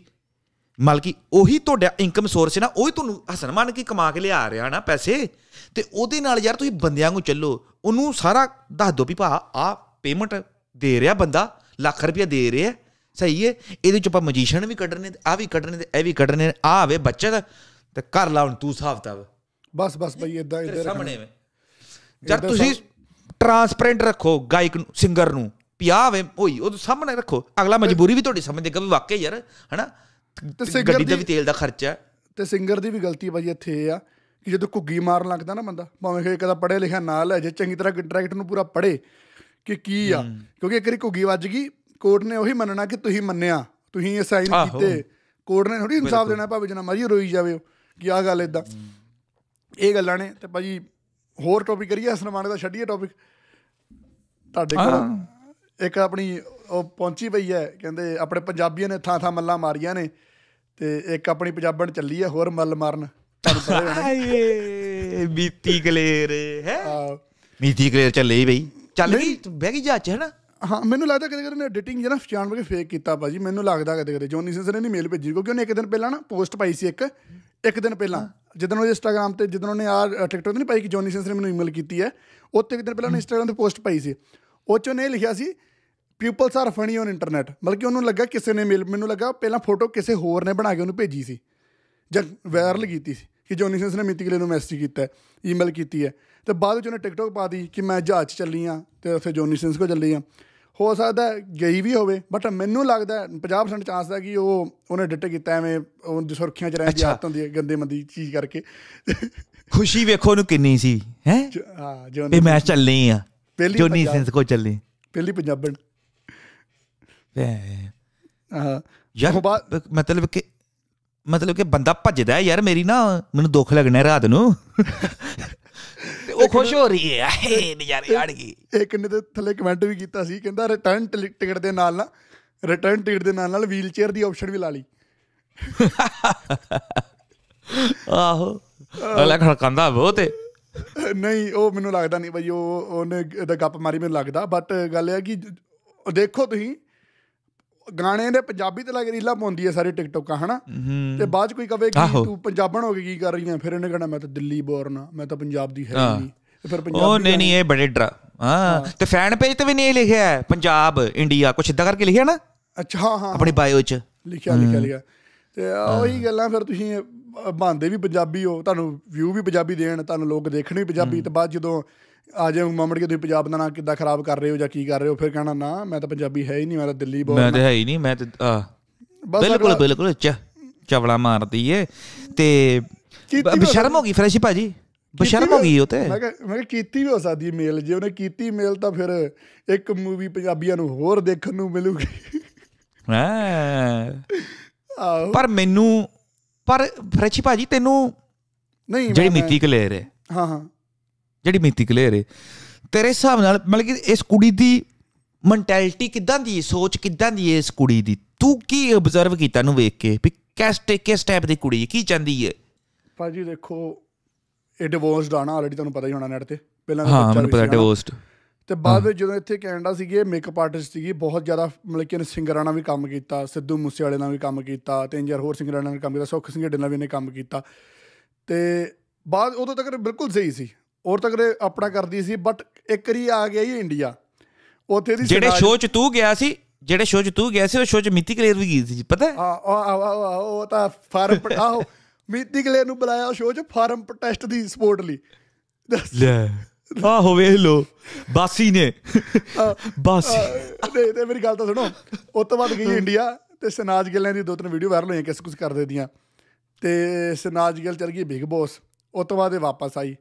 ਮਲਕੀ ਉਹੀ ਤੁਹਾਡਾ ਇਨਕਮ ਸੋਰਸ ਹੈ ਨਾ ਉਹੀ ਤੁਹਾਨੂੰ ਹਸਨ ਮੰਨ ਕੇ ਕਮਾ ਕੇ ਲਿਆ ਰਿਹਾ ਨਾ ਪੈਸੇ ਤੇ ਉਹਦੇ ਨਾਲ ਯਾਰ ਤੁਸੀਂ ਬੰਦਿਆਂ ਨੂੰ ਚੱਲੋ ਉਹਨੂੰ ਸਾਰਾ ਦੱਸ ਦਿਓ ਵੀ ਭਾ ਆ ਪੇਮੈਂਟ ਦੇ ਰਿਹਾ ਬੰਦਾ ਲੱਖ ਰੁਪਏ ਦੇ ਰਿਹਾ ਸਹੀ ਹੈ ਇਹਦੇ ਚ ਆਪਾਂ ਮੈਜੀਸ਼ੀਅਨ ਵੀ ਕੱਢਣੇ ਆ ਵੀ ਕੱਢਣੇ ਤੇ ਇਹ ਵੀ ਕੱਢਣੇ ਆ ਆਵੇ ਬੱਚਤ ਤੇ ਕਰ ਲਾ ਹੁਣ ਤੂੰ ਹਿਸਾਬ ਤਾਬ ਬਸ ਬਸ ਬਈ ਇਦਾਂ ਇਦਾਂ ਸਾਹਮਣੇ ਵੇ ਜਦ ਤੁਸੀਂ ਟਰਾਂਸਪੇਰੈਂਟ ਰੱਖੋ ਗਾਇਕ ਨੂੰ ਸਿੰਗਰ ਨੂੰ ਪਿਆਵੇਂ ਹੋਈ ਉਹ ਸਾਹਮਣੇ ਰੱਖੋ ਅਗਲਾ ਮਜਬੂਰੀ ਵੀ ਤੁਹਾਡੀ ਸਮਝਦੇ ਕਿ ਵਾਕਈ ਯਾਰ ਹਨਾ ਤੇ ਸਿੰਗਰ ਦੀ ਵੀ ਤੇਲ ਦਾ ਖਰਚਾ ਤੇ ਸਿੰਗਰ ਦੀ ਵੀ ਗਲਤੀ ਬਾਈ ਇੱਥੇ ਆ ਕਿ ਜਦੋਂ ਘੁੱਗੀ ਮਾਰਨ ਲੱਗਦਾ ਨਾ ਬੰਦਾ ਭਾਵੇਂ ਕਿ ਕਦਾ ਪੜਿਆ ਲਿਖਿਆ ਨਾਲ ਲੈ ਜੇ ਚੰਗੀ ਤਰ੍ਹਾਂ ਕੰਟਰੈਕਟ ਨੂੰ ਪੂਰਾ ਪੜੇ ਕਿ ਕੀ ਆ ਕਿਉਂਕਿ ਇੱਕ ਵਾਰੀ ਘੁੱਗੀ ਵੱਜ ਗਈ ਕੋਰਟ ਨੇ ਉਹੀ ਮੰਨਣਾ ਕਿ ਤੁਸੀਂ ਮੰਨਿਆ ਤੁਸੀਂ ਇਹ ਸਾਈਨ ਕੀਤੇ ਕੋਰਟ ਨੇ ਥੋੜੀ ਇਨਸਾਫ ਦੇਣਾ ਭਾਵੇਂ ਜਨਾ ਮਰੀ ਰੋਈ ਜਾਵੇ ਕਿ ਆ ਗੱਲ ਇਦਾਂ ਇਹ ਗੱਲਾਂ ਨੇ ਤੇ ਭਾਜੀ ਹੋਰ ਟੌਪਿਕ ਕਰੀਏ ਅਸਨਮਾਨ ਦਾ ਛੱਡੀਏ ਟੌਪਿਕ ਤੁਹਾਡੇ ਕੋਲ ਇੱਕ ਆਪਣੀ ਉਹ ਪਹੁੰਚੀ ਪਈ ਹੈ ਕਹਿੰਦੇ ਆਪਣੇ ਪੰਜਾਬੀਆਂ ਨੇ ਥਾਂ ਥਾਂ ਮੱਲਾਂ ਮਾਰੀਆਂ ਨੇ ਤੇ ਇੱਕ ਆਪਣੀ ਪੰਜਾਬਣ ਚੱਲੀ ਹੈ ਹੋਰ ਮੱਲ ਮਾਰਨ ਆਏ ਹਾਏ ਬੀਤੀ ਕਲੇਰ ਹੈ ਮੀਤੀ ਕਲੇਰ ਚੱਲੀ ਬਈ ਚੱਲ ਗਈ ਬਹਿ ਗਈ ਜਾਚ ਹੈ ਨਾ ਹਾਂ ਮੈਨੂੰ ਲੱਗਦਾ ਕਦੇ ਕਦੇ ਨੇ ਐਡੀਟਿੰਗ ਜਿਹੜਾ ਫਚਾਨ ਵਰਗੇ ਫੇਕ ਕੀਤਾ ਭਾਜੀ ਮੈਨੂੰ ਲੱਗਦਾ ਕਦੇ ਕਦੇ ਜੋਨੀ ਸਿੰਸਰ ਨੇ ਨਹੀਂ ਮੇਲ ਭੇਜੀ ਕਿਉਂਕਿ ਉਹਨੇ ਇੱਕ ਦਿਨ ਪਹਿਲਾਂ ਨਾ ਪੋਸਟ ਪਾਈ ਸੀ ਇੱਕ ਇੱਕ ਦਿਨ ਪਹਿਲਾਂ ਜਦੋਂ ਉਹ ਇੰਸਟਾਗ੍ਰam ਤੇ ਜਦੋਂ ਉਹਨੇ ਆ ਟਿਕਟੋਕ ਤੇ ਨਹੀਂ ਪਾਈ ਕਿ ਜੋਨੀ ਸਿੰਸਰ ਨੇ ਮੈਨੂੰ ਈਮੇਲ ਕੀਤੀ ਹੈ ਉਹ ਤੇ ਇੱਕ ਦਿਨ ਪਹਿਲਾਂ ਉਹਨੇ ਇੰਸਟਾਗ੍ਰam ਤੇ ਪੋਸਟ ਪਾਈ ਸੀ ਉਹ ਚ ਉਹਨੇ ਲਿਖਿਆ ਸੀ peoples are funny on internet ਮਲਕੀ ਉਹਨੂੰ ਲੱਗਾ ਕਿਸੇ ਨੇ ਮੇਲ ਮੈਨੂੰ ਲੱਗਾ ਪਹਿਲਾਂ ਫੋਟੋ ਕਿਸੇ ਹੋਰ ਨੇ ਬਣਾ ਕੇ ਉਹਨੂੰ ਭੇਜੀ ਸੀ ਜਾਂ ਵਾਇਰਲ ਕੀਤੀ ਸੀ ਕਿ ਜੋਨੀ ਸੈਂਸ ਨੇ ਕਿਲੇ ਨੂੰ ਮੈਸੇਜ ਕੀਤਾ ਈਮੇਲ ਕੀਤੀ ਹੈ ਤੇ ਬਾਅਦ ਵਿੱਚ ਉਹਨੇ ਟਿਕਟੋਕ ਪਾ ਦੀ ਕਿ ਮੈਂ ਜਹਾਜ਼ ਚੱਲੀ ਆ ਤੇ ਉੱਥੇ ਜੋਨੀ ਸੈਂਸ ਕੋ ਚੱਲੀ ਆ ਹੋ ਸਕਦਾ ਗਈ ਵੀ ਹੋਵੇ ਬਟ ਮੈਨੂੰ ਲੱਗਦਾ 50% ਚਾਂਸ ਹੈ ਕਿ ਉਹ ਉਹਨੇ ਡਿਟ ਕੀਤਾ ਐਵੇਂ ਉਹਦੀ ਸੁਰਖੀਆਂ ਚ ਰਹਿਣ ਦੀ ਆਦਤ ਹੁੰਦੀ ਹੈ ਗੰਦੇ ਮੰਦੀ ਚੀਜ਼ ਕਰਕੇ ਖੁਸ਼ੀ ਵੇਖੋ ਉਹਨੂੰ ਕਿੰਨੀ ਸੀ ਹੈ ਹਾਂ ਜੋਨੀ ਇਹ ਮੈਚ ਚੱਲਣੀ ਆ ਜੋਨੀ ਸੈਂਸ ਕੋ ਚੱਲੀ ਪਹਿਲੀ ਪੰਜਾਬਣ ਯਾਰ ਮਤਲਬ ਕਿ ਮਤਲਬ ਕਿ ਬੰਦਾ ਭੱਜਦਾ ਹੈ ਯਾਰ ਮੇਰੀ ਨਾ ਮੈਨੂੰ ਦੁੱਖ ਲੱਗਣਾ ਰਾਤ ਨੂੰ ਤੇ ਉਹ ਖੁਸ਼ ਹੋ ਰਹੀ ਹੈ ਹੇ ਨਜ਼ਾਰੇ ਆੜ ਗਈ ਇੱਕ ਨੇ ਤੇ ਥੱਲੇ ਕਮੈਂਟ ਵੀ ਕੀਤਾ ਸੀ ਕਹਿੰਦਾ ਰਿਟਰਨ ਟਿਕਟ ਦੇ ਨਾਲ ਨਾ ਰਿਟਰਨ ਟਿਕਟ ਦੇ ਨਾਲ ਨਾਲ ਵੀਲਚੇਅਰ ਦੀ ਆਪਸ਼ਨ ਵੀ ਲਾ ਲਈ ਆਹੋ ਅਲਾ ਖੜਕਾਂਦਾ ਬਹੁਤ ਤੇ ਨਹੀਂ ਉਹ ਮੈਨੂੰ ਲੱਗਦਾ ਨਹੀਂ ਬਈ ਉਹ ਉਹਨੇ ਇਹਦਾ ਗੱਪ ਮਾਰੀ ਮੈਨੂੰ ਲੱਗਦਾ ਬਟ ਗੱਲ ਇਹ ਹੈ ਕਿ ਦੇਖੋ ਤੁਸੀਂ ਗਾਣੇ ਦੇ ਪੰਜਾਬੀ ਤੇ ਲੱਗ ਰੀਲਾ ਪਾਉਂਦੀ ਹੈ ਸਾਰੇ ਟਿਕਟੋਕਾਂ ਹਨਾ ਤੇ ਬਾਅਦ ਚ ਕੋਈ ਕਵੇ ਕਿ ਤੂੰ ਪੰਜਾਬਣ ਹੋ ਕੇ ਕੀ ਕਰ ਰਹੀ ਹੈ ਫਿਰ ਇਹਨੇ ਕਹਣਾ ਮੈਂ ਤਾਂ ਦਿੱਲੀ ਬੋਰਨ ਆ ਮੈਂ ਤਾਂ ਪੰਜਾਬ ਦੀ ਹੈ ਨਹੀਂ ਤੇ ਫਿਰ ਪੰਜਾਬ ਉਹ ਨਹੀਂ ਨਹੀਂ ਇਹ ਬੜੇ ਡਰਾ ਹਾਂ ਤੇ ਫੈਨ ਪੇਜ ਤੇ ਵੀ ਨਹੀਂ ਲਿਖਿਆ ਹੈ ਪੰਜਾਬ ਇੰਡੀਆ ਕੁਛ ਇਦਾਂ ਕਰਕੇ ਲਿਖਿਆ ਨਾ ਅੱਛਾ ਹਾਂ ਹਾਂ ਆਪਣੀ ਬਾਇਓ 'ਚ ਲਿਖਿਆ ਲਿਖਿਆ ਲਿਖਿਆ ਤੇ ਉਹੀ ਗੱਲਾਂ ਫਿਰ ਤੁਸੀਂ ਬੰਦੇ ਵੀ ਪੰਜਾਬੀ ਹੋ ਤੁਹਾਨੂੰ ਵਿਊ ਵੀ ਪੰਜਾਬੀ ਦੇਣ ਤੁਹਾਨੂੰ ਲੋਕ ਦੇਖਣ ਵੀ ਪੰਜਾਬੀ ਤੇ ਬਾਅਦ ਜਦੋਂ ਆ ਜੇ ਮਾਮੜ ਕੇ ਤੁਸੀਂ ਪੰਜਾਬ ਦਾ ਨਾਂ ਕਿੱਦਾਂ ਖਰਾਬ ਕਰ ਰਹੇ ਹੋ ਜਾਂ ਕੀ ਕਰ ਰਹੇ ਹੋ ਫਿਰ ਕਹਿਣਾ ਨਾ ਮੈਂ ਤਾਂ ਪੰਜਾਬੀ ਹੈ ਹੀ ਨਹੀਂ ਮੈਂ ਤਾਂ ਦਿੱਲੀ ਬੋਲ ਮੈਂ ਤਾਂ ਹੈ ਹੀ ਨਹੀਂ ਮੈਂ ਤਾਂ ਆ ਬਿਲਕੁਲ ਬਿਲਕੁਲ ਚ ਚਵਲਾ ਮਾਰਦੀ ਏ ਤੇ ਬਿਸ਼ਰਮ ਹੋ ਗਈ ਫਰੈਸ਼ ਭਾਜੀ ਬਿਸ਼ਰਮ ਹੋ ਗਈ ਉਹ ਤੇ ਮੈਂ ਕਿ ਮੈਂ ਕੀਤੀ ਵੀ ਹੋ ਸਕਦੀ ਮੇਲ ਜੇ ਉਹਨੇ ਕੀਤੀ ਮੇਲ ਤਾਂ ਫਿਰ ਇੱਕ ਮੂਵੀ ਪੰਜਾਬੀਆਂ ਨੂੰ ਹੋਰ ਦੇਖਣ ਨੂੰ ਮਿਲੂਗੀ ਹਾਂ ਪਰ ਮੈਨੂੰ ਪਰ ਫਰੈਸ਼ੀ ਭਾਜੀ ਤੈਨੂੰ ਨਹੀਂ ਜਿਹੜੀ ਮਿੱਤੀ ਕਲੇਰ ਹੈ ਹਾਂ ਹਾਂ ਜਿਹੜੀ ਮਿੱਤੀ ਕਲੇਅਰ ਏ ਤੇਰੇ ਹਿਸਾਬ ਨਾਲ ਮਤਲਬ ਕਿ ਇਸ ਕੁੜੀ ਦੀ ਮੈਂਟੈਲਿਟੀ ਕਿੱਦਾਂ ਦੀ ਹੈ ਸੋਚ ਕਿੱਦਾਂ ਦੀ ਹੈ ਇਸ ਕੁੜੀ ਦੀ ਤੂੰ ਕੀ ਅਬਜ਼ਰਵ ਕੀਤਾ ਨੂੰ ਵੇਖ ਕੇ ਵੀ ਕਿਸ ਕਿਸ ਟਾਈਪ ਦੀ ਕੁੜੀ ਕੀ ਚਾਹੁੰਦੀ ਏ ਭਾਜੀ ਦੇਖੋ ਇਹ ਡਿਵੋਰਸਡ ਆਣਾ ਆਲਰੇਡੀ ਤੁਹਾਨੂੰ ਪਤਾ ਹੀ ਹੋਣਾ ਨੈਟ ਤੇ ਪਹਿਲਾਂ ਤਾਂ ਹਾਂ ਮੈਨੂੰ ਪਤਾ ਡਿਵੋਰਸਡ ਤੇ ਬਾਅਦ ਵਿੱਚ ਜਦੋਂ ਇੱਥੇ ਕੈਨੇਡਾ ਸੀਗੇ ਮੇਕਅਪ ਆਰਟਿਸਟ ਸੀਗੀ ਬਹੁਤ ਜ਼ਿਆਦਾ ਮਤਲਬ ਕਿ ਇਹਨੇ ਸਿੰਗਰਾਂ ਨਾਲ ਵੀ ਕੰਮ ਕੀਤਾ ਸਿੱਧੂ ਮੂਸੇ ਵਾਲੇ ਨਾਲ ਵੀ ਕੰਮ ਕੀਤਾ ਤੇ ਇੰਜਰ ਹੋਰ ਸਿੰਗਰਾਂ ਨਾਲ ਕੰਮ ਕੀਤਾ ਸੁਖ ਸਿੰਘ ਢਿੱਲਾ ਨਾਲ ਵੀ ਇਹਨੇ ਕੰਮ ਕੀਤਾ ਤੇ ਬਾਅਦ ਉਦੋਂ ਤੱਕ ਬਿਲਕੁਲ ਸਹੀ ਸੀ ਔਰ ਤੱਕ ਆਪਣਾ ਕਰਦੀ ਸੀ ਬਟ ਇੱਕ ਰੀ ਆ ਗਿਆ ਹੀ ਇੰਡੀਆ ਉੱਥੇ ਦੀ ਜਿਹੜੇ ਸ਼ੋਅ 'ਚ ਤੂੰ ਗਿਆ ਸੀ ਜਿਹੜੇ ਸ਼ੋਅ 'ਚ ਤੂੰ ਗਿਆ ਸੀ ਉਹ ਸ਼ੋਅ 'ਚ ਮਿੱਤੀ ਕਲੇਰ ਵੀ ਗਈ ਸੀ ਪਤਾ ਆ ਉਹ ਤਾਂ ਫਾਰਮ ਆਹੋ ਮਿੱਤੀ ਕਲੇਰ ਨੂੰ ਬੁਲਾਇਆ ਸ਼ੋਅ 'ਚ ਫਾਰਮ ਪ੍ਰੋਟੈਸਟ ਦੀ ਸਪੋਰਟ ਲਈ ਲੈ ਆ ਹੋਵੇ ਲੋ ਬਾਸੀ ਨੇ ਬਾਸੀ ਨਹੀਂ ਤੇ ਮੇਰੀ ਗੱਲ ਤਾਂ ਸੁਣੋ ਉਸ ਤੋਂ ਬਾਅਦ ਗਈ ਇੰਡੀਆ ਤੇ ਸਨਾਜ ਗਿੱਲਾਂ ਦੀ ਦੋ ਤਿੰਨ ਵੀਡੀਓ ਵਾਇਰਲ ਹੋਈਆਂ ਕਿਸ ਕੁਝ ਕਰਦੇ ਦੀਆਂ ਤੇ ਸਨਾਜ ਗਿੱਲ ਚਲ ਗਈ ਬਿਗ ਬੌਸ ਉਸ ਤੋਂ ਬਾਅਦ ਇਹ ਵਾਪਸ ਆਈ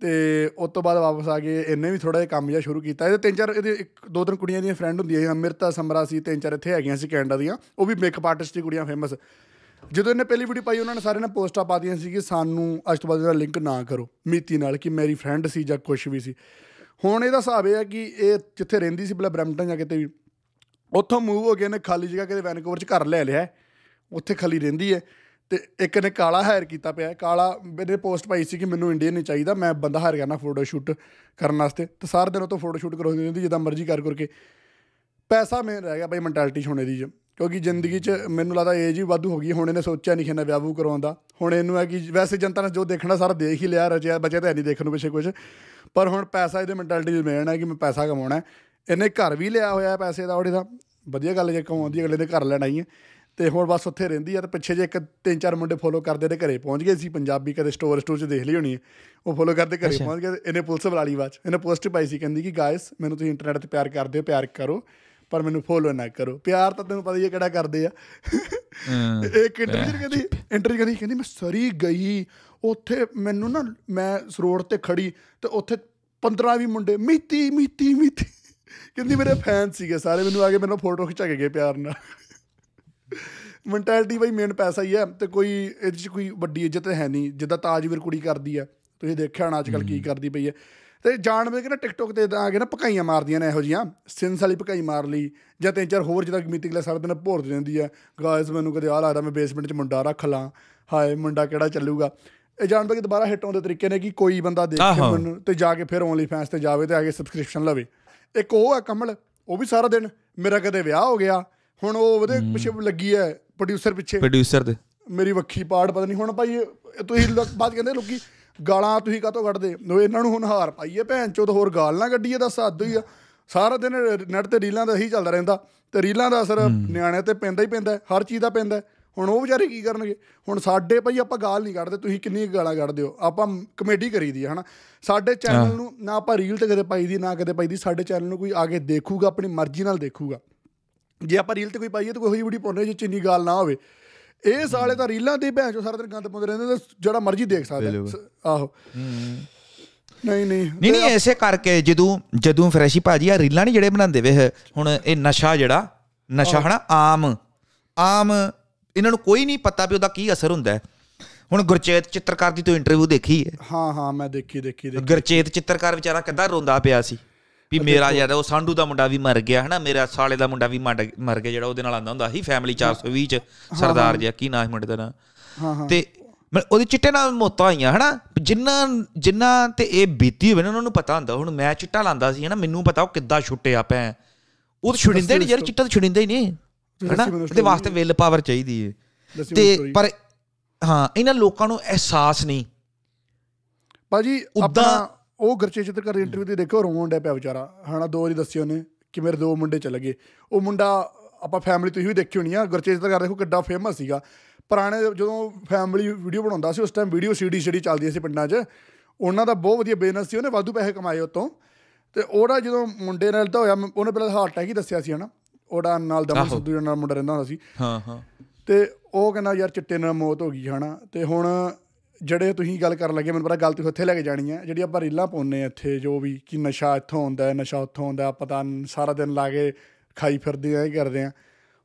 ਤੇ ਉਸ ਤੋਂ ਬਾਅਦ ਵਾਪਸ ਆ ਕੇ ਇਹਨੇ ਵੀ ਥੋੜਾ ਜਿਹਾ ਕੰਮ ਜਿਹਾ ਸ਼ੁਰੂ ਕੀਤਾ ਇਹਦੇ ਤਿੰਨ ਚਾਰ ਇਹਦੇ ਇੱਕ ਦੋ ਤਿੰਨ ਕੁੜੀਆਂ ਦੀਆਂ ਫਰੈਂਡ ਹੁੰਦੀਆਂ ਸੀ ਅਮਿਰਤਾ ਸਮਰਾ ਸੀ ਤਿੰਨ ਚਾਰ ਇੱਥੇ ਹੈਗੀਆਂ ਸੀ ਕੈਨੇਡਾ ਦੀਆਂ ਉਹ ਵੀ ਮੇਕਅਪ ਆਰਟਿਸਟ ਦੀ ਕੁੜੀਆਂ ਫੇਮਸ ਜਦੋਂ ਇਹਨੇ ਪਹਿਲੀ ਵੀਡੀਓ ਪਾਈ ਉਹਨਾਂ ਨੇ ਸਾਰੇ ਨੇ ਪੋਸਟਾਂ ਪਾਤੀਆਂ ਸੀ ਕਿ ਸਾਨੂੰ ਅੱਜ ਤੋਂ ਬਾਅਦ ਇਹਦਾ ਲਿੰਕ ਨਾ ਕਰੋ ਮੀਤੀ ਨਾਲ ਕਿ ਮੇਰੀ ਫਰੈਂਡ ਸੀ ਜਾਂ ਕੁਝ ਵੀ ਸੀ ਹੁਣ ਇਹਦਾ ਹਿਸਾਬ ਇਹ ਹੈ ਕਿ ਇਹ ਜਿੱਥੇ ਰਹਿੰਦੀ ਸੀ ਬਲਾ ਬ੍ਰੈਂਪਟਨ ਜਾਂ ਕਿਤੇ ਵੀ ਉੱਥੋਂ ਮੂਵ ਹੋ ਗਏ ਨੇ ਖਾਲੀ ਜਗ੍ਹਾ ਕਿਤੇ ਵੈਨਕੂਵਰ 'ਚ ਘਰ ਲੈ ਲਿਆ ਉੱਥੇ ਖਾਲੀ ਰਹਿੰਦੀ ਹੈ ਤੇ ਇੱਕ ਨੇ ਕਾਲਾ ਹਾਇਰ ਕੀਤਾ ਪਿਆ ਕਾਲਾ ਮੇਰੇ ਪੋਸਟ ਪਾਈ ਸੀ ਕਿ ਮੈਨੂੰ ਇੰਡੀਅਨ ਨਹੀਂ ਚਾਹੀਦਾ ਮੈਂ ਬੰਦਾ ਹਾਇਰ ਕਰਨਾ ਫੋਟੋ ਸ਼ੂਟ ਕਰਨ ਵਾਸਤੇ ਤੇ ਸਾਰੇ ਦਿਨ ਉਹ ਤੋਂ ਫੋਟੋ ਸ਼ੂਟ ਕਰਵਾਉਂਦੀ ਰਹਿੰਦੀ ਜਿੱਦਾਂ ਮਰਜ਼ੀ ਕਰ ਕਰਕੇ ਪੈਸਾ ਮੇਨ ਰਹਿ ਗਿਆ ਭਾਈ ਮੈਂਟੈਲਿਟੀ ਛੋਣੇ ਦੀ ਕਿਉਂਕਿ ਜ਼ਿੰਦਗੀ 'ਚ ਮੈਨੂੰ ਲੱਗਦਾ ਏਜ ਹੀ ਵਾਧੂ ਹੋ ਗਈ ਹੁਣ ਇਹਨੇ ਸੋਚਿਆ ਨਹੀਂ ਖੇਨਾ ਵਿਆਹੂ ਕਰਾਉਂਦਾ ਹੁਣ ਇਹਨੂੰ ਹੈ ਕਿ ਵੈਸੇ ਜਨਤਾ ਨੇ ਜੋ ਦੇਖਣਾ ਸਾਰਾ ਦੇਖ ਹੀ ਲਿਆ ਰਜਿਆ ਬਚਿਆ ਤਾਂ ਨਹੀਂ ਦੇਖਣ ਨੂੰ ਪਿਛੇ ਕੁਝ ਪਰ ਹੁਣ ਪੈਸਾ ਇਹਦੇ ਮੈਂਟੈਲਿਟੀ 'ਚ ਮੇਨ ਹੈ ਕਿ ਮੈਂ ਪੈਸਾ ਕਮਾਉਣਾ ਇਹਨੇ ਘਰ ਵੀ ਲਿਆ ਹੋਇਆ ਪੈਸੇ ਦਾ ਔੜੇ ਦਾ ਵਧੀਆ ਗੱਲ ਜੇ ਕਮਾਉਂਦੀ ਅਗਲੇ ਦੇ ਘਰ ਲੈਣਾ ਹੀ ਹੈ ਤੇ ਹੁਣ ਬਸ ਉੱਥੇ ਰਹਿੰਦੀ ਆ ਤੇ ਪਿੱਛੇ ਜੇ ਇੱਕ ਤਿੰਨ ਚਾਰ ਮੁੰਡੇ ਫੋਲੋ ਕਰਦੇ ਤੇ ਘਰੇ ਪਹੁੰਚ ਗਏ ਸੀ ਪੰਜਾਬੀ ਕਦੇ ਸਟੋਰ ਸਟੋਰ 'ਚ ਦੇਖ ਲਈ ਹੋਣੀ ਉਹ ਫੋਲੋ ਕਰਦੇ ਘਰੇ ਪਹੁੰਚ ਗਏ ਇਹਨੇ ਪੁਲਿਸ ਬੁਲਾ ਲਈ ਬਾਅਦ ਇਹਨੇ ਪੋਸਟ ਪਾਈ ਸੀ ਕਹਿੰਦੀ ਕਿ ਗਾਇਸ ਮੈਨੂੰ ਤੁਸੀਂ ਇੰਟਰਨੈਟ ਤੇ ਪਿਆਰ ਕਰਦੇ ਹੋ ਪਿਆਰ ਕਰੋ ਪਰ ਮੈਨੂੰ ਫੋਲੋ ਨਾ ਕਰੋ ਪਿਆਰ ਤਾਂ ਤੈਨੂੰ ਪਤਾ ਹੀ ਹੈ ਕਿਹੜਾ ਕਰਦੇ ਆ *laughs* ਇੱਕ ਇੰਟਰਵਿਊ ਕਹਿੰਦੀ ਇੰਟਰਵਿਊ ਕਹਿੰਦੀ ਕਹਿੰਦੀ ਮੈਂ ਸਰੀ ਗਈ ਉੱਥੇ ਮੈਨੂੰ ਨਾ ਮੈਂ ਸਰੋੜ ਤੇ ਖੜੀ ਤੇ ਉੱਥੇ 15 ਵੀ ਮੁੰਡੇ ਮਿੱਤੀ ਮਿੱਤੀ ਮਿੱਤੀ ਕਹਿੰਦੀ ਮੇਰੇ ਫੈਨ ਸੀਗੇ ਸਾਰੇ ਮੈਨੂੰ ਆ ਕੇ ਮੈਨੂੰ ਫੋਟੋ ਖਿਚਾ ਕੇ ਗਏ ਪਿਆਰ ਨਾਲ ਮੈਂਟੈਲਿਟੀ ਬਈ ਮੇਨ ਪੈਸਾ ਹੀ ਹੈ ਤੇ ਕੋਈ ਇਹਦੇ 'ਚ ਕੋਈ ਵੱਡੀ ਇੱਜ਼ਤ ਹੈ ਨਹੀਂ ਜਿੱਦਾਂ ਤਾਜਵੀਰ ਕੁੜੀ ਕਰਦੀ ਹੈ ਤੁਸੀਂ ਦੇਖਿਆ ਹੋਣਾ ਅੱਜਕੱਲ ਕੀ ਕਰਦੀ ਪਈ ਹੈ ਤੇ ਜਾਣਵੇਂ ਕਿ ਨਾ ਟਿਕਟੋਕ ਤੇ ਆ ਕੇ ਨਾ ਪਕਾਈਆਂ ਮਾਰਦੀਆਂ ਨੇ ਇਹੋ ਜੀਆਂ ਸਿੰਸ ਵਾਲੀ ਪਕਾਈ ਮਾਰ ਲਈ ਜਾਂ ਤਿੰਨ ਚਾਰ ਹੋਰ ਜਿਹੜਾ ਮੀਟਿੰਗ ਲੈ ਸਾਰਾ ਦਿਨ ਭੋਰ ਦਿੰਦੀ ਆ ਗਾਇਸ ਮੈਨੂੰ ਕਦੇ ਆ ਲੱਗਦਾ ਮੈਂ ਬੇਸਮੈਂਟ 'ਚ ਮੁੰਡਾ ਰੱਖ ਲਾਂ ਹਾਏ ਮੁੰਡਾ ਕਿਹੜਾ ਚੱਲੂਗਾ ਇਹ ਜਾਣਵੇ ਕਿ ਦੁਬਾਰਾ ਹਿੱਟ ਹੋਣ ਦੇ ਤਰੀਕੇ ਨੇ ਕਿ ਕੋਈ ਬੰਦਾ ਦੇਖ ਕੇ ਮੈਨੂੰ ਤੇ ਜਾ ਕੇ ਫਿਰ ਓਨਲੀ ਫੈਨਸ ਤੇ ਜਾਵੇ ਤੇ ਆ ਕੇ ਸਬਸਕ੍ਰਿਪਸ਼ਨ ਲਵੇ ਇੱਕ ਉਹ ਆ ਕਮਲ ਉਹ ਵੀ ਸਾਰਾ ਦਿਨ ਮੇਰਾ ਕਦੇ ਵਿਆਹ ਹੋ ਗਿਆ ਹੁਣ ਉਹ ਉਹਦੇ ਪਿੱਛੇ ਲੱਗੀ ਹੈ ਪ੍ਰੋਡਿਊਸਰ ਪਿੱਛੇ ਪ੍ਰੋਡਿਊਸਰ ਦੇ ਮੇਰੀ ਵੱਖੀ ਪਾੜ ਪਤਾ ਨਹੀਂ ਹੁਣ ਭਾਈ ਤੁਸੀਂ ਬਾਤ ਕਹਿੰਦੇ ਲੋਕੀ ਗਾਲਾਂ ਤੁਸੀਂ ਕਾਤੋਂ ਕੱਢਦੇ ਨੋ ਇਹਨਾਂ ਨੂੰ ਹੁਣ ਹਾਰ ਪਾਈਏ ਭੈਣ ਚੋਦ ਹੋਰ ਗਾਲ ਨਾ ਕੱਢੀਏ ਦਾ ਸਾਦੋ ਹੀ ਆ ਸਾਰਾ ਦਿਨ ਨੈਟ ਤੇ ਰੀਲਾਂ ਦਾ ਹੀ ਚੱਲਦਾ ਰਹਿੰਦਾ ਤੇ ਰੀਲਾਂ ਦਾ ਅਸਰ ਨਿਆਣੇ ਤੇ ਪੈਂਦਾ ਹੀ ਪੈਂਦਾ ਹਰ ਚੀਜ਼ ਦਾ ਪੈਂਦਾ ਹੁਣ ਉਹ ਵਿਚਾਰੇ ਕੀ ਕਰਨਗੇ ਹੁਣ ਸਾਡੇ ਭਾਈ ਆਪਾਂ ਗਾਲ ਨਹੀਂ ਕੱਢਦੇ ਤੁਸੀਂ ਕਿੰਨੀ ਗਾਲਾਂ ਕੱਢਦੇ ਹੋ ਆਪਾਂ ਕਮੇਡੀ ਕਰੀ ਦੀ ਹੈ ਹਨਾ ਸਾਡੇ ਚੈਨਲ ਨੂੰ ਨਾ ਆਪਾਂ ਰੀਲ ਤੇ ਕਦੇ ਪਾਈ ਦੀ ਨਾ ਕਦੇ ਪਾਈ ਦੀ ਸਾਡੇ ਚੈਨਲ ਨੂੰ ਕੋਈ ਆ ਕੇ ਦੇਖੂਗਾ ਆਪਣੀ ਮਰਜ਼ੀ ਨਾਲ ਦੇਖੂਗਾ ਜੇ ਆਪਾਂ ਰੀਲ ਤੇ ਕੋਈ ਪਾਈਏ ਤਾਂ ਕੋਈ ਹੋਈ ਵੀਡੀਓ ਪਾਉਣੇ ਜੇ ਚਿੰਨੀ ਗੱਲ ਨਾ ਹੋਵੇ ਇਹ ਸਾਲੇ ਤਾਂ ਰੀਲਾਂ ਦੇ ਭੈਣ ਚੋ ਸਾਰਾ ਦਿਨ ਗੰਦ ਪਾਉਂਦੇ ਰਹਿੰਦੇ ਨੇ ਜਿਹੜਾ ਮਰਜ਼ੀ ਦੇਖ ਸਕਦੇ ਆਹੋ ਨਹੀਂ ਨਹੀਂ ਨਹੀਂ ਨਹੀਂ ਐਸੇ ਕਰਕੇ ਜਦੋਂ ਜਦੋਂ ਫਰੈਸ਼ੀ ਭਾਜੀ ਆ ਰੀਲਾਂ ਨਹੀਂ ਜਿਹੜੇ ਬਣਾਉਂਦੇ ਵੇ ਹੁਣ ਇਹ ਨਸ਼ਾ ਜਿਹੜਾ ਨਸ਼ਾ ਹਨਾ ਆਮ ਆਮ ਇਹਨਾਂ ਨੂੰ ਕੋਈ ਨਹੀਂ ਪਤਾ ਵੀ ਉਹਦਾ ਕੀ ਅਸਰ ਹੁੰਦਾ ਹੈ ਹੁਣ ਗੁਰਚੇਤ ਚਿੱਤਰਕਾਰ ਦੀ ਤੋਂ ਇੰਟਰਵਿਊ ਦੇਖੀ ਹੈ ਹਾਂ ਹਾਂ ਮੈਂ ਦੇਖੀ ਦੇਖੀ ਦੇਖੀ ਗੁਰਚੇਤ ਚਿੱਤਰਕਾਰ ਵਿਚਾਰਾ ਕਿੱਦਾਂ ਰੋਂਦਾ ਪਿਆ ਸੀ ਵੀ ਮੇਰਾ ਯਾਰ ਉਹ ਸਾਂਢੂ ਦਾ ਮੁੰਡਾ ਵੀ ਮਰ ਗਿਆ ਹਨਾ ਮੇਰਾ ਸਾਲੇ ਦਾ ਮੁੰਡਾ ਵੀ ਮਰ ਗਿਆ ਜਿਹੜਾ ਉਹਦੇ ਨਾਲ ਆਂਦਾ ਹੁੰਦਾ ਸੀ ਫੈਮਿਲੀ 420 ਚ ਸਰਦਾਰ ਜਿਹਾ ਕੀ ਨਾਮ ਮੁੰਡੇ ਦਾ ਹਾਂ ਹਾਂ ਤੇ ਮੈਂ ਉਹਦੇ ਚਿੱਟੇ ਨਾਲ ਮੋਤਾ ਆਈਆਂ ਹਨਾ ਜਿੰਨਾਂ ਜਿੰਨਾਂ ਤੇ ਇਹ ਬੀਤੀ ਹੋਵੇ ਨਾ ਉਹਨਾਂ ਨੂੰ ਪਤਾ ਹੁੰਦਾ ਹੁਣ ਮੈਂ ਚਿੱਟਾ ਲਾਂਦਾ ਸੀ ਹਨਾ ਮੈਨੂੰ ਪਤਾ ਉਹ ਕਿੱਦਾਂ ਛੁੱਟਿਆ ਪੈ ਉਹ ਤਾਂ ਛੁੜਿੰਦਾ ਨਹੀਂ ਯਾਰ ਚਿੱਟਾ ਤਾਂ ਛੁੜਿੰਦਾ ਹੀ ਨਹੀਂ ਹਨਾ ਉਹਦੇ ਵਾਸਤੇ ਵਿਲ ਪਾਵਰ ਚਾਹੀਦੀ ਹੈ ਤੇ ਪਰ ਹਾਂ ਇਹਨਾਂ ਲੋਕਾਂ ਨੂੰ ਅਹਿਸਾਸ ਨਹੀਂ ਭਾਜੀ ਆਪਣਾ ਉਹ ਗਰਚੇ ਚਿੱਤਰਕਾਰ ਦੀ ਇੰਟਰਵਿਊ ਤੇ ਦੇਖੋ ਰੋਂਡ ਹੈ ਪਿਆ ਵਿਚਾਰਾ ਹਣਾ ਦੋ ਜੀ ਦੱਸਿਓ ਨੇ ਕਿ ਮੇਰੇ ਦੋ ਮੁੰਡੇ ਚਲੇ ਗਏ ਉਹ ਮੁੰਡਾ ਆਪਾਂ ਫੈਮਿਲੀ ਤੁਸੀਂ ਵੀ ਦੇਖੀ ਹੋਣੀ ਆ ਗਰਚੇ ਚਿੱਤਰਕਾਰ ਦੇਖੋ ਕਿੱਡਾ ਫੇਮਸ ਸੀਗਾ ਪੁਰਾਣੇ ਜਦੋਂ ਫੈਮਿਲੀ ਵੀਡੀਓ ਬਣਾਉਂਦਾ ਸੀ ਉਸ ਟਾਈਮ ਵੀਡੀਓ ਸੀਡੀ ਜਿਹੜੀ ਚੱਲਦੀ ਸੀ ਪਿੰਡਾਂ 'ਚ ਉਹਨਾਂ ਦਾ ਬਹੁਤ ਵਧੀਆ ਬਿਜ਼ਨਸ ਸੀ ਉਹਨੇ ਵਾਧੂ ਪੈਸੇ ਕਮਾਏ ਉਤੋਂ ਤੇ ਉਹਦਾ ਜਦੋਂ ਮੁੰਡੇ ਨਾਲ ਤਾਂ ਹੋਇਆ ਉਹਨੇ ਪਹਿਲਾਂ ਹਾਰਟ ਅਟੈਕ ਹੀ ਦੱਸਿਆ ਸੀ ਹਨਾ ਉਹਦਾ ਨਾਲ ਦਮ ਸੁਦੂ ਨਾਲ ਮੁੰਡਾ ਰਹਿੰਦਾ ਹੁੰਦਾ ਸੀ ਹਾਂ ਹਾਂ ਤੇ ਉਹ ਕਹਿੰਦਾ ਯਾਰ ਚਿੱਟੇ ਨਾਲ ਮੌਤ ਹੋ ਗਈ ਹਨਾ ਤੇ ਹੁਣ ਜਿਹੜੇ ਤੁਸੀਂ ਗੱਲ ਕਰਨ ਲੱਗੇ ਮੈਨੂੰ ਪਤਾ ਗੱਲ ਤੁਸੀਂ ਉੱਥੇ ਲੈ ਕੇ ਜਾਣੀ ਹੈ ਜਿਹੜੀ ਆਪਾਂ ਰੀਲਾਂ ਪਾਉਂਦੇ ਆ ਇੱਥੇ ਜੋ ਵੀ ਕਿ ਨਸ਼ਾ ਇੱਥੋਂ ਹੁੰਦਾ ਹੈ ਨਸ਼ਾ ਉੱਥੋਂ ਹੁੰਦਾ ਆ ਪਤਾ ਸਾਰਾ ਦਿਨ ਲਾ ਕੇ ਖਾਈ ਫਿਰਦੇ ਆ ਇਹ ਕਰਦੇ ਆ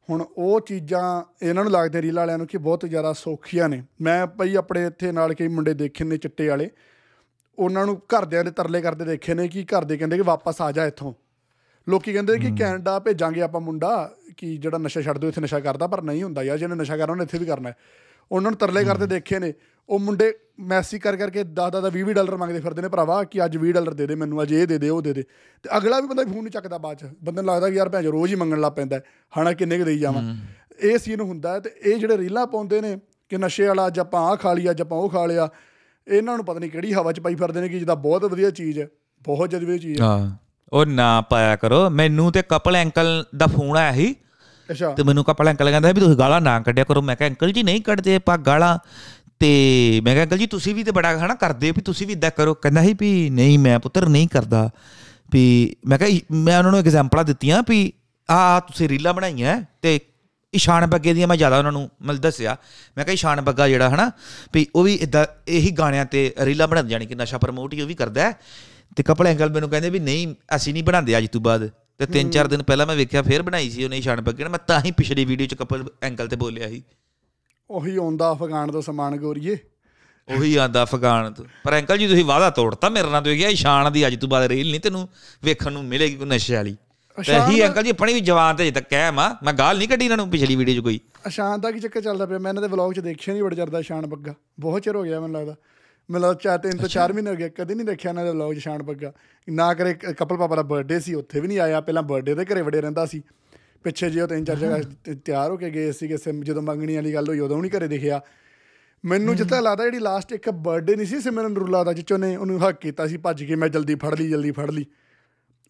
ਹੁਣ ਉਹ ਚੀਜ਼ਾਂ ਇਹਨਾਂ ਨੂੰ ਲੱਗਦੇ ਰੀਲ ਵਾਲਿਆਂ ਨੂੰ ਕਿ ਬਹੁਤ ਜ਼ਿਆਦਾ ਸੌਖੀਆਂ ਨੇ ਮੈਂ ਭਈ ਆਪਣੇ ਇੱਥੇ ਨਾਲ ਕਈ ਮੁੰਡੇ ਦੇਖੇ ਨੇ ਚਿੱਟੇ ਵਾਲੇ ਉਹਨਾਂ ਨੂੰ ਘਰਦਿਆਂ ਦੇ ਤਰਲੇ ਕਰਦੇ ਦੇਖੇ ਨੇ ਕਿ ਘਰ ਦੇ ਕਹਿੰਦੇ ਕਿ ਵਾਪਸ ਆ ਜਾ ਇੱਥੋਂ ਲੋਕੀ ਕਹਿੰਦੇ ਕਿ ਕੈਨੇਡਾ ਭੇਜਾਂਗੇ ਆਪਾਂ ਮੁੰਡਾ ਕਿ ਜਿਹੜਾ ਨਸ਼ਾ ਛੱਡ ਦੋ ਇੱਥੇ ਨਸ਼ਾ ਕਰਦਾ ਪਰ ਨਹੀਂ ਹੁੰਦਾ ਯਾਰ ਜਿਹਨੇ ਨਸ਼ਾ ਕਰਨਾ ਉਹਨੇ ਇੱਥੇ ਵੀ ਕਰਨਾ ਹੈ ਉਹਨਾਂ ਨੂੰ ਤਰਲੇ ਕਰਦੇ ਦੇਖੇ ਨੇ ਉਹ ਮੁੰਡੇ ਮੈਸੀ ਕਰ ਕਰਕੇ 10 10 20 20 ਡਾਲਰ ਮੰਗਦੇ ਫਿਰਦੇ ਨੇ ਭਰਾਵਾ ਕਿ ਅੱਜ 20 ਡਾਲਰ ਦੇ ਦੇ ਮੈਨੂੰ ਅੱਜ ਇਹ ਦੇ ਦੇ ਉਹ ਦੇ ਦੇ ਤੇ ਅਗਲਾ ਵੀ ਬੰਦਾ ਫੋਨ ਨਹੀਂ ਚੱਕਦਾ ਬਾਅਦ ਚ ਬੰਦੇ ਨੂੰ ਲੱਗਦਾ ਕਿ ਯਾਰ ਭੈਣ ਰੋਜ਼ ਹੀ ਮੰਗਣ ਲੱਗ ਪੈਂਦਾ ਹਣਾ ਕਿੰਨੇ ਕੁ ਦੇਈ ਜਾਵਾਂ ਇਹ ਸੀਨ ਹੁੰਦਾ ਤੇ ਇਹ ਜਿਹੜੇ ਰੀਲਾ ਪਾਉਂਦੇ ਨੇ ਕਿ ਨਸ਼ੇ ਵਾਲਾ ਅੱਜ ਆਪਾਂ ਆ ਖਾ ਲਿਆ ਅੱਜ ਆਪਾਂ ਉਹ ਖਾ ਲਿਆ ਇਹਨਾਂ ਨੂੰ ਪਤਾ ਨਹੀਂ ਕਿਹੜੀ ਹਵਾ ਚ ਪਾਈ ਫਿਰਦੇ ਨੇ ਕਿ ਜਿਹਦਾ ਬਹੁਤ ਵਧੀਆ ਚੀਜ਼ ਹੈ ਬਹੁਤ ਜਦਵੇ ਚੀਜ਼ ਹੈ ਹਾਂ ਉਹ ਨਾ ਪਾਇਆ ਕਰੋ ਮੈਨੂੰ ਤੇ ਕਪਲ ਐਂਕਲ ਦਾ ਫੋਨ ਆਇਆ ਸੀ ਤੇ ਮੈਨੂੰ ਕਪੜਾ ਅੰਕਲ ਕਹਿੰਦਾ ਵੀ ਤੁਸੀਂ ਗਾਲਾਂ ਨਾ ਕੱਢਿਆ ਕਰੋ ਮੈਂ ਕਿਹਾ ਅੰਕਲ ਜੀ ਨਹੀਂ ਕੱਢਦੇ ਆਪਾਂ ਗਾਲਾਂ ਤੇ ਮੈਂ ਕਿਹਾ ਅੰਕਲ ਜੀ ਤੁਸੀਂ ਵੀ ਤੇ ਬੜਾ ਹਨਾ ਕਰਦੇ ਵੀ ਤੁਸੀਂ ਵੀ ਇਦਾਂ ਕਰੋ ਕਹਿੰਦਾ ਸੀ ਵੀ ਨਹੀਂ ਮੈਂ ਪੁੱਤਰ ਨਹੀਂ ਕਰਦਾ ਵੀ ਮੈਂ ਕਿਹਾ ਮੈਂ ਉਹਨਾਂ ਨੂੰ ਐਗਜ਼ਾਮਪਲਾਂ ਦਿੱਤੀਆਂ ਵੀ ਆ ਤੁਸੀਂ ਰੀਲਾ ਬਣਾਈਆਂ ਤੇ ਇਸ਼ਾਨ ਬੱਗੇ ਦੀਆਂ ਮੈਂ ਜ਼ਿਆਦਾ ਉਹਨਾਂ ਨੂੰ ਮਿਲ ਦੱਸਿਆ ਮੈਂ ਕਿਹਾ ਇਸ਼ਾਨ ਬੱਗਾ ਜਿਹੜਾ ਹਨਾ ਵੀ ਉਹ ਵੀ ਇਦਾਂ ਇਹੀ ਗਾਣਿਆਂ ਤੇ ਰੀਲਾ ਬਣਾਉਂਦਾ ਜਾਨੀ ਕਿ ਨਸ਼ਾ ਪ੍ਰਮੋਟ ਹੀ ਉਹ ਵੀ ਕਰਦਾ ਤੇ ਕਪਲ ਐਂਗਲ ਮੈਨੂੰ ਕਹਿੰਦੇ ਵੀ ਨਹੀਂ ਅਸੀਂ ਨਹੀਂ ਬਣਾਉਂਦੇ ਅੱਜ ਤੋਂ ਬਾਅਦ ਤੇ ਤਿੰਨ ਚਾਰ ਦਿਨ ਪਹਿਲਾਂ ਮੈਂ ਵੇਖਿਆ ਫੇਰ ਬਣਾਈ ਸੀ ਉਹਨੇ ਛਣ ਪੱਗਣ ਮੈਂ ਤਾਂ ਹੀ ਪਿਛਲੀ ਵੀਡੀਓ 'ਚ ਕਪਲ ਐਂਕਲ ਤੇ ਬੋਲਿਆ ਸੀ ਉਹੀ ਆਉਂਦਾ ਅਫਗਾਨ ਤੋਂ ਸਮਾਨ ਗੋਰੀਏ ਉਹੀ ਆਂਦਾ ਅਫਗਾਨ ਤੋਂ ਪਰ ਐਂਗਲ ਜੀ ਤੁਸੀਂ ਵਾਦਾ ਤੋੜਤਾ ਮੇਰੇ ਨਾਲ ਤੁਸੀਂ ਕਿਹਾ ਇਸ਼ਾਨ ਦੀ ਅੱਜ ਤੋਂ ਬਾਅਦ ਰੀਲ ਨਹੀਂ ਤੈਨੂੰ ਵੇਖਣ ਨੂੰ ਮਿਲੇਗੀ ਕੋਈ ਨਸ਼ੇ ਵਾਲੀ ਤੇ ਹੀ ਅੰਕਲ ਜੀ ਆਪਣੀ ਵੀ ਜਵਾਨ ਤੇ ਤੱਕ ਕਹਿਮ ਆ ਮੈਂ ਗਾਲ ਨਹੀਂ ਕੱਢੀ ਇਹਨਾਂ ਨੂੰ ਪਿਛਲੀ ਵੀਡੀਓ 'ਚ ਕੋਈ ਅਸ਼ਾਨ ਦਾ ਕੀ ਚੱਕਰ ਚੱਲਦਾ ਪਿਆ ਮੈਂ ਇਹਨਾਂ ਦੇ ਵਲੌਗ 'ਚ ਦੇਖਿਆ ਨਹੀਂ ਬੜਾ ਚਰਦਾ ਸ਼ਾਨ ਬੱਗਾ ਬਹੁਤ ਚਿਰ ਹੋ ਗਿਆ ਮੈਨੂੰ ਲੱਗਦਾ ਮਤਲਬ ਚਾ ਤਿੰਨ ਤੋਂ ਚਾਰ ਮਹੀਨੇ ਹੋ ਗਏ ਕਦੇ ਨਹੀਂ ਦੇਖਿਆ ਇਹਨਾਂ ਦਾ ਵਲੌਗ ਸ਼ਾਨ ਬੱਗਾ ਨਾ ਕਰੇ ਕਪਲ ਪਾਪਾ ਦਾ ਬਰਥਡੇ ਸੀ ਉੱਥੇ ਵੀ ਨਹੀਂ ਆਇਆ ਪਹਿਲਾਂ ਬਰਥਡੇ ਦੇ ਘਰੇ ਵੜੇ ਰਹਿੰਦਾ ਸੀ ਪਿੱਛੇ ਜਿਉ ਤਿੰਨ ਚਾਰ ਜਗ੍ਹਾ ਤਿਆਰ ਹੋ ਕੇ ਗਏ ਸੀ ਸਿਮ ਜਦੋਂ ਮੰਗਣੀ ਵਾਲੀ ਗੱਲ ਹੋਈ ਉਦੋਂ ਨਹੀਂ ਘਰੇ ਦੇਖਿਆ ਮੈਨੂੰ ਜਿੱਥੇ ਲੱਗਦਾ ਜਿਹੜੀ ਲਾਸਟ ਇੱਕ ਬਰਥਡੇ ਨਹੀਂ ਸੀ ਸਿਮਰਨ ਰੂਲਾ ਦਾ ਜਿੱਚੋਂ ਨੇ ਉਹਨੂੰ ਹੱਕ ਕੀਤਾ ਸੀ ਭੱਜ ਕੇ ਮੈਂ ਜਲਦੀ ਫੜ ਲਈ ਜਲਦੀ ਫੜ ਲਈ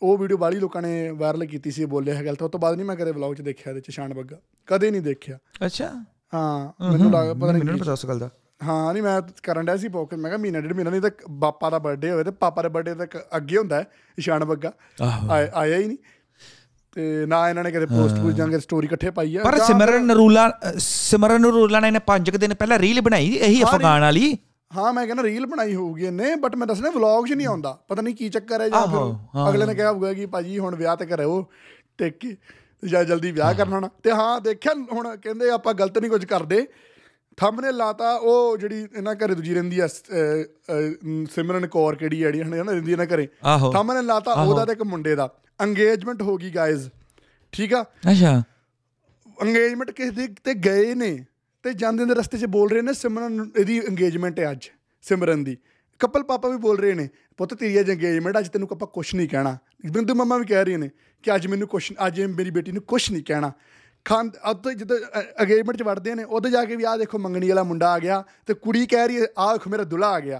ਉਹ ਵੀਡੀਓ ਬਾਲੀ ਲੋਕਾਂ ਨੇ ਵਾਇਰਲ ਕੀਤੀ ਸੀ ਬੋਲਿਆ ਹੈ ਗੱਲ ਤਾਂ ਉਸ ਤੋਂ ਬਾਅਦ ਨਹੀਂ ਮੈਂ ਕਦੇ ਵਲੌਗ 'ਚ ਦੇਖਿਆ ਇਹਦੇ ਚ ਸ਼ਾਨ ਬੱਗਾ ਕਦੇ ਨਹੀਂ ਦੇਖਿਆ ਅੱਛਾ ਹਾਂ ਮੈਨੂੰ ਲੱਗਦਾ ਪਤਾ ਨਹੀਂ ਮੈਨੂੰ ਪਤਾ ਉਸ ਗੱਲ ਦਾ ਹਾਂ ਨਹੀਂ ਮੈਂ ਕਰਨ ਡਿਆ ਸੀ ਪੋਕਟ ਮੈਂ ਕਿਹਾ ਮਹੀਨਾ ਡੇਢ ਮਹੀਨਾ ਨਹੀਂ ਤਾਂ ਬਾਪਾ ਦਾ ਬਰਥਡੇ ਹੋਵੇ ਤੇ ਪਾਪਾ ਦੇ ਬਰਥਡੇ ਤੱਕ ਅੱਗੇ ਹੁੰਦਾ ਹੈ ਇਸ਼ਾਨ ਬੱਗਾ ਆਇਆ ਹੀ ਨਹੀਂ ਤੇ ਨਾ ਇਹਨਾਂ ਨੇ ਕਦੇ ਪੋਸਟ ਪੁੱਛ ਜਾਂਗੇ ਸਟੋਰੀ ਇਕੱਠੇ ਪਾਈ ਆ ਪਰ ਸਿਮਰਨ ਨਰੂਲਾ ਸਿਮਰਨ ਨਰੂਲਾ ਨੇ ਇਹਨੇ 5 ਦਿਨ ਪਹਿਲਾਂ ਰੀਲ ਬਣਾਈ ਇਹੀ ਅਫਗਾਨ ਵਾਲੀ ਹਾਂ ਮੈਂ ਕਹਿੰਦਾ ਰੀਲ ਬਣਾਈ ਹੋਊਗੀ ਇਹਨੇ ਬਟ ਮੈਂ ਦੱਸਣਾ ਵਲੌਗ 'ਚ ਨਹੀਂ ਆਉਂਦਾ ਪਤਾ ਨਹੀਂ ਕੀ ਚੱਕਰ ਹੈ ਜਾਂ ਫਿਰ ਅਗਲੇ ਨੇ ਕਿਹਾ ਹੋਊਗਾ ਕਿ ਭਾਜੀ ਹੁਣ ਵਿਆਹ ਤੇ ਕਰਿਓ ਟੇਕ ਕੇ ਜਾਂ ਜਲਦੀ ਵਿਆਹ ਕਰਨਾ ਤੇ ਹਾਂ ਦੇਖਿਆ ਹੁਣ ਕਹਿੰਦੇ ਆਪਾਂ ਗਲਤ ਨਹੀਂ ਕੁਝ ਕਰਦੇ ਥੰਬਨੇਲ ਲਾਤਾ ਉਹ ਜਿਹੜੀ ਇਹਨਾਂ ਘਰੇ ਦੂਜੀ ਰਹਿੰਦੀ ਆ ਸਿਮਰਨ ਕੌਰ ਕਿਹੜੀ ਜਿਹੜੀ ਹਣੇ ਨਾ ਰਹਿੰਦੀ ਇਹਨਾਂ ਘਰੇ ਥੰਬਨੇਲ ਲਾਤਾ ਉਹਦਾ ਤੇ ਇੱਕ ਮੁੰਡੇ ਦਾ ਅੰਗੇਜਮੈਂਟ ਹੋ ਗਈ ਗਾਇਜ਼ ਠੀਕ ਆ ਅੱਛਾ ਅੰਗੇਜਮੈਂਟ ਕਿਸ ਦੇ ਤੇ ਗਏ ਨੇ ਤੇ ਜਾਂਦੇ ਦੇ ਰਸਤੇ 'ਚ ਬੋਲ ਰਹੇ ਨੇ ਸਿਮਰਨ ਇਹਦੀ ਅੰਗੇਜਮੈਂਟ ਹੈ ਅੱਜ ਸਿਮਰਨ ਦੀ ਕਪਲ ਪਾਪਾ ਵੀ ਬੋਲ ਰਹੇ ਨੇ ਪੁੱਤ ਤੇਰੀ ਅੱਜ ਅੰਗੇਜਮੈਂਟ ਅੱਜ ਤੈਨੂੰ ਆਪਾਂ ਕੁਛ ਨਹੀਂ ਕਹਿਣਾ ਬਿੰਦੂ ਮੰਮਾ ਵੀ ਕਹਿ ਰਹੀ ਨੇ ਕਿ ਅੱਜ ਮੈਨੂੰ ਕੁਛ ਅੱਜ ਮੇਰੀ ਬੇਟੀ ਨੂੰ ਕੁਛ ਨਹੀਂ ਕਹਿਣਾ ਖਾਨ ਅੱਧ ਜਿੱਦ ਅਗਰੀਮੈਂਟ 'ਚ ਵੜਦੇ ਨੇ ਉਹਦੇ ਜਾ ਕੇ ਵੀ ਆਹ ਦੇਖੋ ਮੰਗਣੀ ਵਾਲਾ ਮੁੰਡਾ ਆ ਗਿਆ ਤੇ ਕੁੜੀ ਕਹਿ ਰਹੀ ਆ ਦੇਖੋ ਮੇਰਾ ਦੁਲਾ ਆ ਗਿਆ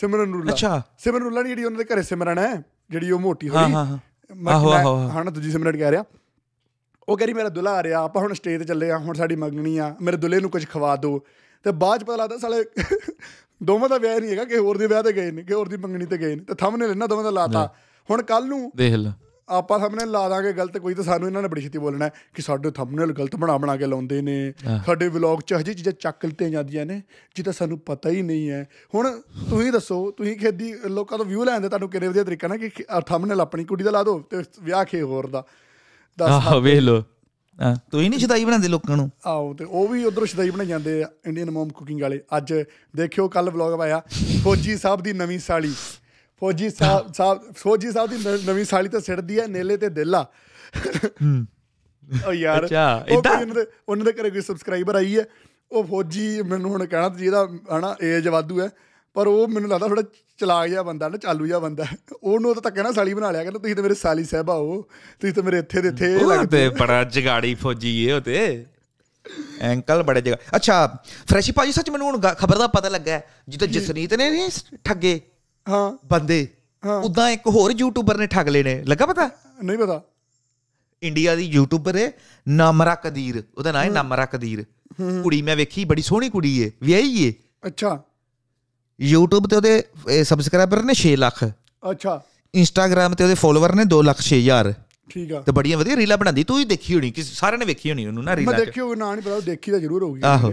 ਸਿਮਰਨ ਰੂਲਾ ਅੱਛਾ ਸਿਮਰਨ ਨਹੀਂ ਜਿਹੜੀ ਉਹਨਾਂ ਦੇ ਘਰੇ ਸਿਮਰਨ ਹੈ ਜਿਹੜੀ ਉਹ ਮੋਟੀ ਹੋਈ ਆਹੋ ਆਹੋ ਹਾਂ ਦੂਜੀ ਸਿਮਰਨ ਕਹਿ ਰਿਹਾ ਉਹ ਕਹਿ ਰਹੀ ਮੇਰਾ ਦੁਲਾ ਆ ਰਿਹਾ ਆਪਾਂ ਹੁਣ ਸਟੇਜ ਤੇ ਚੱਲੇ ਆ ਹੁਣ ਸਾਡੀ ਮੰਗਣੀ ਆ ਮੇਰੇ ਦੁਲੇ ਨੂੰ ਕੁਝ ਖਵਾ ਦਿਓ ਤੇ ਬਾਅਦ ਚ ਪਤਾ ਲੱਗਦਾ ਸਾਲੇ *laughs* ਦੋਵਾਂ ਦਾ ਵਿਆਹ ਨਹੀਂ ਹੈਗਾ ਕਿ ਹੋਰ ਦੇ ਵਿਆਹ ਤੇ ਗਏ ਨੇ ਕਿ ਹੋਰ ਦੀ ਮੰਗਣੀ ਤੇ ਗਏ ਨੇ ਤੇ ਥੰਬਨੇਲ ਇਹਨਾਂ ਦੋਵਾਂ ਦਾ ਲਾਤਾ ਹੁਣ ਕੱਲ ਨੂੰ ਦੇਖ ਲੈ ਆਪਾਂ ਸਾਹਮਣੇ ਲਾ ਦਾਂਗੇ ਗਲਤ ਕੋਈ ਤਾਂ ਸਾਨੂੰ ਇਹਨਾਂ ਨੇ ਬੜੀ ਛੇਤੀ ਬੋਲਣਾ ਕਿ ਸਾਡੇ ਥੰਬਨੇਲ ਗਲਤ ਬਣਾ ਬਣਾ ਕੇ ਲਾਉਂਦੇ ਨੇ ਸਾਡੇ ਵਲੌਗ 'ਚ ਹਜੇ ਚੀਜ਼ਾਂ ਚੱਕ ਲਤੇ ਜਾਂਦੀਆਂ ਨੇ ਜਿੱਦਾਂ ਸਾਨੂੰ ਪਤਾ ਹੀ ਨਹੀਂ ਹੈ ਹੁਣ ਤੁਸੀਂ ਦੱਸੋ ਤੁਸੀਂ ਖੇਦੀ ਲੋਕਾਂ ਤੋਂ ਵਿਊ ਲੈਂਦੇ ਤੁਹਾਨੂੰ ਕਿਹੜੇ ਵਧੀਆ ਤਰੀਕਾ ਨਾ ਕਿ ਥੰਬਨੇਲ ਆਪਣੀ ਕੁੜੀ ਦਾ ਲਾ ਦਿਓ ਤੇ ਵਿਆਹ ਖੇ ਹੋਰ ਦਾ ਦੱਸ ਆਹ ਵੇਖ ਲੋ ਤੂੰ ਹੀ ਨਹੀਂ ਸ਼ਦਾਈ ਬਣਾਉਂਦੇ ਲੋਕਾਂ ਨੂੰ ਆਓ ਤੇ ਉਹ ਵੀ ਉਧਰ ਸ਼ਦਾਈ ਬਣਾਈ ਜਾਂਦੇ ਆ ਇੰਡੀਅਨ ਮਮ ਕੁਕਿੰਗ ਵਾਲੇ ਅੱਜ ਦੇਖਿਓ ਕੱਲ ਵਲੌਗ ਆਇਆ ਫੌਜੀ ਸਾਹਿਬ ਦੀ ਨਵੀਂ ਸਾਲੀ ਫੌਜੀ ਸਾਹਿਬ ਸਾਹਿਬ ਫੌਜੀ ਸਾਹਿਬ ਦੀ ਨਵੀਂ ਸਾਲੀ ਤਾਂ ਸਿੜਦੀ ਐ ਨੇਲੇ ਤੇ ਦਿਲ ਆ ਹੂੰ ਉਹ ਯਾਰ ਅੱਛਾ ਇਦਾਂ ਉਹਨਾਂ ਦੇ ਘਰੇ ਕੋਈ ਸਬਸਕ੍ਰਾਈਬਰ ਆਈ ਹੈ ਉਹ ਫੌਜੀ ਮੈਨੂੰ ਹੁਣ ਕਹਿਣਾ ਤੇ ਜਿਹਦਾ ਹਨਾ ਏਜ ਵਾਧੂ ਹੈ ਪਰ ਉਹ ਮੈਨੂੰ ਲੱਗਦਾ ਥੋੜਾ ਚਲਾਕ ਜਿਹਾ ਬੰਦਾ ਨਾ ਚਾਲੂ ਜਿਹਾ ਬੰਦਾ ਉਹਨੂੰ ਤਾਂ ਕਹਿਣਾ ਸਾਲੀ ਬਣਾ ਲਿਆ ਕਹਿੰਦਾ ਤੁਸੀਂ ਤਾਂ ਮੇਰੇ ਸਾਲੀ ਸਹਿਬਾ ਹੋ ਤੁਸੀਂ ਤਾਂ ਮੇਰੇ ਇੱਥੇ ਦੇ ਇੱਥੇ ਲੱਗਦੇ ਬੜਾ ਜਗਾੜੀ ਫੌਜੀ ਏ ਉਹ ਤੇ ਐਂਕਲ ਬੜੇ ਜਗਾ ਅੱਛਾ ਫਰੈਸ਼ੀ ਭਾਜੀ ਸੱਚ ਮੈਨੂੰ ਹੁਣ ਖਬਰ ਦਾ ਪਤਾ ਲੱਗਾ ਜਿੱਦਾਂ ਜਸਨੀਤ ਨੇ ਨਹੀਂ ਠੱਗੇ ਹਾਂ ਬੰਦੇ ਉਦਾਂ ਇੱਕ ਹੋਰ ਯੂਟਿਊਬਰ ਨੇ ਠੱਗ ਨੇ ਲੱਗਾ ਪਤਾ ਨਹੀਂ ਪਤਾ ਇੰਡੀਆ ਦੀ ਯੂਟਿਊਬਰ ਹੈ ਨਾਮਰਾ ਕਦੀਰ ਉਹਦਾ ਨਾਮ ਹੈ ਨਾਮਰਾ ਕਦੀਰ ਕੁੜੀ ਮੈਂ ਵੇਖੀ ਬੜੀ ਸੋਹਣੀ ਕੁੜੀ ਏ ਵਿਆਹੀ ਏ ਅੱਛਾ YouTube ਤੇ ਉਹਦੇ ਸਬਸਕ੍ਰਾਈਬਰ ਨੇ 6 ਲੱਖ ਅੱਛਾ Instagram ਤੇ ਉਹਦੇ ਫੋਲੋਅਰ ਨੇ 2 ਲੱਖ 6000 ਠੀਕ ਆ ਤੇ ਬੜੀਆਂ ਵਧੀਆ ਰੀਲਾਂ ਬਣਾਉਂਦੀ ਤੂੰ ਹੀ ਦੇਖੀ ਹੋਣੀ ਕਿ ਸਾਰਿਆਂ ਨੇ ਵੇਖੀ ਹੋਣੀ ਉਹਨੂੰ ਨਾ ਰੀਲਾਂ ਮੈਂ ਦੇਖੀ ਹੋਊ ਨਾ ਨਹੀਂ ਪਤਾ ਦੇਖੀ ਤਾਂ ਜ਼ਰੂਰ ਹੋਊਗੀ ਆਹੋ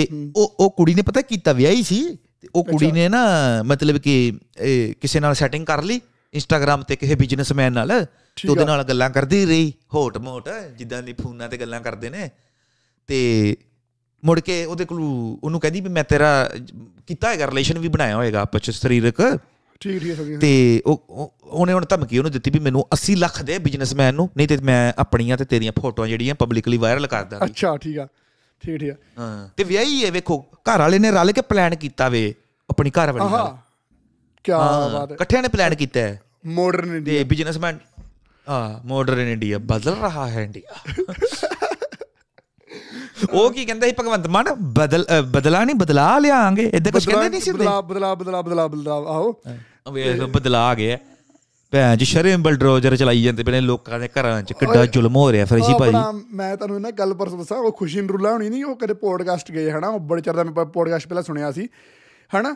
ਤੇ ਉਹ ਉਹ ਕੁੜੀ ਨੇ ਪਤਾ ਕੀਤਾ ਵਿਆਹੀ ਸੀ ਤੇ ਉਹ ਕੁੜੀ ਨੇ ਨਾ ਮਤਲਬ ਕਿ ਕਿਸੇ ਨਾਲ ਸੈਟਿੰਗ ਕਰ ਲਈ ਇੰਸਟਾਗ੍ਰam ਤੇ ਕਿਸੇ ਬਿਜ਼ਨਸਮੈਨ ਨਾਲ ਤੇ ਉਹਦੇ ਨਾਲ ਗੱਲਾਂ ਕਰਦੀ ਰਹੀ ਹੋਟ ਮੋਟ ਜਿੱਦਾਂ ਦੀ ਫੋਨਾਂ ਤੇ ਗੱਲਾਂ ਕਰਦੇ ਨੇ ਤੇ ਮੁੜ ਕੇ ਉਹਦੇ ਕੋਲ ਉਹਨੂੰ ਕਹਿੰਦੀ ਵੀ ਮੈਂ ਤੇਰਾ ਕੀਤਾ ਹੈਗਾ ਰਿਲੇਸ਼ਨ ਵੀ ਬਣਾਇਆ ਹੋਏਗਾ ਆਪਸ ਵਿੱਚ ਸਰੀਰਕ ਠੀਕ ਠੀਕ ਤੇ ਉਹ ਉਹਨੇ ਹੁਣ ਧਮਕੀ ਉਹਨੂੰ ਦਿੱਤੀ ਵੀ ਮੈਨੂੰ 80 ਲੱਖ ਦੇ ਬਿਜ਼ਨਸਮੈਨ ਨੂੰ ਨਹੀਂ ਤੇ ਮੈਂ ਆਪਣੀਆਂ ਤੇ ਤੇਰੀਆਂ ਫੋਟੋਆਂ ਜਿਹੜੀਆਂ ਪਬਲਿਕਲੀ ਵਾਇਰਲ ਕਰ ਦਾਂਗੀ ਅੱਛਾ ਠੀਕ ਆ ਠੀਕ ਠੀਕ ਹਾਂ ਤੇ ਵਿਆਹੀ ਹੈ ਵੇਖੋ ਘਰ ਵਾਲੇ ਨੇ ਰਲ ਕੇ ਪਲਾਨ ਕੀਤਾ ਵੇ ਆਪਣੀ ਘਰ ਵਾਲੀ ਨਾਲ ਕੀ ਬਾਤ ਹੈ ਇਕੱਠਿਆਂ ਨੇ ਪਲਾਨ ਕੀਤਾ ਹੈ ਮਾਡਰਨ ਇੰਡੀਆ ਤੇ ਬਿਜ਼ਨਸਮੈਨ ਹਾਂ ਮਾਡਰਨ ਇੰਡੀਆ ਬਦਲ ਰਹਾ ਹੈ ਇੰਡੀਆ ਉਹ ਕੀ ਕਹਿੰਦਾ ਸੀ ਭਗਵੰਤ ਮਾਨ ਬਦਲ ਬਦਲਾ ਨਹੀਂ ਬਦਲਾ ਲਿਆਾਂਗੇ ਇਦਾਂ ਕੁਝ ਕਹਿੰਦੇ ਨਹੀਂ ਸੀ ਬਦਲਾ ਬਦਲਾ ਬਦਲਾ ਬਦਲਾ ਆਓ ਵੇਖ ਬਦਲਾ ਆ ਗਿਆ ਭੈਣ ਜੀ ਸ਼ਰੇਮ ਬਲਡਰੋਜ਼ਰ ਚਲਾਈ ਜਾਂਦੇ ਪਏ ਨੇ ਲੋਕਾਂ ਦੇ ਘਰਾਂ 'ਚ ਕਿੱਡਾ ਜ਼ੁਲਮ ਹੋ ਰਿਹਾ ਫਰਜੀ ਭਾਈ ਮੈਂ ਤੁਹਾਨੂੰ ਨਾ ਗੱਲ ਪਰਸ ਦੱਸਾਂ ਉਹ ਖੁਸ਼ੀ ਰੁਲਾ ਹੋਣੀ ਨਹੀਂ ਉਹ ਕਦੇ ਪੋਡਕਾਸਟ ਗਏ ਹਨਾ ਉਹ ਬੜੇ ਚਿਰ ਦਾ ਮੈਂ ਪੋਡਕਾਸਟ ਪਹਿਲਾਂ ਸੁਣਿਆ ਸੀ ਹਨਾ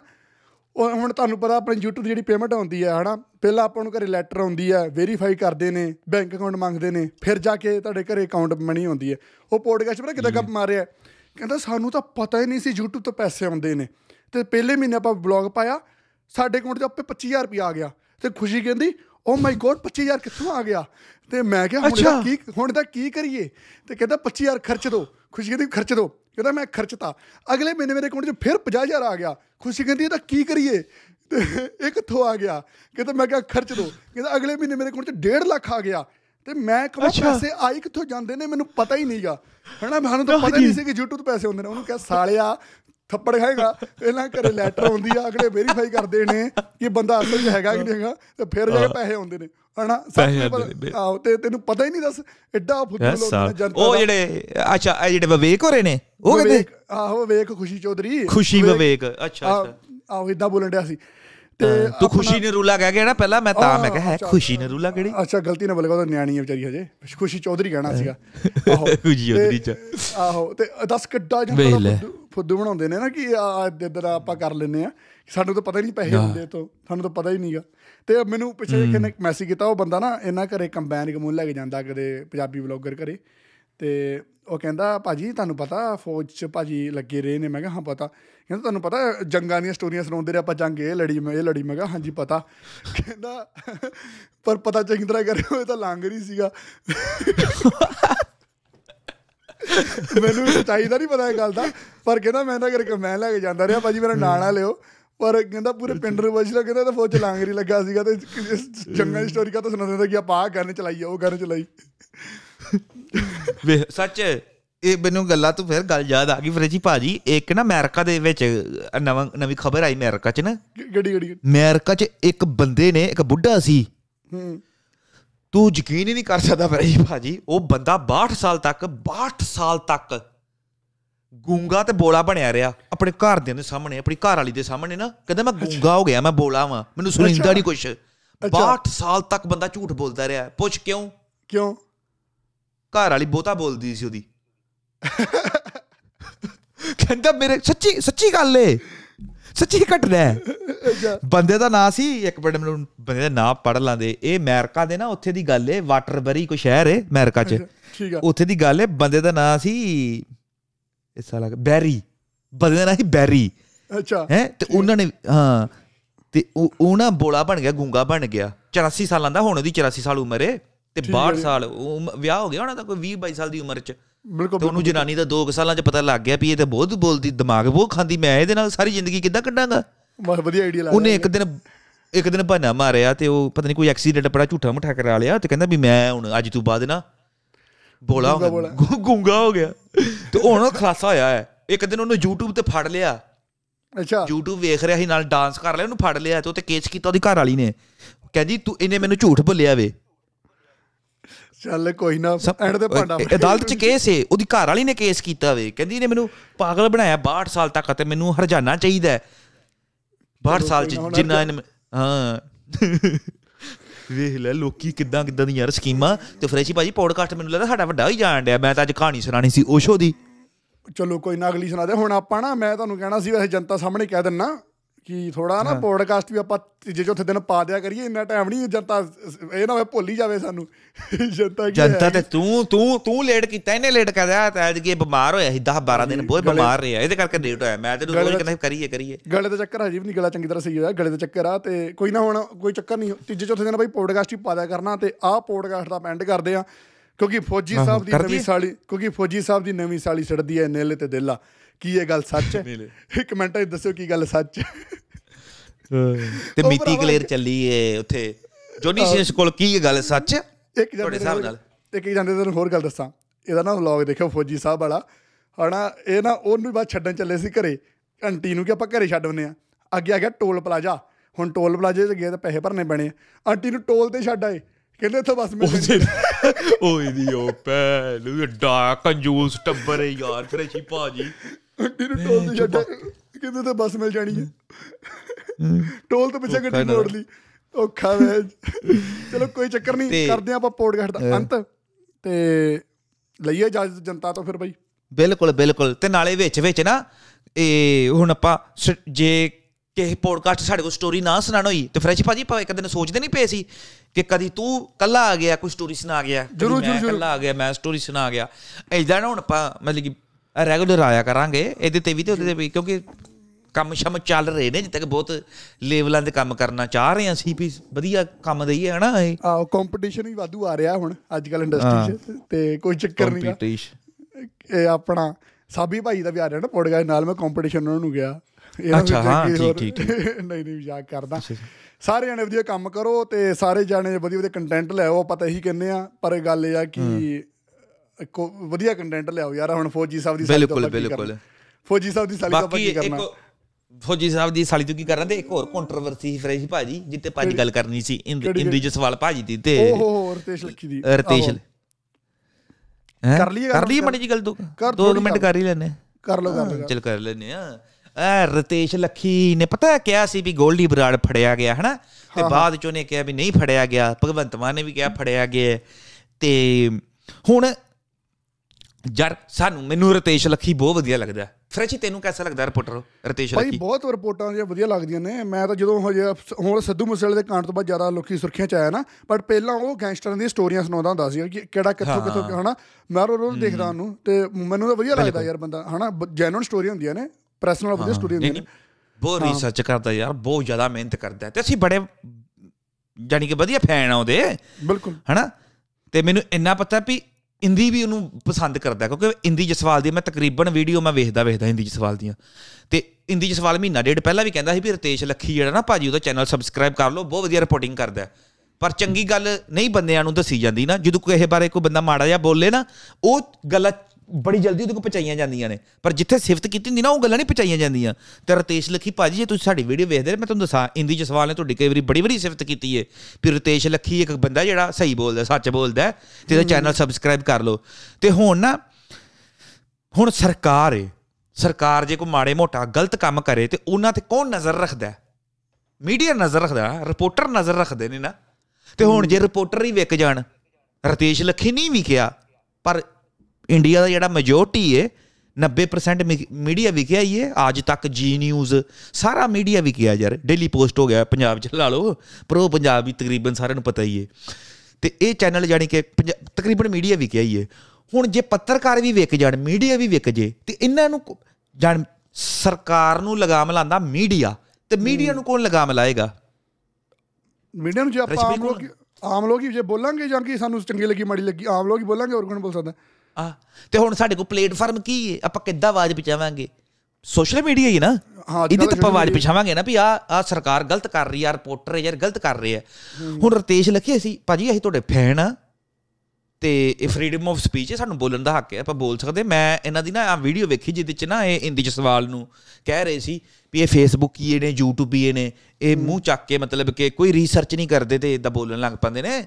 ਉਹ ਹੁਣ ਤੁਹਾਨੂੰ ਪਤਾ ਆਪਣੇ YouTube ਦੀ ਜਿਹੜੀ ਪੇਮੈਂਟ ਆਉਂਦੀ ਹੈ ਹਨਾ ਪਹਿਲਾਂ ਆਪਾਂ ਨੂੰ ਘਰੇ ਲੈਟਰ ਆਉਂਦੀ ਹੈ ਵੈਰੀਫਾਈ ਕਰਦੇ ਨੇ ਬੈਂਕ ਅਕਾਊਂਟ ਮੰਗਦੇ ਨੇ ਫਿਰ ਜਾ ਕੇ ਤੁਹਾਡੇ ਘਰੇ ਅਕਾਊਂਟ ਮਨੀ ਆਉਂਦੀ ਹੈ ਉਹ ਪੋਡਕਾਸਟ ਪਤਾ ਕਿਦਾਂ ਗੱਪ ਮਾਰਿਆ ਕਹਿੰਦਾ ਸਾਨੂੰ ਤਾਂ ਪਤਾ ਹੀ ਨਹੀਂ ਸੀ YouTube ਤੋਂ ਪੈਸੇ ਆਉਂਦੇ ਨੇ ਤੇ ਪਹਿਲੇ ਮਹੀਨੇ ਆਪਾਂ ਬਲੌਗ ਪਾਇਆ ਸਾਡੇ ਅਕਾਊਂਟ 'ਚ ਆਪੇ 25000 ਰੁਪਏ ਆ ਗਿਆ ਤੇ ਖੁਸ਼ੀ ਕਹਿੰਦੀ ਓ ਮਾਈ ਗੋਡ 25000 ਕਿੱਥੋਂ ਆ ਗਿਆ ਤੇ ਮੈਂ ਕਿਹਾ ਹੁਣ ਦਾ ਕੀ ਹੁਣ ਤਾਂ ਕੀ ਕਰੀਏ ਤੇ ਕਹਿੰਦਾ 25000 ਖਰਚ ਦੋ ਖੁਸ਼ੀ ਕਹਿੰਦੀ ਖਰਚ ਦੋ ਕਹਿੰਦਾ ਮੈਂ ਖਰਚਤਾ ਅਗਲੇ ਮਹੀਨੇ ਮੇਰੇ ਅਕਾਊਂਟ 'ਚ ਫਿਰ 50000 ਆ ਗਿਆ ਖੁਸ਼ੀ ਕਹਿੰਦੀ ਇਹਦਾ ਕੀ ਕਰੀਏ ਇਹ ਕਿੱਥੋਂ ਆ ਗਿਆ ਕਹਿੰਦਾ ਮੈਂ ਕਿਹਾ ਖਰਚ ਦੋ ਕਹਿੰਦਾ ਅਗਲੇ ਮਹੀਨੇ ਮੇਰੇ ਅਕਾਊਂਟ 'ਚ 1.5 ਲੱਖ ਆ ਗਿਆ ਤੇ ਮੈਂ ਕਹਾਂ ਪੈਸੇ ਆਈ ਕਿੱਥੋਂ ਜਾਂਦੇ ਨੇ ਮੈਨੂੰ ਪਤਾ ਹੀ ਨਹੀਂਗਾ ਹਨਾ ਮੈਨੂੰ ਤਾਂ ਪਤਾ ਨਹੀਂ ਸੀ ਕਿ YouTube ਪੈਸੇ ਹੁੰਦੇ ਨੇ ਉਹਨੂੰ ਕਿਹਾ ਸਾਲਿਆ ਥੱਪੜ ਖਾਏਗਾ ਇਹਨਾਂ ਘਰੇ ਲੈਟਰ ਆਉਂਦੀ ਆ ਅਗਲੇ ਵੈਰੀਫਾਈ ਕਰਦੇ ਨੇ ਕਿ ਬੰਦਾ ਅਸਲ ਵਿੱਚ ਹੈਗਾ ਕਿ ਨਹੀਂ ਹੈਗਾ ਤੇ ਫਿਰ ਜਾ ਕੇ ਪੈਸੇ ਆਉਂਦੇ ਨੇ ਹਨਾ ਆਹ ਤੇ ਤੈਨੂੰ ਪਤਾ ਹੀ ਨਹੀਂ ਦੱਸ ਐਡਾ ਫੁੱਟ ਲੋਕ ਜਨਤਾ ਉਹ ਜਿਹੜੇ ਅੱਛਾ ਇਹ ਜਿਹੜੇ ਵਿਵੇਕ ਹੋਰੇ ਨੇ ਉਹ ਕਹਿੰਦੇ ਆਹੋ ਵਿਵੇਕ ਖੁਸ਼ੀ ਚੌਧਰੀ ਖੁਸ਼ੀ ਵਿਵੇਕ ਅੱਛਾ ਅੱਛਾ ਆਹ ਇਦਾਂ ਬੋਲਣ ਡਿਆ ਸੀ ਤੇ ਤੂੰ ਖੁਸ਼ੀ ਨੇ ਰੂਲਾ ਕਹਿ ਗਿਆ ਨਾ ਪਹਿਲਾਂ ਮੈਂ ਤਾਂ ਮੈਂ ਕਿਹਾ ਹੈ ਖੁਸ਼ੀ ਰੂਲਾ ਕਿਹੜੀ ਅੱਛਾ ਗਲਤੀ ਨਾਲ ਬਲਗਾ ਉਹ ਨਿਆਣੀ ਹੈ ਵਿਚਾਰੀ ਹਜੇ ਖੁਸ਼ੀ ਚੌਧਰੀ ਕਹਿਣਾ ਸੀਗਾ *laughs* ਆਹੋ ਖੁਸ਼ੀ ਚੌਧਰੀ ਚ ਆਹੋ ਤੇ 10 ਕਿੱਡਾ ਜਨਤਾ ਫੁੱਦੂ ਬਣਾਉਂਦੇ ਨੇ ਨਾ ਕਿ ਆ ਇਦਾਂ ਆਪਾਂ ਕਰ ਲੈਨੇ ਆ ਸਾਨੂੰ ਤਾਂ ਪਤਾ ਹੀ ਨਹੀਂ ਪੈਸੇ ਹੁੰਦੇ ਤੋਂ ਸਾਨੂੰ ਤਾਂ ਪਤਾ ਹੀ ਨਹੀਂਗਾ ਤੇ ਮੈਨੂੰ ਪਿੱਛੇ ਇੱਕ ਨੇ ਮੈਸੇਜ ਕੀਤਾ ਉਹ ਬੰਦਾ ਨਾ ਇਹਨਾਂ ਘਰੇ ਕੰਬਾਈਨ ਕਮੂਨ ਲੈ ਕੇ ਜਾਂਦਾ ਕਦੇ ਪੰਜਾਬੀ ਬਲੌਗਰ ਕਰੇ ਤੇ ਉਹ ਕਹਿੰਦਾ ਭਾਜੀ ਤੁਹਾਨੂੰ ਪਤਾ ਫੌਜ 'ਚ ਭਾਜੀ ਲੱਗੇ ਰਹੇ ਨੇ ਮੈਂ ਕਿਹਾ ਹਾਂ ਪਤਾ ਕਹਿੰਦਾ ਤੁਹਾਨੂੰ ਪਤਾ ਜੰਗਾਂ ਦੀਆਂ ਸਟੋਰੀਆਂ ਸੁਣਾਉਂਦੇ ਰਹੇ ਆਪਾਂ ਜੰਗ ਇਹ ਲੜੀ ਮੈਂ ਇਹ ਲੜੀ ਮੈਂ ਕਿਹਾ ਹਾਂਜੀ ਪਤਾ ਕਹਿੰਦਾ ਪਰ ਪਤਾ ਚੰਗੀ ਤਰ੍ਹਾਂ ਕਰਿਓ ਇਹ ਤਾਂ ਲੰਗ ਸੀਗਾ ਮੈਨੂੰ ਸਚਾਈ ਦਾ ਨਹੀਂ ਪਤਾ ਇਹ ਗੱਲ ਦਾ ਪਰ ਕਹਿੰਦਾ ਮੈਂ ਤਾਂ ਕਰਕੇ ਮੈਂ ਲੈ ਕੇ ਜਾਂਦਾ ਰਿਹਾ ਭਾਜੀ ਮੇਰਾ ਨਾਲ ਨਾ ਲਿਓ ਪਰ ਕਹਿੰਦਾ ਪੂਰੇ ਪਿੰਡ ਨੂੰ ਵਜ ਲੋ ਕਹਿੰਦਾ ਤਾਂ ਫੋਚ ਲਾਂਗਰੀ ਲੱਗਾ ਸੀਗਾ ਤੇ ਚੰਗਾ ਸਟੋਰੀ ਕਾ ਤਾਂ ਸੁਣਾ ਦਿੰਦਾ ਕਿ ਆਪਾਂ ਆ ਕਰਨ ਚਲਾਈ ਉਹ ਕਰਨ ਚਲਾਈ ਵੇ ਸੱਚ ਇਹ ਮੈਨੂੰ ਗੱਲਾਂ ਤੋਂ ਫਿਰ ਗੱਲ ਯਾਦ ਆ ਗਈ ਫਰਜੀ ਭਾਜੀ ਇੱਕ ਨਾ ਅਮਰੀਕਾ ਦੇ ਵਿੱਚ ਨਵਾਂ ਨਵੀਂ ਖਬਰ ਆਈ ਅਮਰੀਕਾ 'ਚ ਨਾ ਗੜੀ ਗੜੀ ਅਮਰੀਕਾ 'ਚ ਇੱਕ ਬੰਦੇ ਨੇ ਇੱਕ ਬੁੱਢਾ ਸੀ ਹੂੰ ਤੂੰ ਯਕੀਨ ਹੀ ਨਹੀਂ ਕਰ ਸਕਦਾ ਭਾਈ ਭਾਜੀ ਉਹ ਬੰਦਾ 62 ਸਾਲ ਤੱਕ 62 ਸਾਲ ਤੱਕ ਗੂੰਗਾ ਤੇ ਬੋਲਾ ਬਣਿਆ ਰਿਹਾ ਆਪਣੇ ਘਰ ਦੇ ਦੇ ਸਾਹਮਣੇ ਆਪਣੀ ਘਰ ਵਾਲੀ ਦੇ ਸਾਹਮਣੇ ਨਾ ਕਹਿੰਦਾ ਮੈਂ ਗੂੰਗਾ ਹੋ ਗਿਆ ਮੈਂ ਬੋਲਾ ਵਾਂ ਮੈਨੂੰ ਸੁਣੀਂਦਾ ਨਹੀਂ ਕੁਛ 62 ਸਾਲ ਤੱਕ ਬੰਦਾ ਝੂਠ ਬੋਲਦਾ ਰਿਹਾ ਪੁੱਛ ਕਿਉਂ ਕਿਉਂ ਘਰ ਵਾਲੀ ਬਹੁਤਾ ਬੋਲਦੀ ਸੀ ਉਹਦੀ ਕਹਿੰਦਾ ਮੇਰੇ ਸੱਚੀ ਸੱਚੀ ਗੱਲ ਏ ਸੱਚੀ ਘਟਨਾ ਹੈ ਬੰਦੇ ਦਾ ਨਾਂ ਸੀ ਇੱਕ ਬੰਦੇ ਮੈਨੂੰ ਬੰਦੇ ਦਾ ਨਾਂ ਪੜ ਲਾਂਦੇ ਇਹ ਅਮਰੀਕਾ ਦੇ ਨਾ ਉੱਥੇ ਦੀ ਗੱਲ ਏ ਵਾਟਰਬਰੀ ਕੋਈ ਸ਼ਹਿਰ ਏ ਅਮਰੀਕਾ 'ਚ ਠੀਕ ਆ ਉੱਥੇ ਦੀ ਗੱਲ ਏ ਬੰਦੇ ਦਾ ਨਾਂ ਸੀ ਇਸ ਸਾਲਾ ਬੈਰੀ ਬੰਦੇ ਦਾ ਨਾਂ ਸੀ ਬੈਰੀ ਅੱਛਾ ਹੈ ਤੇ ਉਹਨਾਂ ਨੇ ਹਾਂ ਤੇ ਉਹ ਨਾ ਬੋਲਾ ਬਣ ਗਿਆ ਗੁੰਗਾ ਬਣ ਗਿਆ 84 ਸਾਲਾਂ ਦਾ ਹੁਣ ਉਹਦੀ 84 ਸਾਲ ਉਮਰ ਏ ਤੇ 62 ਸਾਲ ਵਿਆਹ ਹੋ ਗਿਆ ਉਹਨਾਂ ਦਾ ਕੋਈ 20 22 ਸਾਲ ਦੀ ਉਮਰ 'ਚ ਬਿਲਕੁਲ ਤੇ ਉਹਨੂੰ ਜਨਾਨੀ ਦਾ 2 ਸਾਲਾਂ 'ਚ ਪਤਾ ਲੱਗ ਗਿਆ ਵੀ ਇਹ ਤਾਂ ਬਹੁਤ ਬੋਲਦੀ ਦਿਮਾਗ ਬਹੁਤ ਖਾਂਦੀ ਮੈਂ ਇਹਦੇ ਨਾਲ ਸਾਰੀ ਜ਼ਿੰਦਗੀ ਕਿੱਦਾਂ ਕੱਢਾਂਗਾ ਬਹੁਤ ਵਧੀਆ ਆਈਡੀਆ ਲੱਗਦਾ ਉਹਨੇ ਇੱਕ ਦਿਨ ਇੱਕ ਦਿਨ ਭਾਣਾ ਮਾਰਿਆ ਤੇ ਉਹ ਪਤਾ ਨਹੀਂ ਕੋਈ ਐਕਸੀਡੈਂਟ ਬੜਾ ਝੂਠਾ ਮੁਠਾ ਕਰਾ ਲਿਆ ਤੇ ਕਹਿੰਦਾ ਵੀ ਮੈਂ ਹੁਣ ਅੱਜ ਤੋਂ ਬਾਅਦ ਨਾ ਬੋਲਾ ਗੁੰਗਾ ਹੋ ਗਿਆ ਤੇ ਹੁਣ ਉਹ ਖਲਾਸਾ ਹੋਇਆ ਹੈ ਇੱਕ ਦਿਨ ਉਹਨੂੰ YouTube ਤੇ ਫੜ ਲਿਆ ਅੱਛਾ YouTube ਵੇਖ ਰਿਹਾ ਸੀ ਨਾਲ ਡਾਂਸ ਕਰ ਲਿਆ ਉਹਨੂੰ ਫੜ ਲਿਆ ਤੇ ਉਹ ਤੇ ਕੇਸ ਕੀਤਾ ਉਹਦੀ ਘਰ ਵਾਲੀ ਨੇ ਕਹਿੰਦੀ ਤੂੰ ਇਹਨੇ ਮੈਨੂੰ ਝੂਠ ਬੋਲਿਆ ਵੇ ਚੱਲ ਕੋਈ ਨਾ ਐਂਡ ਦੇ ਭਾਂਡਾ ਅਦਾਲਤ 'ਚ ਕੇਸ ਏ ਉਹਦੀ ਘਰ ਵਾਲੀ ਨੇ ਕੇਸ ਕੀਤਾ ਵੇ ਕਹਿੰਦੀ ਨੇ ਮੈਨੂੰ ਪਾਗਲ ਬਣਾਇਆ 62 ਸਾਲ ਤੱਕ ਤੇ ਮੈਨੂੰ ਹਰਜਾਨਾ ਚਾਹੀਦਾ 62 ਸਾਲ 'ਚ ਜਿੰਨਾ ਇਹਨੇ ਹਾਂ ਵੇਖ ਲੈ ਲੋਕੀ ਕਿੱਦਾਂ ਕਿੱਦਾਂ ਦੀ ਯਾਰ ਸਕੀਮਾਂ ਤੇ ਫਰੈਸ਼ੀ ਭਾਜੀ ਪੌਡਕਾਸਟ ਮੈਨੂੰ ਲੱਗਦਾ ਸਾਡਾ ਵੱਡਾ ਹੀ ਜਾਣ ਡਿਆ ਮੈਂ ਤਾਂ ਅੱਜ ਕਹਾਣੀ ਸੁਣਾਣੀ ਸੀ ਓਸ਼ੋ ਦੀ ਚਲੋ ਕੋਈ ਨਾ ਅਗਲੀ ਸੁਣਾ ਦੇ ਹੁਣ ਆਪਾਂ ਨਾ ਮੈਂ ਤੁਹਾਨੂੰ ਕਹਿਣਾ ਸੀ ਵੈਸੇ ਜਨਤਾ ਸਾਹਮਣੇ ਕਹਿ ਦਿੰਨਾ ਕਿ ਥੋੜਾ ਨਾ ਪੋਡਕਾਸਟ ਵੀ ਆਪਾਂ ਜੇ ਚੌਥੇ ਦਿਨ ਪਾ ਦਿਆ ਕਰੀਏ ਇੰਨਾ ਟਾਈਮ ਨਹੀਂ ਜਨਤਾ ਇਹ ਨਾ ਹੋਵੇ ਭੁੱਲ ਹੀ ਜਾਵੇ ਸਾਨੂੰ ਜਨਤਾ ਕੀ ਜਨਤਾ ਤੇ ਤੂੰ ਤੂੰ ਤੂੰ ਲੇਟ ਕੀਤਾ ਇਹਨੇ ਲੇਟ ਕਰਿਆ ਤਾਂ ਅੱਜ ਕੀ ਬਿਮਾਰ ਹੋਇਆ ਸੀ 10 12 ਦਿਨ ਬਹੁਤ ਬਿਮਾਰ ਰਿਹਾ ਇਹਦੇ ਕਰਕੇ ਲੇਟ ਹੋਇਆ ਮੈਂ ਤੈਨੂੰ ਰੋਜ਼ ਕਹਿੰਦਾ ਕਰੀਏ ਕਰੀਏ ਗਲੇ ਦਾ ਚੱਕਰ ਹਜੇ ਵੀ ਨਹੀਂ ਗਲਾ ਚੰਗੀ ਤਰ੍ਹਾਂ ਸਹੀ ਹੋਇਆ ਗਲੇ ਦਾ ਚੱਕਰ ਆ ਤੇ ਕੋਈ ਨਾ ਹੁਣ ਕੋਈ ਚੱਕਰ ਨਹੀਂ ਤੀਜੇ ਚੌਥੇ ਦਿਨ ਬਾਈ ਪੋਡਕਾਸਟ ਹੀ ਪਾ ਦਿਆ ਕਰਨਾ ਤੇ ਆਹ ਪੋਡਕਾਸਟ ਦਾ ਐਂਡ ਕਰਦੇ ਆ ਕਿਉਂਕਿ ਫੌਜੀ ਸਾਹਿਬ ਦੀ ਨਵੀਂ ਸਾਲੀ ਕਿਉਂਕਿ ਫੌਜੀ ਸਾਹਿਬ ਦੀ ਨਵੀਂ ਸਾਲੀ ਛੜਦੀ ਐ ਨੇਲੇ ਤੇ ਦਿਲਾ ਕੀ ਇਹ ਗੱਲ ਸੱਚ ਹੈ ਕਮੈਂਟਾਂ ਵਿੱਚ ਦੱਸਿਓ ਕੀ ਗੱਲ ਸੱਚ ਹੈ ਤੇ ਮਿੱਤੀ ਕਲੇਰ ਚੱਲੀ ਏ ਉੱਥੇ ਜੋਨੀ ਸਿੰਘ ਕੋਲ ਕੀ ਇਹ ਗੱਲ ਸੱਚ ਹੈ ਇੱਕ ਤੁਹਾਡੇ ਸਾਹਿਬ ਨਾਲ ਤੇ ਕੀ ਜਾਂਦੇ ਤੁਹਾਨੂੰ ਹੋਰ ਗੱਲ ਦੱਸਾਂ ਇਹਦਾ ਨਾ ਵਲੌਗ ਦੇਖਿਓ ਫੌਜੀ ਸਾਹਿਬ ਵਾਲਾ ਹਣਾ ਇਹ ਨਾ ਉਹਨੂੰ ਬਾਅਦ ਛੱਡਣ ਚੱਲੇ ਸੀ ਘਰੇ ਆਂਟੀ ਨੂੰ ਕਿ ਆਪਾਂ ਘਰੇ ਛੱਡ ਬੰਨੇ ਆ ਅੱਗੇ ਆ ਗਿਆ ਟੋਲ ਪਲਾਜ਼ਾ ਹੁਣ ਟੋਲ ਪਲਾਜ਼ੇ ਤੇ ਗਏ ਤਾਂ ਪੈਸੇ ਭਰਨੇ ਬਣੇ ਆਂਟੀ ਨੂੰ ਟੋਲ ਤੇ ਛੱਡ ਆਏ ਕਹਿੰਦੇ ਇੱਥੋਂ ਬਸ ਮੈਂ ਓਏ ਦੀ ਉਹ ਪੈ ਲੂ ਡਾ ਕੰਜੂਸ ਟੱਬਰ ਯਾਰ ਫਰੇਸ਼ੀ ਭਾਜੀ ਗੱਡੀ ਟੋਲ ਦੀ ਛੱਡ ਕਿਤੇ ਤੇ ਬੱਸ ਮਿਲ ਜਾਣੀ ਹੈ ਟੋਲ ਤੋਂ ਪਿੱਛੇ ਗੱਡੀ ਮੋੜ ਲਈ ਔਖਾ ਵੇ ਚਲੋ ਕੋਈ ਚੱਕਰ ਨਹੀਂ ਕਰਦੇ ਆਪਾਂ ਪੋਡਕਾਸਟ ਦਾ ਅੰਤ ਤੇ ਲਈਏ ਇਜਾਜ਼ਤ ਜਨਤਾ ਤੋਂ ਫਿਰ ਬਈ ਬਿਲਕੁਲ ਬਿਲਕੁਲ ਤੇ ਨਾਲੇ ਵਿੱਚ ਵਿੱਚ ਨਾ ਇਹ ਹੁਣ ਆਪਾਂ ਜੇ ਕਿਸੇ ਪੋਡਕਾਸਟ ਸਾਡੇ ਕੋਲ ਸਟੋਰੀ ਨਾ ਸੁਣਾਣ ਹੋਈ ਤੇ ਫਰੈਸ਼ ਭਾਜੀ ਆਪਾਂ ਇੱਕ ਦਿਨ ਸੋਚਦੇ ਨਹੀਂ ਪਏ ਸੀ ਕਿ ਕਦੀ ਤੂੰ ਕੱਲਾ ਆ ਗਿਆ ਕੋਈ ਸਟੋਰੀ ਸੁਣਾ ਗਿਆ ਜਰੂਰ ਜਰੂਰ ਕੱਲਾ ਆ ਗਿਆ ਮੈਂ ਸਟੋਰੀ ਸੁਣਾ ਗਿਆ ਐਦਾਂ ਨਾ ਹੁਣ ਆਪਾਂ ਮਤਲਬ ਕਿ ਰੈਗੂਲਰ ਆਇਆ ਕਰਾਂਗੇ ਇਹਦੇ ਤੇ ਵੀ ਤੇ ਉਹਦੇ ਤੇ ਵੀ ਕਿਉਂਕਿ ਕੰਮ ਸ਼ਮ ਚੱਲ ਰਹੇ ਨੇ ਜਿੱਤੇ ਬਹੁਤ ਲੈਵਲਾਂ ਦੇ ਕੰਮ ਕਰਨਾ ਚਾਹ ਰਹੇ ਆ ਸੀਪੀ ਵਧੀਆ ਕੰਮ ਹੈ ਹਨਾ ਇਹ ਆਹ ਕੰਪੀਟੀਸ਼ਨ ਵੀ ਵਾਧੂ ਆ ਰਿਹਾ ਹੁਣ ਅੱਜ ਕੱਲ ਇੰਡਸਟਰੀ 'ਚ ਤੇ ਕੋਈ ਚੱਕਰ ਨਹੀਂ ਕੰਪੀਟੀਸ਼ਨ ਇਹ ਆਪਣਾ ਸਾਬੀ ਭਾਈ ਦਾ ਵੀ ਆ ਰਿਹਾ ਨਾ ਪੋਡਕਾਸਟ ਨਾਲ ਮੈਂ ਕੰਪੀਟੀਸ਼ਨ ਉਹਨਾਂ ਨੂੰ ਗਿਆ ਅੱਛਾ ਹਾਂ ਠੀਕ ਠੀਕ *laughs* ਨਹੀਂ ਨਹੀਂ ਯਾਦ ਕਰਦਾ ਸਾਰੇ ਜਣੇ ਵਧੀਆ ਕੰਮ ਕਰੋ ਤੇ ਸਾਰੇ ਜਣੇ ਵਧੀਆ ਵਧੀਆ ਕੰਟੈਂਟ ਲੈ ਆਓ ਆਪਾਂ ਤਾਂ ਇਹੀ ਕਹਿੰਦੇ ਆ ਪਰ ਗੱਲ ਇਹ ਆ ਕਿ ਵਧੀਆ ਕੰਟੈਂਟ ਲਿਆਓ ਯਾਰ ਹੁਣ ਫੌਜੀ ਸਾਹਿਬ ਦੀ ਸਾਲੀ ਬਿਲਕੁਲ ਬਿਲਕੁਲ ਫੌਜੀ ਸਾਹਿਬ ਦੀ ਸਾਲੀ ਤੋਂ ਬਾਕੀ ਕੀ ਕਰਨਾ ਫੌਜੀ ਸਾਹਿਬ ਦੀ ਸਾਲੀ ਤੋਂ ਕੀ ਕਰਨਾ ਤੇ ਇੱਕ ਹੋਰ ਕੰਟਰੋਵਰਸੀ ਸੀ ਭਾਜੀ ਜਿੱਤੇ ਪੰਜ ਗੱਲ ਕਰਨੀ ਸੀ ਇੰਦਰੀਜ ਸਵਾਲ ਭਾਜੀ ਦੀ ਤੇ ਓਹ ਹੋ ਰਤੇਸ਼ ਲੱਖੀ ਦੀ ਰਤੇਸ਼ ਕਰ ਲਈਏ ਕਰ ਲਈਏ ਮੜੀ ਜੀ ਗੱਲ ਦੋ ਦੋ ਮਿੰਟ ਕਰ ਹੀ ਲੈਨੇ ਕਰ ਲੋ ਕਰ ਲੋ ਚਲ ਕਰ ਲੈਨੇ ਆ ਆ ਰਤੇਸ਼ ਲੱਖੀ ਨੇ ਪਤਾ ਕਿਹਾ ਸੀ ਵੀ ਗੋਲਡੀ ਬਰਾੜ ਫੜਿਆ ਗਿਆ ਹਨਾ ਤੇ ਬਾਅਦ ਚ ਉਹਨੇ ਕਿਹਾ ਵੀ ਨਹੀਂ ਫੜਿਆ ਗਿਆ ਭਗਵੰਤ ਮਾਨ ਨੇ ਵੀ ਕਿਹਾ ਫੜਿਆ ਗਿਆ ਤੇ ਹੁਣ ਯਾਰ ਸਾਨੂੰ ਮੈਨੂੰ ਰਤੇਸ਼ ਲੱਖੀ ਬਹੁਤ ਵਧੀਆ ਲੱਗਦਾ ਫਰੈਂਚੀ ਤੈਨੂੰ ਕਿਹਦਾ ਲੱਗਦਾ ਰਿਪੋਰਟਰ ਰਤੇਸ਼ ਲੱਖੀ ਭਾਈ ਬਹੁਤ ਰਿਪੋਰਟਾਂ ਜਿਹੜੀਆਂ ਵਧੀਆ ਲੱਗਦੀਆਂ ਨੇ ਮੈਂ ਤਾਂ ਜਦੋਂ ਹਜੇ ਹੁਣ ਸਿੱਧੂ ਮੂਸੇਵਾਲੇ ਦੇ ਕਾਂਡ ਤੋਂ ਬਾਅਦ ਜ਼ਿਆਦਾ ਲੋਕੀ ਸੁਰਖੀਆਂ ਚ ਆਇਆ ਨਾ ਪਰ ਪਹਿਲਾਂ ਉਹ ਗੈਂਗਸਟਰਾਂ ਦੀਆਂ ਸਟੋਰੀਆਂ ਸੁਣਾਉਂਦਾ ਹੁੰਦਾ ਸੀ ਕਿ ਕਿਹੜਾ ਕਿੱਥੋਂ ਕਿੱਥੋਂ ਹਨਾ ਮੈਂ ਰੋ ਦੇਖਦਾ ਉਹਨੂੰ ਤੇ ਮੈਨੂੰ ਤਾਂ ਵਧੀਆ ਲੱਗਦਾ ਯਾਰ ਬੰਦਾ ਹਨਾ ਜੈਨੂਨ ਸਟੋਰੀ ਹੁੰਦੀਆਂ ਨੇ ਪ੍ਰੈਸ ਨਾਲ ਵਧੀਆ ਸਟੋਰੀ ਹੁੰਦੀਆਂ ਨੇ ਬਹੁਤ ਰਿਸਰਚ ਕਰਦਾ ਯਾਰ ਬਹੁਤ ਜ਼ਿਆਦਾ ਮਿਹਨਤ ਕਰਦਾ ਤੇ ਅਸੀਂ ਬੜੇ ਜਾਨੀ ਕਿ ਵਧੀਆ ਫੈਨ ਆ ਉਹਦੇ ਬਿਲਕੁਲ ਹਨਾ ਤੇ ਮੈਨੂੰ ਇੰਨਾ ਪਤਾ ਵੀ ਇੰਦੀ ਵੀ ਉਹਨੂੰ ਪਸੰਦ ਕਰਦਾ ਕਿਉਂਕਿ ਇੰਦੀ ਜਸਵਾਲ ਦੀ ਮੈਂ ਤਕਰੀਬਨ ਵੀਡੀਓ ਮੈਂ ਵੇਖਦਾ ਵੇਖਦਾ ਇੰਦੀ ਜਸਵਾਲ ਦੀਆਂ ਤੇ ਇੰਦੀ ਜਸਵਾਲ ਮਹੀਨਾ ਡੇਢ ਪਹਿਲਾਂ ਵੀ ਕਹਿੰਦਾ ਸੀ ਵੀ ਰਤੇਸ਼ ਲੱਖੀ ਜਿਹੜਾ ਨਾ ਭਾਜੀ ਉਹਦਾ ਚੈਨਲ ਸਬਸਕ੍ਰਾਈਬ ਕਰ ਲਓ ਬਹੁਤ ਵਧੀਆ ਰਿਪੋਰਟਿੰਗ ਕਰਦਾ ਪਰ ਚੰਗੀ ਗੱਲ ਨਹੀਂ ਬੰਦਿਆਂ ਨੂੰ ਦੱਸੀ ਜਾਂਦੀ ਨਾ ਜਦੋਂ ਕੋਈ ਇਹ ਬਾਰੇ ਕੋਈ ਬੰਦਾ ਮਾੜਾ ਜਿਹਾ ਬੋਲੇ ਨਾ ਉਹ ਗਲਤ ਬੜੀ ਜਲਦੀ ਉਹਦੇ ਕੋ ਪਚਾਈਆਂ ਜਾਂਦੀਆਂ ਨੇ ਪਰ ਜਿੱਥੇ ਸਿਫਤ ਕੀਤੀ ਹੁੰਦੀ ਨਾ ਉਹ ਗੱਲਾਂ ਨਹੀਂ ਪਚਾਈਆਂ ਜਾਂਦੀਆਂ ਤੇ ਰਤੇਸ਼ ਲਖੀ ਭਾਜੀ ਜੇ ਤੁਸੀਂ ਸਾਡੀ ਵੀਡੀਓ ਵੇਖਦੇ ਮੈਂ ਤੁਹਾਨੂੰ ਦੱਸਾਂ ਇੰਦੀ ਸਵਾਲ ਨੇ ਤੁਹਾਡੀ ਕਈ ਵਾਰੀ ਬੜੀ ਵਾਰੀ ਸਿਫਤ ਕੀਤੀ ਏ ਫਿਰ ਰਤੇਸ਼ ਲਖੀ ਇੱਕ ਬੰਦਾ ਜਿਹੜਾ ਸਹੀ ਬੋਲਦਾ ਸੱਚ ਬੋਲਦਾ ਤੇ ਇਹਦਾ ਚੈਨਲ ਸਬਸਕ੍ਰਾਈਬ ਕਰ ਲਓ ਤੇ ਹੁਣ ਨਾ ਹੁਣ ਸਰਕਾਰ ਏ ਸਰਕਾਰ ਜੇ ਕੋਈ ਮਾੜੇ ਮੋਟਾ ਗਲਤ ਕੰਮ ਕਰੇ ਤੇ ਉਹਨਾਂ ਤੇ ਕੌਣ ਨਜ਼ਰ ਰੱਖਦਾ ਮੀਡੀਆ ਨਜ਼ਰ ਰੱਖਦਾ ਰਿਪੋਰਟਰ ਨਜ਼ਰ ਰੱਖਦੇ ਨੇ ਨਾ ਤੇ ਹੁਣ ਜੇ ਰਿਪੋਰਟਰ ਹੀ ਵਿਕ ਜਾਣ ਰਤੇਸ਼ ਲਖੀ ਨਹੀਂ ਵਿਕਿਆ ਪਰ ਇੰਡੀਆ ਦਾ ਜਿਹੜਾ ਮੈਜੋਰਟੀ ਏ 90% ਮੀਡੀਆ ਕਿਹਾ ਹੀ ਏ ਅੱਜ ਤੱਕ ਜੀ ਨਿਊਜ਼ ਸਾਰਾ ਮੀਡੀਆ ਕਿਹਾ ਯਾਰ ਡੇਲੀ ਪੋਸਟ ਹੋ ਗਿਆ ਪੰਜਾਬ ਚ ਲਾ ਲਓ ਪ੍ਰੋ ਪੰਜਾਬ ਵੀ ਤਕਰੀਬਨ ਸਾਰਿਆਂ ਨੂੰ ਪਤਾ ਹੀ ਏ ਤੇ ਇਹ ਚੈਨਲ ਜਾਨੀ ਕਿ ਤਕਰੀਬਨ ਮੀਡੀਆ ਕਿਹਾ ਹੀ ਏ ਹੁਣ ਜੇ ਪੱਤਰਕਾਰ ਵੀ ਵਿਕ ਜਾਣ ਮੀਡੀਆ ਵੀ ਵਿਕ ਜੇ ਤੇ ਇਹਨਾਂ ਨੂੰ ਜਾਣ ਸਰਕਾਰ ਨੂੰ ਲਗਾਮ ਲਾਂਦਾ ਮੀਡੀਆ ਤੇ ਮੀਡੀਆ ਨੂੰ ਕੌਣ ਲਗਾਮ ਲਾਏਗਾ ਮੀਡੀਆ ਨੂੰ ਜੇ ਆਪਾਂ ਆਮ ਲੋਕ ਆਮ ਲੋਕ ਹੀ ਜੇ ਬੋਲਾਂਗੇ ਜਾਂ ਕਿ ਸਾਨੂੰ ਚੰਗੀ ਲੱਗੀ ਮਾੜੀ ਲੱਗੀ ਆਮ ਲੋਕ ਹੀ ਬੋਲਾਂਗੇ ਹੋਰ ਕੌਣ ਬੋਲ ਸਕਦਾ ਆ ਤੇ ਹੁਣ ਸਾਡੇ ਕੋਲ ਪਲੇਟਫਾਰਮ ਕੀ ਹੈ ਆਪਾਂ ਕਿੱਦਾਂ ਆਵਾਜ਼ ਪਹੁੰਚਾਵਾਂਗੇ ਸੋਸ਼ਲ ਮੀਡੀਆ ਹੀ ਨਾ ਇਹਦੇ ਤੇ ਆਵਾਜ਼ ਪਿਛਾਵਾਂਗੇ ਨਾ ਵੀ ਆ ਆ ਸਰਕਾਰ ਗਲਤ ਕਰ ਰਹੀ ਆ ਰਿਪੋਰਟਰ ਯਾਰ ਗਲਤ ਕਰ ਰਹੇ ਆ ਹੁਣ ਰਤੇਸ਼ ਲਖੇ ਸੀ ਭਾਜੀ ਅਸੀਂ ਤੁਹਾਡੇ ਫੈਨ ਆ ਤੇ ਇਹ ਫਰੀडम ਆਫ ਸਪੀਚ ਹੈ ਸਾਨੂੰ ਬੋਲਣ ਦਾ ਹੱਕ ਹੈ ਆਪਾਂ ਬੋਲ ਸਕਦੇ ਮੈਂ ਇਹਨਾਂ ਦੀ ਨਾ ਆ ਵੀਡੀਓ ਵੇਖੀ ਜਿਹਦੇ ਚ ਨਾ ਇਹ ਹਿੰਦੀ ਚ ਸਵਾਲ ਨੂੰ ਕਹਿ ਰਹੇ ਸੀ ਵੀ ਇਹ ਫੇਸਬੁੱਕ ਹੀ ਨੇ YouTube ਹੀ ਨੇ ਇਹ ਮੂੰਹ ਚੱਕ ਕੇ ਮਤਲਬ ਕਿ ਕੋਈ ਰਿਸਰਚ ਨਹੀਂ ਕਰਦੇ ਤੇ ਇਦਾਂ ਬੋਲਣ ਲੱਗ ਪੈਂਦੇ ਨੇ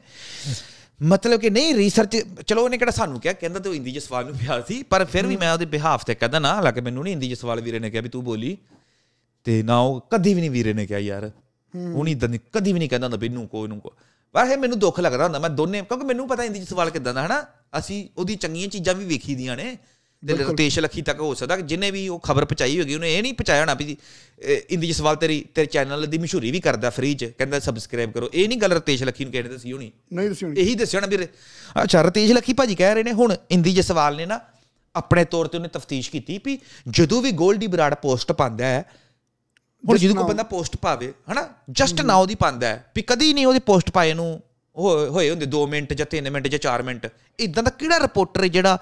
ਮਤਲਬ ਕਿ ਨਹੀਂ ਰਿਸਰਚ ਚਲੋ ਉਹਨੇ ਕਿਹੜਾ ਸਾਨੂੰ ਕਿਹਾ ਕਹਿੰਦਾ ਤੇ ਹਿੰਦੀ ਸਵਾਲ ਨੂੰ ਪਿਆ ਸੀ ਪਰ ਫਿਰ ਵੀ ਮੈਂ ਉਹਦੇ ਬਿਹਾਫ ਤੇ ਕਹਦਾ ਨਾ ਹਾਲਾਂਕਿ ਮੈਨੂੰ ਨਹੀਂ ਹਿੰਦੀ ਸਵਾਲ ਵੀਰੇ ਨੇ ਕਿਹਾ ਵੀ ਤੂੰ ਬੋਲੀ ਤੇ ਨਾ ਉਹ ਕਦੀ ਵੀ ਨਹੀਂ ਵੀਰੇ ਨੇ ਕਿਹਾ ਯਾਰ ਨਹੀਂ ਦਨ ਕਦੀ ਵੀ ਨਹੀਂ ਕਹਿੰਦਾ ਹੁੰਦਾ ਬਿੰਨੂ ਕੋ ਇਹਨੂੰ ਕੋ ਵਾਹੇ ਮੈਨੂੰ ਦੁੱਖ ਲੱਗਦਾ ਹੁੰਦਾ ਮੈਂ ਦੋਨੇ ਕਿਉਂਕਿ ਮੈਨੂੰ ਪਤਾ ਹਿੰਦੀ ਸਵਾਲ ਕਿਦਾਂ ਦਾ ਹਨਾ ਅਸੀਂ ਉਹਦੀ ਚੰਗੀਆਂ ਚੀਜ਼ਾਂ ਵੀ ਵੇਖੀ ਦੀਆਂ ਨੇ ਦੇ ਰਤੇਸ਼ ਲਖੀ ਤੱਕ ਹੋ ਸਕਦਾ ਜਿਨੇ ਵੀ ਉਹ ਖਬਰ ਪਹੁੰਚਾਈ ਹੋਗੀ ਉਹਨੇ ਇਹ ਨਹੀਂ ਪਹੁੰਚਾਇਆ ਹੋਣਾ ਵੀ ਇੰਦੀ ਜਸਵਾਲ ਤੇਰੀ ਤੇਰੇ ਚੈਨਲ ਦੀ ਮਸ਼ਹੂਰੀ ਵੀ ਕਰਦਾ ਫ੍ਰੀ ਚ ਕਹਿੰਦਾ ਸਬਸਕ੍ਰਾਈਬ ਕਰੋ ਇਹ ਨਹੀਂ ਗੱਲ ਰਤੇਸ਼ ਲਖੀ ਨੂੰ ਕਹਿਣੀ ਸੀ ਹੋਣੀ ਨਹੀਂ ਦੱਸੀ ਹੋਣੀ ਇਹੀ ਦੱਸਿਆ ਨਾ ਵੀਰੇ ਅੱਛਾ ਰਤੇਸ਼ ਲਖੀ ਭਾਜੀ ਕਹਿ ਰਹੇ ਨੇ ਹੁਣ ਇੰਦੀ ਜਸਵਾਲ ਨੇ ਨਾ ਆਪਣੇ ਤੌਰ ਤੇ ਉਹਨੇ ਤਫਤੀਸ਼ ਕੀਤੀ ਵੀ ਜਦੋਂ ਵੀ ਗੋਲਡੀ ਬਰਾੜ ਪੋਸਟ ਪਾਉਂਦਾ ਹੈ ਹੁਣ ਜਦੋਂ ਕੋਈ ਬੰਦਾ ਪੋਸਟ ਪਾਵੇ ਹਨਾ ਜਸਟ ਨਾਉ ਦੀ ਪਾਉਂਦਾ ਹੈ ਵੀ ਕਦੀ ਨਹੀਂ ਉਹਦੀ ਪੋਸਟ ਪਾਏ ਨੂੰ ਹੋਏ ਹੁੰਦੇ 2 ਮਿੰਟ ਜਾਂ 3 ਮਿੰਟ ਜਾਂ 4 ਮਿੰਟ ਇਦਾਂ ਦਾ ਕਿਹੜਾ ਰਿਪੋਰਟਰ ਜਿਹੜਾ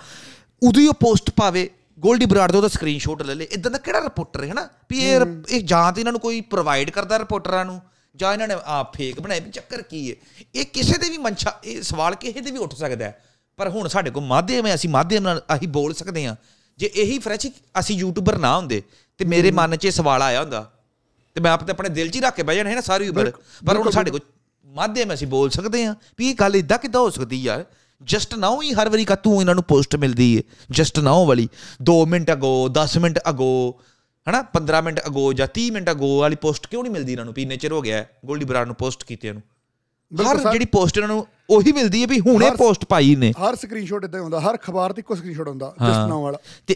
ਉਦੋਂ ਹੀ ਪੋਸਟ ਪਾਵੇ ਗੋਲਡੀ ਬਰਾੜ ਦਾ ਉਹਦਾ ਸਕਰੀਨਸ਼ਾਟ ਲੈ ਲੇ ਇਦਾਂ ਦਾ ਕਿਹੜਾ ਰਿਪੋਰਟਰ ਹੈ ਨਾ ਵੀ ਇਹ ਇਹ ਜਾਂ ਤੇ ਇਹਨਾਂ ਨੂੰ ਕੋਈ ਪ੍ਰੋਵਾਈਡ ਕਰਦਾ ਰਿਪੋਰਟਰਾਂ ਨੂੰ ਜਾਂ ਇਹਨਾਂ ਨੇ ਆ ਫੇਕ ਬਣਾਏ ਵੀ ਚੱਕਰ ਕੀ ਹੈ ਇਹ ਕਿਸੇ ਦੇ ਵੀ ਮਨਛਾ ਇਹ ਸਵਾਲ ਕਿਸੇ ਦੇ ਵੀ ਉੱਠ ਸਕਦਾ ਹੈ ਪਰ ਹੁਣ ਸਾਡੇ ਕੋਲ ਮਾਧਿਅਮ ਹੈ ਅਸੀਂ ਮਾਧਿਅਮ ਨਾਲ ਅਸੀਂ ਬੋਲ ਸਕਦੇ ਹਾਂ ਜੇ ਇਹੀ ਫਰੈਸ਼ ਅਸੀਂ ਯੂਟਿਊਬਰ ਨਾ ਹੁੰਦੇ ਤੇ ਮੇਰੇ ਮਨ 'ਚ ਇਹ ਸਵਾਲ ਆਇਆ ਹੁੰਦਾ ਤੇ ਮੈਂ ਆਪਣੇ ਆਪਣੇ ਦਿਲ 'ਚ ਹੀ ਰੱਖ ਕੇ ਬਹਿ ਜਾਣਾ ਹੈ ਨਾ ਸਾਰੀ ਉਮਰ ਪਰ ਹੁਣ ਸਾਡੇ ਕੋਲ ਮਾਧਿਅਮ ਅਸੀਂ ਬੋਲ ਸਕਦੇ ਹਾਂ ਵੀ ਇਹ ਗੱਲ ਇਦਾਂ ਕਿਦਾਂ ਹੋ ਸਕਦੀ ਯਾਰ ਜਸਟ ਨਾਓ ਹੀ ਹਰ ਵਾਰੀ ਤੂੰ ਇਹਨਾਂ ਨੂੰ ਪੋਸਟ ਮਿਲਦੀ ਹੈ ਜਸਟ ਨਾਓ ਵਾਲੀ 2 ਮਿੰਟ ਅਗੋ 10 ਮਿੰਟ ਅਗੋ ਹਨਾ 15 ਮਿੰਟ ਅਗੋ ਜਾਂ 30 ਮਿੰਟ ਅਗੋ ਵਾਲੀ ਪੋਸਟ ਕਿਉਂ ਨਹੀਂ ਮਿਲਦੀ ਇਹਨਾਂ ਨੂੰ ਵੀ ਨੇਚਰ ਹੋ ਗਿਆ ਗੋਲਡੀ ਬਰਾੜ ਨੂੰ ਪੋਸਟ ਕੀਤੇ ਇਹਨੂੰ ਹਰ ਜਿਹੜੀ ਪੋਸਟ ਇਹਨਾਂ ਨੂੰ ਉਹੀ ਮਿਲਦੀ ਹੈ ਵੀ ਹੁਣੇ ਪੋਸਟ ਪਾਈ ਨੇ ਹਰ ਸਕਰੀਨਸ਼ਾਟ ਇਦਾਂ ਹੁੰਦਾ ਹਰ ਖਬਰ ਤੇ ਇੱਕੋ ਸਕਰੀਨਸ਼ਾਟ ਹੁੰਦਾ ਜਸਟ ਨਾਓ ਵਾਲਾ ਤੇ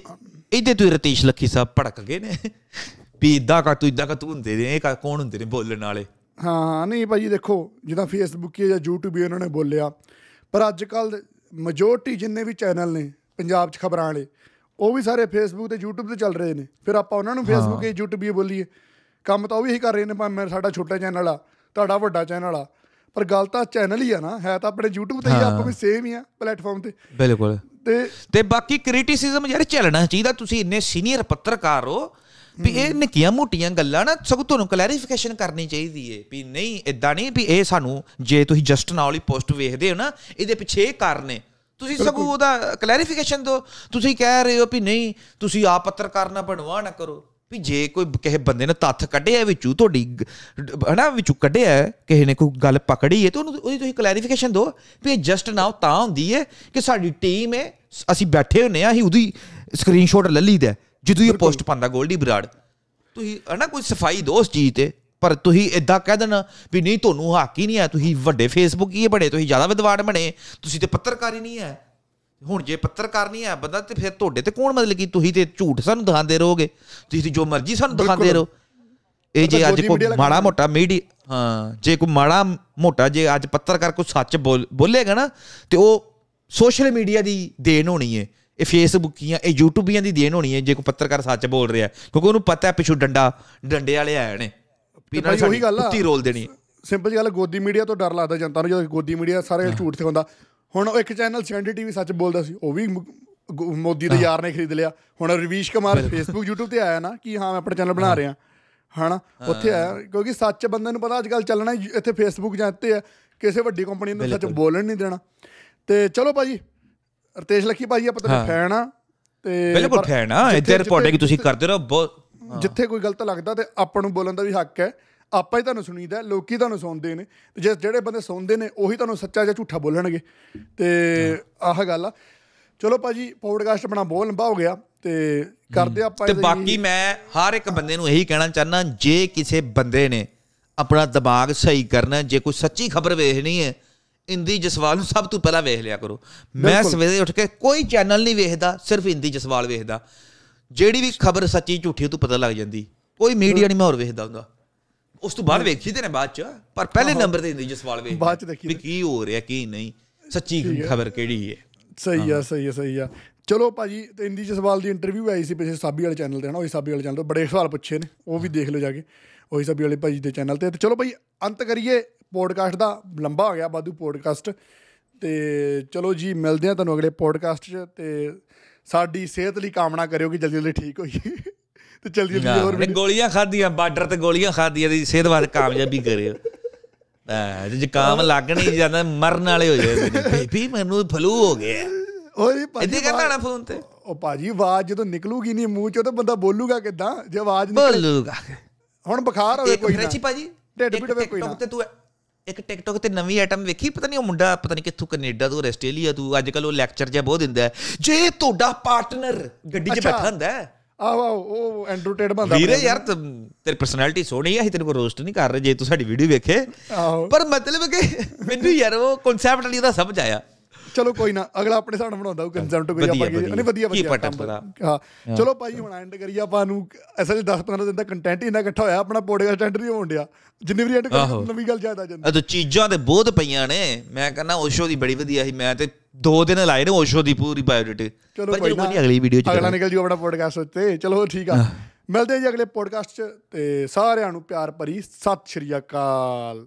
ਇਹਦੇ ਤੂੰ ਰਤੀਸ਼ ਲੱਖੀ ਸਾਹਿਬ ਭੜਕ ਗਏ ਨੇ ਵੀ ਇਦਾਂ ਕਾ ਤੂੰ ਇਦਾਂ ਕਾ ਤੂੰ ਹੁੰਦੇ ਨੇ ਇਹ ਕੌਣ ਹੁੰਦੇ ਨੇ ਬੋਲਣ ਵਾਲੇ ਹਾਂ ਨਹੀਂ ਭਾਜੀ ਦੇਖੋ ਜਿੱਦਾਂ ਫੇਸਬੁੱਕ ਜਾਂ ਯੂਟਿਊਬ ਇਹਨਾਂ ਨੇ ਬੋਲਿਆ ਪਰ ਅੱਜ ਕੱਲ ਮੈਜੋਰਟੀ ਜਿੰਨੇ ਵੀ ਚੈਨਲ ਨੇ ਪੰਜਾਬ 'ਚ ਖਬਰਾਂ ਵਾਲੇ ਉਹ ਵੀ ਸਾਰੇ ਫੇਸਬੁੱਕ ਤੇ YouTube ਤੇ ਚੱਲ ਰਹੇ ਨੇ ਫਿਰ ਆਪਾਂ ਉਹਨਾਂ ਨੂੰ ਫੇਸਬੁੱਕ ਤੇ YouTube ਵੀ ਬੋਲੀਏ ਕੰਮ ਤਾਂ ਉਹ ਵੀ ਇਹੀ ਕਰ ਰਹੇ ਨੇ ਭਾਵੇਂ ਸਾਡਾ ਛੋਟਾ ਚੈਨਲ ਆ ਤੁਹਾਡਾ ਵੱਡਾ ਚੈਨਲ ਆ ਪਰ ਗੱਲ ਤਾਂ ਚੈਨਲ ਹੀ ਆ ਨਾ ਹੈ ਤਾਂ ਆਪਣੇ YouTube ਤੇ ਹੀ ਆਪਾਂ ਵੀ ਸੇਮ ਹੀ ਆ ਪਲੇਟਫਾਰਮ ਤੇ ਬਿਲਕੁਲ ਤੇ ਤੇ ਬਾਕੀ ਕ੍ਰਿਟਿਸਿਜ਼ਮ ਯਾਰ ਚੱਲਣਾ ਚਾਹੀਦਾ ਤੁਸੀਂ ਇੰਨੇ ਸੀਨੀਅਰ ਪੱਤਰਕਾਰ ਹੋ ਵੀ ਇਹ ਨਿੱਕੀਆਂ ਮੋਟੀਆਂ ਗੱਲਾਂ ਨਾ ਸਭ ਤੁਹਾਨੂੰ ਕਲੈਰੀਫਿਕੇਸ਼ਨ ਕਰਨੀ ਚਾਹੀਦੀ ਏ ਵੀ ਨਹੀਂ ਇਦਾਂ ਨਹੀਂ ਵੀ ਇਹ ਸਾਨੂੰ ਜੇ ਤੁਸੀਂ ਜਸਟ ਨਾਲ ਹੀ ਪੋਸਟ ਵੇਖਦੇ ਹੋ ਨਾ ਇਹਦੇ ਪਿੱਛੇ ਇਹ ਕਾਰਨ ਏ ਤੁਸੀਂ ਸਭ ਉਹਦਾ ਕਲੈਰੀਫਿਕੇਸ਼ਨ ਦੋ ਤੁਸੀਂ ਕਹਿ ਰਹੇ ਹੋ ਵੀ ਨਹੀਂ ਤੁਸੀਂ ਆ ਪੱਤਰਕਾਰ ਨਾ ਬਣਵਾ ਨਾ ਕਰੋ ਵੀ ਜੇ ਕੋਈ ਕਿਸੇ ਬੰਦੇ ਨੇ ਤੱਥ ਕੱਢਿਆ ਵਿੱਚੋਂ ਤੁਹਾਡੀ ਹਨਾ ਵਿੱਚੋਂ ਕੱਢਿਆ ਕਿਸੇ ਨੇ ਕੋਈ ਗੱਲ ਪਕੜੀ ਹੈ ਤੇ ਉਹਨੂੰ ਉਹਦੀ ਤੁਸੀਂ ਕਲੈਰੀਫਿਕੇਸ਼ਨ ਦਿਓ ਵੀ ਜਸਟ ਨਾਉ ਤਾਂ ਹੁੰਦੀ ਹੈ ਕਿ ਸਾਡੀ ਟੀਮ ਹੈ ਅਸੀਂ ਬੈਠੇ ਹੁੰਨੇ ਆ ਅਸੀਂ ਉਹਦੀ ਸਕਰੀਨਸ਼ਾਟ ਲੱਲੀ ਦਾ ਜਦੋਂ ਇਹ ਪੋਸਟ ਪਾਉਂਦਾ ਗੋਲਡੀ ਬਰਾੜ ਤੁਸੀਂ ਹਨਾ ਕੋਈ ਸਫਾਈ ਦੋ ਉਸ ਚੀਜ਼ ਤੇ ਪਰ ਤੁਸੀਂ ਇਦਾਂ ਕਹਿ ਦੇਣਾ ਵੀ ਨਹੀਂ ਤੁਹਾਨੂੰ ਹੱਕ ਹੀ ਨਹੀਂ ਹੈ ਤੁਸੀਂ ਵੱਡੇ ਫੇਸਬੁੱਕ ਹੀ ਬੜੇ ਤੁਸੀਂ ਜ਼ਿਆਦਾ ਵਿਦਵਾਨ ਬਣੇ ਤੁਸੀਂ ਤੇ ਪੱਤਰਕਾਰ ਹੀ ਨਹੀਂ ਹੈ ਹੁਣ ਜੇ ਪੱਤਰਕਾਰ ਨਹੀਂ ਹੈ ਬੰਦਾ ਤੇ ਫਿਰ ਤੁਹਾਡੇ ਤੇ ਕੌਣ ਮਤਲਬ ਕੀ ਤੁਸੀਂ ਤੇ ਝੂਠ ਸਾਨੂੰ ਦਿਖਾਉਂਦੇ ਰਹੋਗੇ ਤੁਸੀਂ ਜੋ ਮਰਜ਼ੀ ਸਾਨੂੰ ਦਿਖਾਉਂਦੇ ਰਹੋ ਇਹ ਜੇ ਅੱਜ ਕੋਈ ਮਾੜਾ ਮੋਟਾ ਮੀਡੀ ਹਾਂ ਜੇ ਕੋਈ ਮਾੜਾ ਮੋਟਾ ਜੇ ਅੱਜ ਪੱਤਰਕਾਰ ਕੋਈ ਸੱਚ ਬੋਲੇਗਾ ਨਾ ਤੇ ਉਹ ਸੋਸ਼ਲ ਮੀਡੀਆ ਦੀ ਦੇਣ ਹੋਣੀ ਹੈ ਇਹ ਫੇਸਬੁੱਕੀਆਂ ਇਹ ਯੂਟਿਊਬੀਆਂ ਦੀ ਦੇਣ ਹੋਣੀ ਹੈ ਜੇ ਕੋਈ ਪੱਤਰਕਾਰ ਸੱਚ ਬੋਲ ਰਿਹਾ ਕਿਉਂਕਿ ਉਹਨੂੰ ਪਤਾ ਹੈ ਪਿਛੂ ਡੰਡਾ ਡੰਡੇ ਵਾਲੇ ਆਏ ਨੇ ਵੀ ਨਾਲ ਸਾਡੀ ਕੁੱਤੀ ਰੋਲ ਦੇਣੀ ਸਿੰਪਲ ਜੀ ਗੱਲ ਗੋਦੀ ਮੀਡੀਆ ਤੋਂ ਡਰ ਲੱਗਦਾ ਜਨਤਾ ਨੂੰ ਜਦੋਂ ਗੋਦੀ ਮੀਡੀਆ ਸਾਰੇ ਝੂਠ ਸਿਖਾਉਂਦਾ ਹੁਣ ਇੱਕ ਚੈਨਲ ਸੈਂਡੀ ਟੀਵੀ ਸੱਚ ਬੋਲਦਾ ਸੀ ਉਹ ਵੀ ਮੋਦੀ ਦੇ ਯਾਰ ਨੇ ਖਰੀਦ ਲਿਆ ਹੁਣ ਰਵੀਸ਼ ਕੁਮਾਰ ਫੇਸਬੁੱਕ YouTube ਤੇ ਆਇਆ ਨਾ ਕਿ ਹਾਂ ਮੈਂ ਆਪਣਾ ਚੈਨਲ ਬਣਾ ਰਿਹਾ ਹਣਾ ਉੱਥੇ ਆਇਆ ਕਿਉਂਕਿ ਸੱਚ ਬੰਦੇ ਨੂੰ ਪਤਾ ਅੱਜ ਕੱਲ ਚੱਲਣਾ ਇੱਥੇ ਫੇਸਬੁੱਕ ਜਾਂਦੇ ਆ ਕਿਸੇ ਵੱਡੀ ਕੰਪਨੀ ਨੂੰ ਸੱਚ ਬੋਲਣ ਨਹੀਂ ਦੇਣਾ ਤੇ ਚਲੋ ਭਾਜੀ ਰਤੇਸ਼ ਲੱਖੀ ਭਾਜੀ ਆਪਾਂ ਤਾਂ ਫੈਨ ਆ ਤੇ ਬਿਲਕੁਲ ਫੈਨ ਆ ਇੱਧਰ ਤੁਹਾਡੇ ਕਿ ਤੁਸੀਂ ਕਰਦੇ ਰਹੋ ਬਹੁਤ ਜਿੱਥੇ ਕੋਈ ਗਲਤ ਲੱਗਦਾ ਤੇ ਆਪਾਂ ਨੂੰ ਬੋਲਣ ਦਾ ਵੀ ਹੱਕ ਹੈ ਆਪਾਂ ਹੀ ਤੁਹਾਨੂੰ ਸੁਣੀਦਾ ਲੋਕੀ ਤੁਹਾਨੂੰ ਸੁਣਦੇ ਨੇ ਤੇ ਜੇ ਜਿਹੜੇ ਬੰਦੇ ਸੁਣਦੇ ਨੇ ਉਹੀ ਤੁਹਾਨੂੰ ਸੱਚਾ ਜਾਂ ਝੂਠਾ ਬੋਲਣਗੇ ਤੇ ਆਹ ਗੱਲ ਆ ਚਲੋ ਭਾਜੀ ਪੋਡਕਾਸਟ ਆਪਣਾ ਬਹੁਤ ਲੰਬਾ ਹੋ ਗਿਆ ਤੇ ਕਰਦੇ ਆਪਾਂ ਤੇ ਬਾਕੀ ਮੈਂ ਹਰ ਇੱਕ ਬੰਦੇ ਨੂੰ ਇਹੀ ਕਹਿਣਾ ਚਾਹਨਾ ਜੇ ਕਿਸੇ ਬੰਦੇ ਨੇ ਆਪਣਾ ਦਿਮਾਗ ਸਹੀ ਕਰਨਾ ਜੇ ਕੋਈ ਸੱਚੀ ਖਬਰ ਵੇਖਣੀ ਹੈ ਇੰਦੀ ਜਸਵਾਲ ਨੂੰ ਸਭ ਤੋਂ ਪਹਿਲਾਂ ਵੇਖ ਲਿਆ ਕਰੋ ਮੈਂ ਸਵੇਰੇ ਉੱਠ ਕੇ ਕੋਈ ਚੈਨਲ ਨਹੀਂ ਵੇਖਦਾ ਸਿਰਫ ਇੰਦੀ ਜਸਵਾਲ ਵੇਖਦਾ ਜਿਹੜੀ ਵੀ ਖਬਰ ਸੱਚੀ ਝੂਠੀ ਉਹ ਤੋਂ ਪਤਾ ਲੱਗ ਜਾਂਦੀ ਕੋਈ ਮੀਡੀਆ ਨਹੀਂ ਮੈਂ ਹੋਰ ਵੇਖਦਾ ਹੁੰਦਾ ਉਸ ਤੋਂ ਬਾਅਦ ਵੇਖੀ ਤੇ ਨੇ ਬਾਅਦ ਚ ਪਰ ਪਹਿਲੇ ਨੰਬਰ ਤੇ ਇੰਦੀ ਜਸਵਾਲ ਵੇਖ ਬਾਅਦ ਚ ਦੇਖੀ ਵੀ ਕੀ ਹੋ ਰਿਹਾ ਕੀ ਨਹੀਂ ਸੱਚੀ ਖਬਰ ਕਿਹੜੀ ਹੈ ਸਹੀ ਆ ਸਹੀ ਆ ਸਹੀ ਆ ਚਲੋ ਭਾਜੀ ਤੇ ਇੰਦੀ ਜਸਵਾਲ ਦੀ ਇੰਟਰਵਿਊ ਆਈ ਸੀ ਪਿਛੇ ਸਾਬੀ ਵਾਲੇ ਚੈਨਲ ਤੇ ਹਨਾ ਉਹ ਸਾਬੀ ਵਾਲੇ ਚੈਨਲ ਤੋਂ ਬੜੇ ਸਵਾਲ ਪੁੱਛੇ ਨੇ ਉਹ ਵੀ ਦੇਖ ਲਓ ਜਾ ਕੇ ਉਹੀ ਸਾਬੀ ਵਾਲੇ ਭਾਜੀ ਦੇ ਚੈਨਲ ਤੇ ਤੇ ਚਲੋ ਭਾਈ ਅੰਤ ਕਰੀਏ ਪੋਡਕਾਸਟ ਦਾ ਲੰਬਾ ਹੋ ਗਿਆ ਬਾਦੂ ਪੋਡਕਾਸਟ ਤੇ ਚਲੋ ਜੀ ਮਿਲਦੇ ਆ ਤੁਹਾਨੂੰ ਅਗਲੇ ਪੋਡਕਾਸਟ 'ਚ ਤੇ ਸਾਡੀ ਸਿਹਤ ਲਈ ਕਾਮਨਾ ਕਰਿਓ ਕਿ ਜਲਦੀ ਜਲਦੀ ਠੀਕ ਹੋਈਏ ਤੇ ਜਲਦੀ ਜਲਦੀ ਹੋਰ ਵੀ ਗੋਲੀਆਂ ਖਾਧੀਆਂ ਬਾਰਡਰ ਤੇ ਗੋਲੀਆਂ ਖਾਧੀਆਂ ਦੀ ਸਿਹਤ ਵਾਸਤੇ ਕਾਮਯਾਬੀ ਕਰਿਓ ਆ ਜੇ ਕਾਮ ਲੱਗਣੀ ਜਾਂਦਾ ਮਰਨ ਵਾਲੇ ਹੋ ਜਾਂਦੇ ਬੀਬੀ ਬੇਬੀ ਮੈਨੂੰ ਫਲੂ ਹੋ ਗਿਆ ਓਏ ਭਾਜੀ ਇੱਥੇ ਕਰਨਾ ਨਾ ਫੋਨ ਤੇ ਉਹ ਭਾਜੀ ਆਵਾਜ਼ ਜਦੋਂ ਨਿਕਲੂਗੀ ਨਹੀਂ ਮੂੰਹ ਚੋਂ ਤਾਂ ਬੰਦਾ ਬੋਲੂਗਾ ਕਿਦਾਂ ਜੇ ਆਵਾਜ਼ ਨਹੀਂ ਬੋਲੂਗਾ ਹੁਣ ਬੁਖਾਰ ਹੋਵੇ ਕੋਈ ਨਾ ਭਾਜੀ ਢਿੱਡ ਪੀੜ ਹੋਵੇ ਕੋਈ ਨਾ ਤੇ ਤੂੰ ਇੱਕ ਟਿਕਟੋਕ ਤੇ ਨਵੀਂ ਆਈਟਮ ਵੇਖੀ ਪਤਾ ਨਹੀਂ ਉਹ ਮੁੰਡਾ ਪਤਾ ਨਹੀਂ ਕਿੱਥੋਂ ਕੈਨੇਡਾ ਤੋਂ ਆਸਟ੍ਰੇਲੀਆ ਤੋਂ ਅੱਜ ਕੱਲ ਉਹ ਲੈਕਚਰ ਜਿਹਾ ਬਹੁਤ ਦਿੰਦਾ ਜੇ ਤੁਹਾਡਾ ਪਾਰਟਨਰ ਗੱਡੀ 'ਚ ਬੈਠਾ ਹੁੰਦਾ ਹੈ ਆਹ ਆਹ ਉਹ ਐਂਡਰੂ ਟੇਡ ਬੰਦਾ ਵੀਰੇ ਯਾਰ ਤੇਰੀ ਪਰਸਨੈਲਿਟੀ ਸੋਹਣੀ ਆ ਅਸੀਂ ਤੈਨੂੰ ਕੋ ਰੋਸਟ ਨਹੀਂ ਕਰ ਰਹੇ ਜੇ ਤੂੰ ਸਾਡੀ ਵੀਡੀਓ ਵੇਖੇ ਪਰ ਮਤਲਬ ਕਿ ਮੈਨੂੰ ਯਾਰ ਉਹ ਕਨਸੈਪਟ ਨਹੀਂ ਦਾ ਸਮਝ ਆਇਆ ਚਲੋ ਕੋਈ ਨਾ ਅਗਲਾ ਆਪਣੇ ਹਿਸਾਬ ਨਾਲ ਬਣਾਉਂਦਾ ਉਹ ਕੰਸੈਪਟ ਕੋਈ ਆਪਾਂ ਕੀ ਨਹੀਂ ਵਧੀਆ ਵਧੀਆ ਹਾਂ ਚਲੋ ਭਾਈ ਹੁਣ ਐਂਡ ਕਰੀਏ ਆਪਾਂ ਨੂੰ ਅਸਲ 10 15 ਦਿਨ ਦਾ ਕੰਟੈਂਟ ਹੀ ਇੰਨਾ ਇਕੱਠਾ ਹੋਇਆ ਆਪਣਾ ਪੋਡਕਾਸਟ ਐਂਡ ਨਹੀਂ ਹੋਣ ਡਿਆ ਜਿੰਨੀ ਵੀ ਐਂਡ ਨਵੀਂ ਗੱਲ ਜ਼ਿਆਦਾ ਜਾਂਦੀ ਅਦੋਂ ਚੀਜ਼ਾਂ ਤੇ ਬਹੁਤ ਪਈਆਂ ਨੇ ਮੈਂ ਕਹਿੰਦਾ ਓਸ਼ੋ ਦੀ ਬੜੀ ਵਧੀਆ ਸੀ ਮੈਂ ਤੇ ਦੋ ਦਿਨ ਲਾਏ ਨੇ ਓਸ਼ੋ ਦੀ ਪੂਰੀ ਬਾਇਓਡਿਟ ਚਲੋ ਕੋਈ ਨਾ ਅਗਲੀ ਵੀਡੀਓ ਚ ਅਗਲਾ ਨਿਕਲ ਜੂ ਆਪਣਾ ਪੋਡਕਾਸਟ ਉੱਤੇ ਚਲੋ ਠੀਕ ਆ ਮਿਲਦੇ ਹਾਂ ਜੀ ਅਗਲੇ ਪੋਡਕਾਸਟ 'ਚ ਤੇ ਸਾਰਿਆਂ ਨੂੰ ਪਿਆਰ ਭਰੀ ਸਤਿ ਸ਼੍ਰੀ ਅਕਾਲ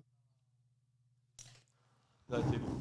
ਸਤਿ ਸ਼੍ਰੀ ਅਕਾਲ